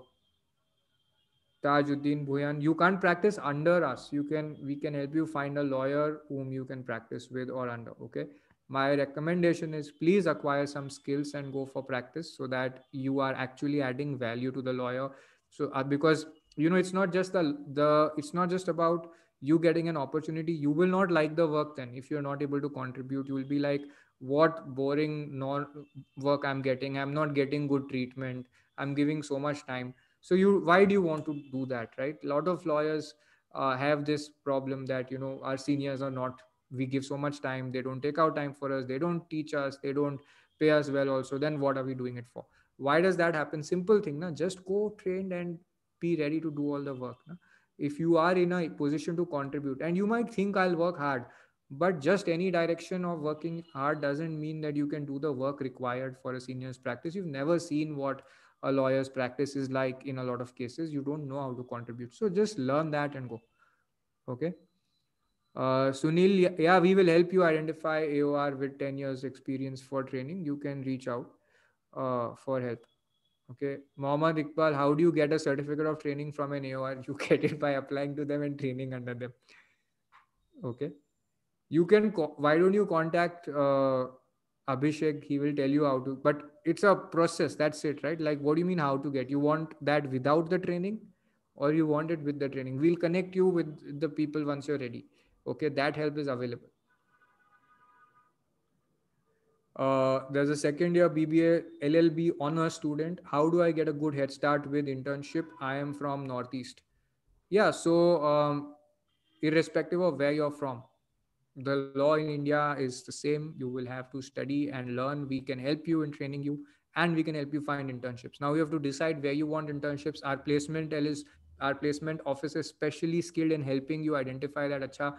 Tajuddin Bhuyan. You can't practice under us. You can we can help you find a lawyer whom you can practice with or under. Okay. My recommendation is please acquire some skills and go for practice so that you are actually adding value to the lawyer. So uh, because you know it's not just the the it's not just about you getting an opportunity. You will not like the work then if you're not able to contribute. You will be like, what boring non work I'm getting. I'm not getting good treatment. I'm giving so much time so you why do you want to do that right a lot of lawyers uh, have this problem that you know our seniors are not we give so much time they don't take out time for us they don't teach us they don't pay us well also then what are we doing it for why does that happen simple thing na just go trained and be ready to do all the work na? if you are in a position to contribute and you might think i'll work hard but just any direction of working hard doesn't mean that you can do the work required for a senior's practice you've never seen what a lawyer's practice is like in a lot of cases you don't know how to contribute so just learn that and go okay uh, Sunil, yeah, we will help you identify AOR with 10 years experience for training. You can reach out uh, for help. Okay. Mohammad Iqbal, how do you get a certificate of training from an AOR? (laughs) You get it by applying to them and training under them. Okay. You can, why don't you contact uh, Abhishek, he will tell you how to, but it's a process. That's it, right? Like, what do you mean how to get? You want that without the training or you want it with the training? We'll connect you with the people once you're ready. Okay, that help is available. Uh, there's a second year BBA LLB honor student. How do I get a good head start with internship? I am from Northeast. Yeah, so um, irrespective of where you're from, the law in India is the same. You will have to study and learn. We can help you in training you and we can help you find internships. Now you have to decide where you want internships. Our placement is our placement office is specially skilled in helping you identify that acha,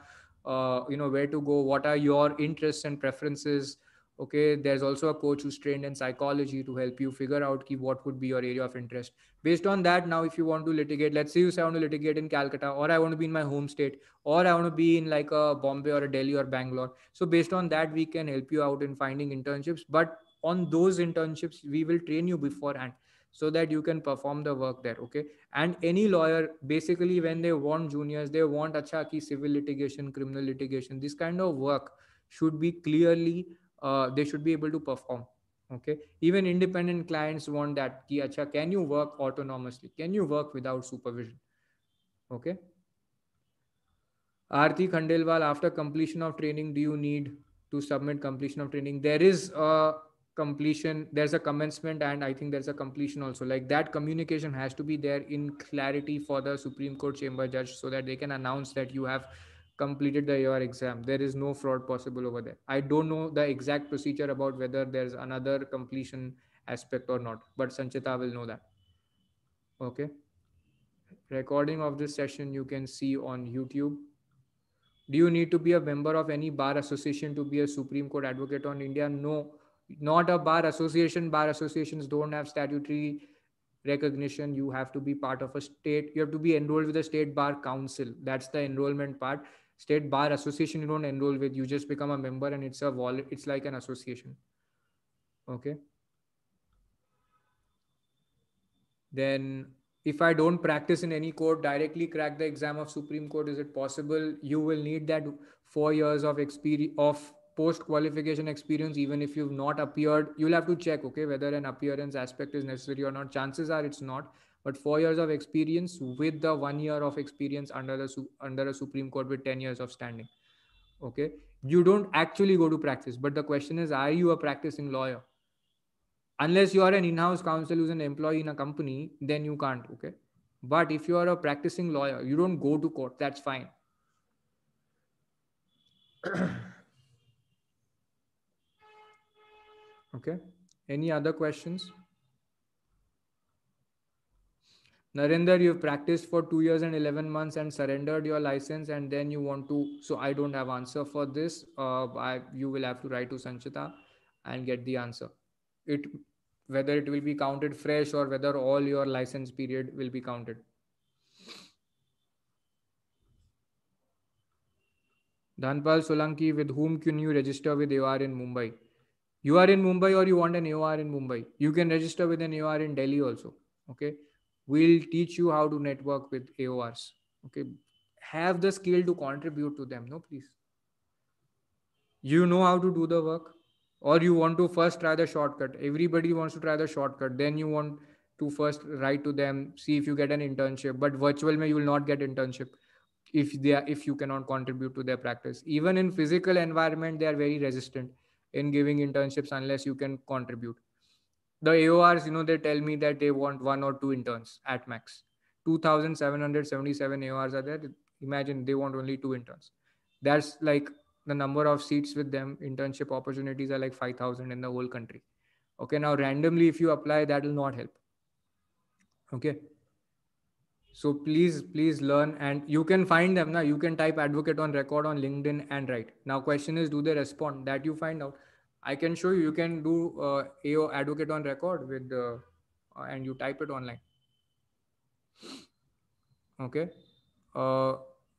uh, you know, where to go, what are your interests and preferences, okay there's also a coach who's trained in psychology to help you figure out ki what would be your area of interest based on that now if you want to litigate let's say you say i want to litigate in calcutta or i want to be in my home state or i want to be in like a bombay or a delhi or bangalore so based on that we can help you out in finding internships but on those internships we will train you beforehand so that you can perform the work there okay and any lawyer basically when they want juniors they want acha ki civil litigation criminal litigation this kind of work should be clearly uh, they should be able to perform okay even independent clients want that ki acha can you work autonomously can you work without supervision okay Arti Khandelwal, after completion of training, do you need to submit completion of training? There is a completion, there's a commencement, and I think there's a completion also. Like that communication has to be there in clarity for the Supreme Court chamber judge so that they can announce that you have completed the your exam there is no fraud possible over there i don't know the exact procedure about whether there's another completion aspect or not but sanchita will know that okay recording of this session you can see on youtube do you need to be a member of any bar association to be a supreme court advocate on india no not a bar association bar associations don't have statutory recognition you have to be part of a state you have to be enrolled with the state bar council that's the enrollment part state bar association you don't enroll with you just become a member and it's a wall it's like an association okay then if i don't practice in any court directly crack the exam of supreme court is it possible you will need that 4 years of experience of post qualification experience even if you've not appeared you'll have to check okay whether an appearance aspect is necessary or not chances are it's not but four years of experience with the one year of experience under the under a Supreme Court with 10 years of standing. Okay. You don't actually go to practice, but the question is, are you a practicing lawyer? Unless you are an in-house counsel who's an employee in a company, then you can't. Okay. But if you are a practicing lawyer, you don't go to court. That's fine. (clears throat) okay. Any other questions? Narendra, you've practiced for two years and 11 months and surrendered your license, and then you want to. So I don't have answer for this. Uh, I, you will have to write to Sanchita and get the answer. It whether it will be counted fresh or whether all your license period will be counted. Dhanpal Solanki, with whom can you register with AOR in Mumbai? You are in Mumbai or you want an AOR in Mumbai. You can register with an AOR in Delhi also. Okay we'll teach you how to network with aors okay have the skill to contribute to them no please you know how to do the work or you want to first try the shortcut everybody wants to try the shortcut then you want to first write to them see if you get an internship but virtual may you will not get internship if they are, if you cannot contribute to their practice even in physical environment they are very resistant in giving internships unless you can contribute the AORs, you know, they tell me that they want one or two interns at max. 2,777 AORs are there. Imagine they want only two interns. That's like the number of seats with them. Internship opportunities are like 5,000 in the whole country. Okay, now randomly, if you apply, that will not help. Okay. So please, please learn and you can find them now. You can type advocate on record on LinkedIn and write. Now, question is, do they respond? That you find out I can show you. You can do uh, AO advocate on record with, uh, uh, and you type it online. Okay. Uh,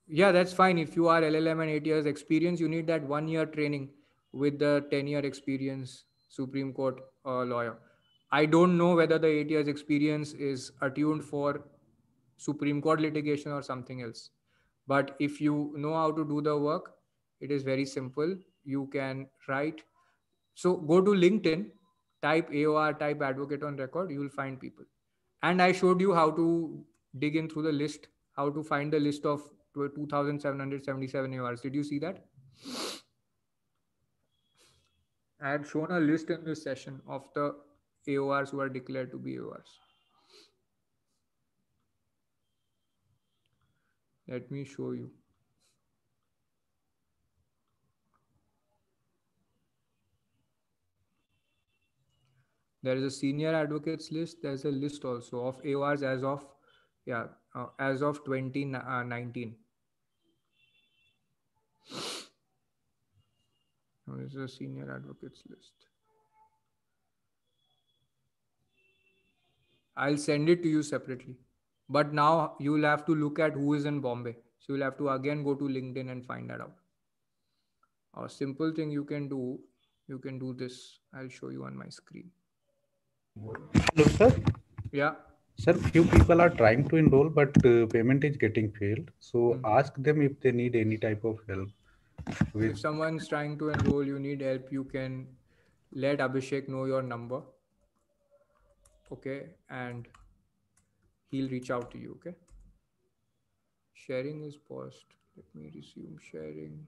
yeah, that's fine. If you are LLM and eight years experience, you need that one year training with the 10 year experience Supreme Court uh, lawyer. I don't know whether the eight years experience is attuned for Supreme Court litigation or something else. But if you know how to do the work, it is very simple. You can write so go to LinkedIn, type AOR, type advocate on record, you will find people. And I showed you how to dig in through the list, how to find the list of 2,777 AORs. Did you see that? I had shown a list in this session of the AORs who are declared to be AORs. Let me show you. there is a senior advocates list there's a list also of aors as of yeah uh, as of 2019 uh, there's this is a senior advocates list i'll send it to you separately but now you'll have to look at who is in bombay so you'll have to again go to linkedin and find that out a simple thing you can do you can do this i'll show you on my screen Hello, sir. Yeah. Sir, few people are trying to enroll, but uh, payment is getting failed. So mm-hmm. ask them if they need any type of help. With... If someone's trying to enroll, you need help, you can let Abhishek know your number. Okay. And he'll reach out to you. Okay. Sharing is paused. Let me resume sharing.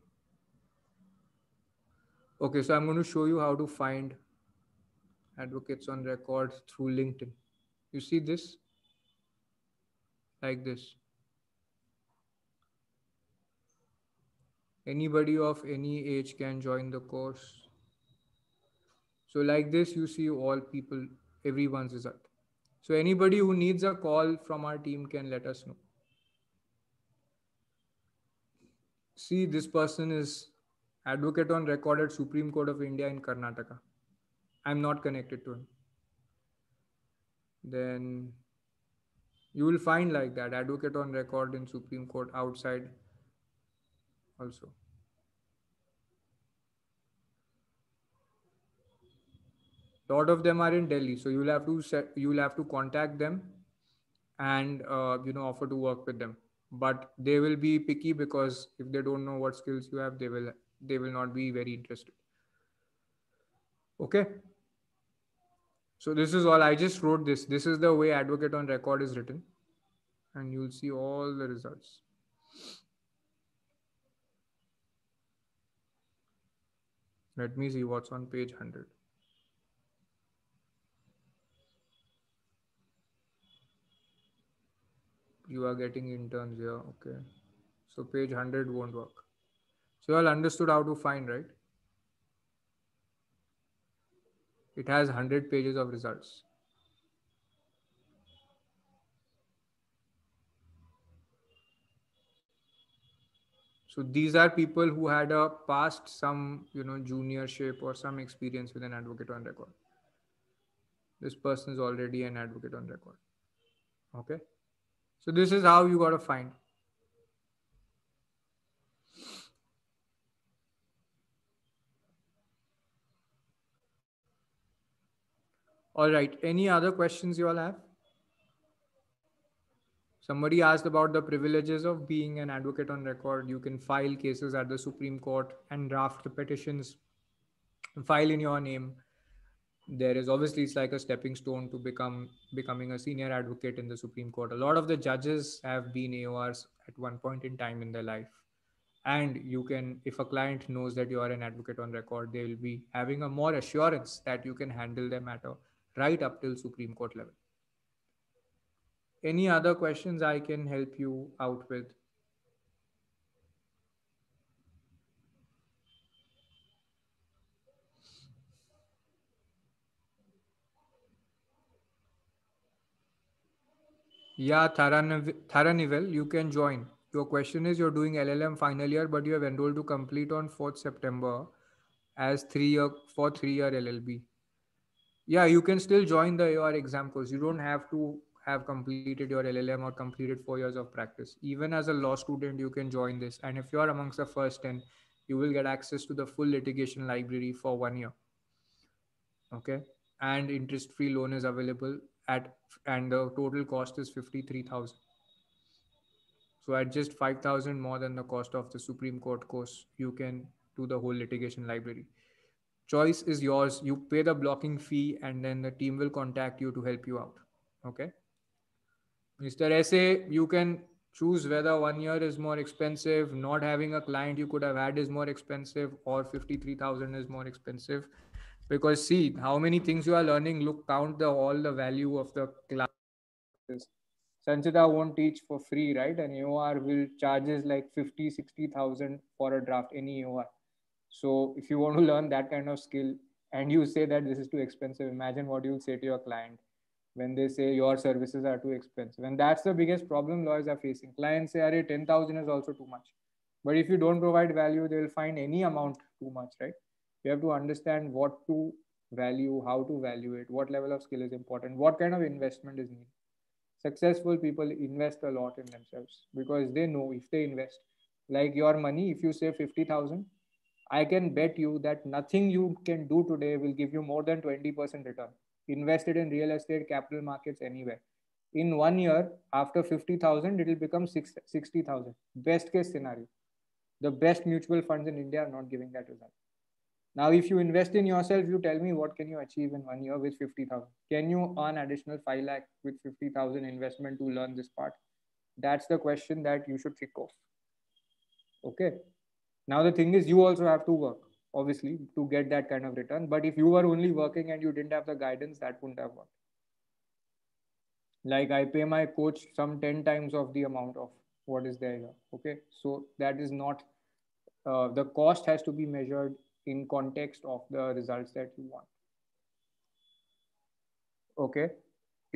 Okay. So I'm going to show you how to find advocates on record through LinkedIn. You see this? Like this. Anybody of any age can join the course. So like this, you see all people, everyone's result. So anybody who needs a call from our team can let us know. See, this person is advocate on record at Supreme Court of India in Karnataka. I'm not connected to him. Then you will find like that advocate on record in Supreme Court outside also. lot of them are in delhi so you'll have to set, you'll have to contact them and uh, you know offer to work with them but they will be picky because if they don't know what skills you have they will they will not be very interested okay so this is all. I just wrote this. This is the way advocate on record is written. And you'll see all the results. Let me see what's on page 100. You are getting interns here. Okay. So page 100 won't work. So you all understood how to find, right? it has 100 pages of results. So these are people who had a past some, you know, juniorship or some experience with an advocate on record. This person is already an advocate on record. Okay. So this is how you got to find. All right. Any other questions you all have? Somebody asked about the privileges of being an advocate on record. You can file cases at the Supreme Court and draft petitions, file in your name. There is obviously it's like a stepping stone to become becoming a senior advocate in the Supreme Court. A lot of the judges have been AORs at one point in time in their life. And you can, if a client knows that you are an advocate on record, they will be having a more assurance that you can handle their matter right up till Supreme Court level. Any other questions I can help you out with? Yeah, Tharanivel, you can join. Your question is you're doing LLM final year, but you have enrolled to complete on 4th September as three year for three year LLB yeah you can still join the your exam course you don't have to have completed your llm or completed four years of practice even as a law student you can join this and if you are amongst the first 10 you will get access to the full litigation library for one year okay and interest free loan is available at and the total cost is 53000 so at just 5000 more than the cost of the supreme court course you can do the whole litigation library choice is yours you pay the blocking fee and then the team will contact you to help you out okay mr sa you can choose whether one year is more expensive not having a client you could have had is more expensive or 53000 is more expensive because see how many things you are learning look count the all the value of the classes sanchita won't teach for free right and eor will charges like 50 60000 for a draft any eor so if you want to (laughs) learn that kind of skill and you say that this is too expensive, imagine what you'll say to your client when they say your services are too expensive. And that's the biggest problem lawyers are facing. Clients say, Are 10,000 is also too much. But if you don't provide value, they'll find any amount too much, right? You have to understand what to value, how to value it, what level of skill is important, what kind of investment is needed. Successful people invest a lot in themselves because they know if they invest, like your money, if you say 50,000, I can bet you that nothing you can do today will give you more than 20% return invested in real estate, capital markets, anywhere. In one year, after 50,000, it will become 60,000. Best case scenario. The best mutual funds in India are not giving that result. Now, if you invest in yourself, you tell me what can you achieve in one year with 50,000? Can you earn additional 5 lakh with 50,000 investment to learn this part? That's the question that you should kick off. Okay now the thing is you also have to work obviously to get that kind of return but if you were only working and you didn't have the guidance that wouldn't have worked like i pay my coach some 10 times of the amount of what is there here. okay so that is not uh, the cost has to be measured in context of the results that you want okay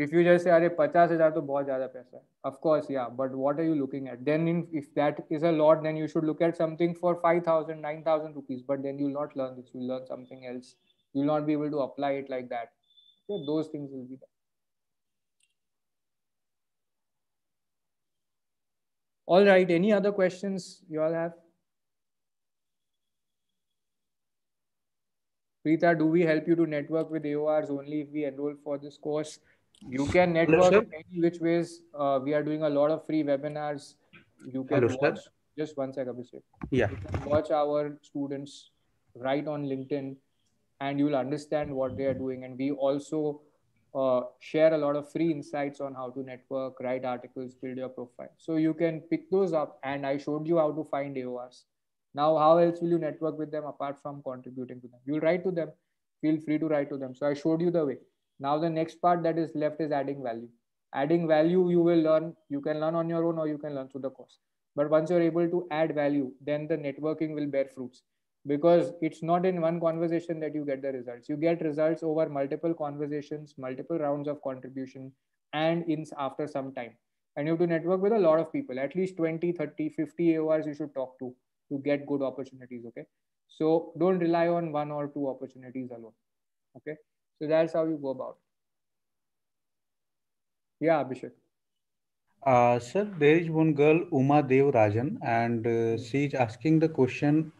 if you जैसे अरे पचास हजार तो बहुत ज्यादा पैसा है of course yeah but what are you looking at then in if that is a lot then you should look at something for five thousand nine thousand rupees but then you not learn this you learn something else you not be able to apply it like that so those things will be there all right any other questions you all have Preeta, do we help you to network with AORs only if we enroll for this course? You can network Hello, in which ways. Uh, we are doing a lot of free webinars. You can Hello, watch, sir. just one second, Abhishek. Yeah. watch our students right on LinkedIn and you'll understand what they are doing. And we also uh, share a lot of free insights on how to network, write articles, build your profile. So you can pick those up. And I showed you how to find AORs. Now, how else will you network with them apart from contributing to them? You'll write to them. Feel free to write to them. So I showed you the way. Now the next part that is left is adding value. Adding value, you will learn, you can learn on your own or you can learn through the course. But once you're able to add value, then the networking will bear fruits because it's not in one conversation that you get the results. You get results over multiple conversations, multiple rounds of contribution, and in after some time. And you have to network with a lot of people, at least 20, 30, 50 AORs you should talk to to get good opportunities. Okay. So don't rely on one or two opportunities alone. Okay. So that's how you go about it. Yeah, Abhishek. Uh, sir, there is one girl, Uma Dev Rajan, and uh, she is asking the question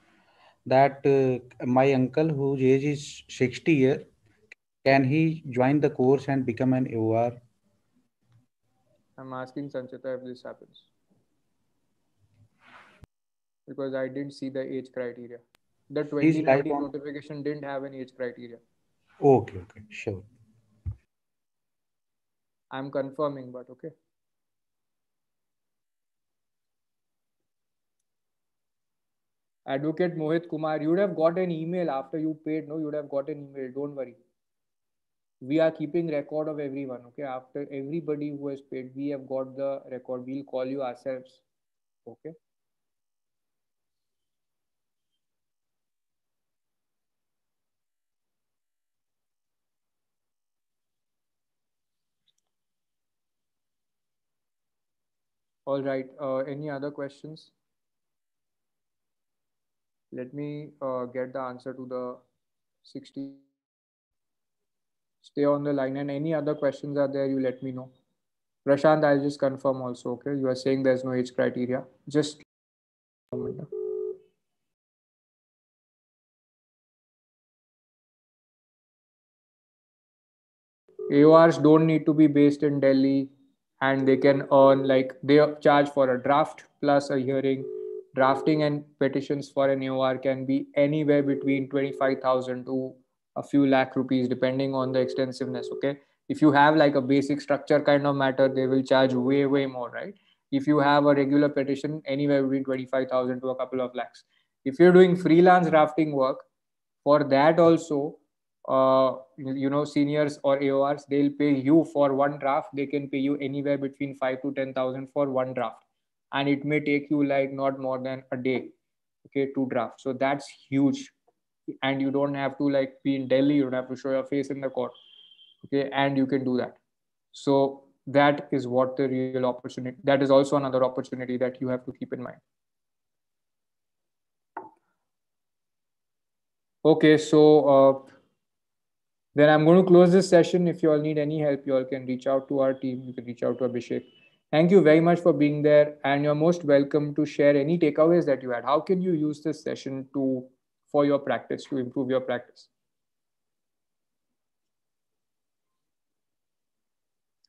that uh, my uncle, whose age is 60 years, can he join the course and become an OR? I'm asking Sanchita if this happens. Because I didn't see the age criteria. The 2020 notification didn't have an age criteria. Okay, okay, sure. I'm confirming, but okay. Advocate Mohit Kumar, you would have got an email after you paid. No, you would have got an email. Don't worry. We are keeping record of everyone. Okay. After everybody who has paid, we have got the record. We'll call you ourselves. Okay. All right. Uh, any other questions? Let me uh, get the answer to the 60. Stay on the line. And any other questions are there, you let me know. Prashant, I'll just confirm also, okay? You are saying there's no age criteria. Just AORs don't need to be based in Delhi and they can earn like they charge for a draft plus a hearing drafting and petitions for an OR can be anywhere between 25,000 to a few lakh rupees depending on the extensiveness okay if you have like a basic structure kind of matter they will charge way way more right if you have a regular petition anywhere between 25,000 to a couple of lakhs if you're doing freelance drafting work for that also uh, you know seniors or aors they'll pay you for one draft they can pay you anywhere between 5 to 10000 for one draft and it may take you like not more than a day okay to draft so that's huge and you don't have to like be in delhi you don't have to show your face in the court okay and you can do that so that is what the real opportunity that is also another opportunity that you have to keep in mind okay so uh, then I'm going to close this session. If you all need any help, you all can reach out to our team. You can reach out to Abhishek. Thank you very much for being there. And you're most welcome to share any takeaways that you had. How can you use this session to for your practice, to improve your practice?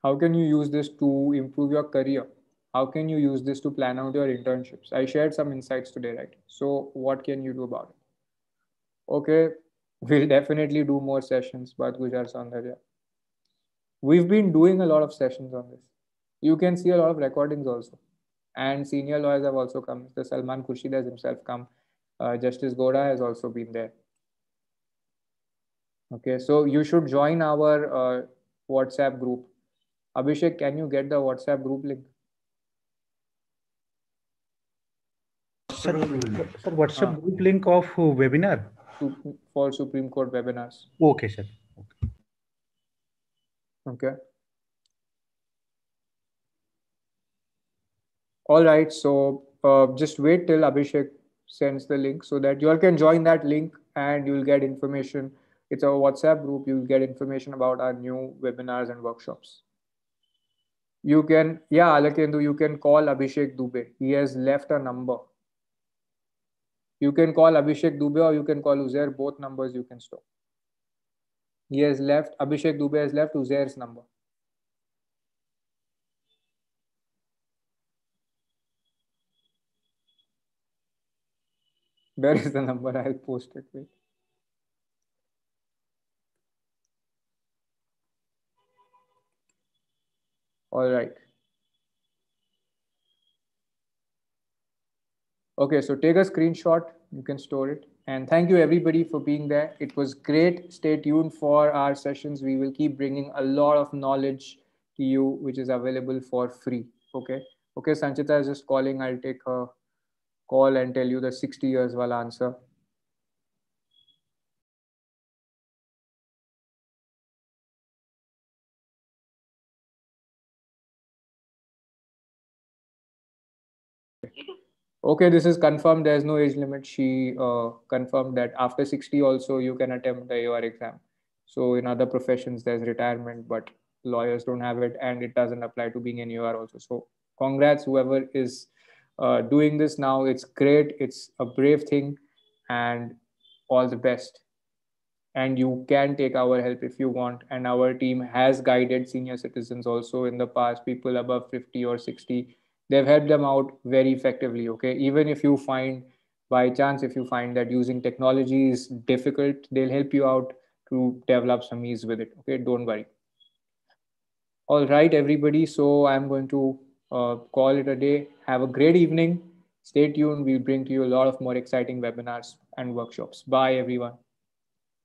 How can you use this to improve your career? How can you use this to plan out your internships? I shared some insights today, right? So what can you do about it? Okay, we'll definitely do more sessions Bad Gujar Sandharya. We've been doing a lot of sessions on this. You can see a lot of recordings also. And senior lawyers have also come. Mr. Salman Khurshid has himself come. Uh, Justice Goda has also been there. Okay, so you should join our uh, WhatsApp group. Abhishek, can you get the WhatsApp group link? Sir, sir WhatsApp uh, group link of webinar? to, for Supreme Court webinars. Okay, sir. Okay. okay. All right. So uh, just wait till Abhishek sends the link so that you all can join that link and you'll get information. It's a WhatsApp group. You'll get information about our new webinars and workshops. You can, yeah, Alakendu, you can call Abhishek Dubey. He has left a number. You can call Abhishek Dubey or you can call Uzair. Both numbers you can store. He has left, Abhishek Dubey has left Uzair's number. Where is the number? I'll post it. Wait. All right. Okay, so take a screenshot. You can store it. And thank you everybody for being there. It was great. Stay tuned for our sessions. We will keep bringing a lot of knowledge to you, which is available for free. Okay. Okay, Sanchita is just calling. I'll take her call and tell you the 60 years while answer. okay this is confirmed there's no age limit she uh, confirmed that after 60 also you can attempt the aor exam so in other professions there's retirement but lawyers don't have it and it doesn't apply to being an aor also so congrats whoever is uh, doing this now it's great it's a brave thing and all the best and you can take our help if you want and our team has guided senior citizens also in the past people above 50 or 60 they've helped them out very effectively okay even if you find by chance if you find that using technology is difficult they'll help you out to develop some ease with it okay don't worry all right everybody so i'm going to uh, call it a day have a great evening stay tuned we'll bring to you a lot of more exciting webinars and workshops bye everyone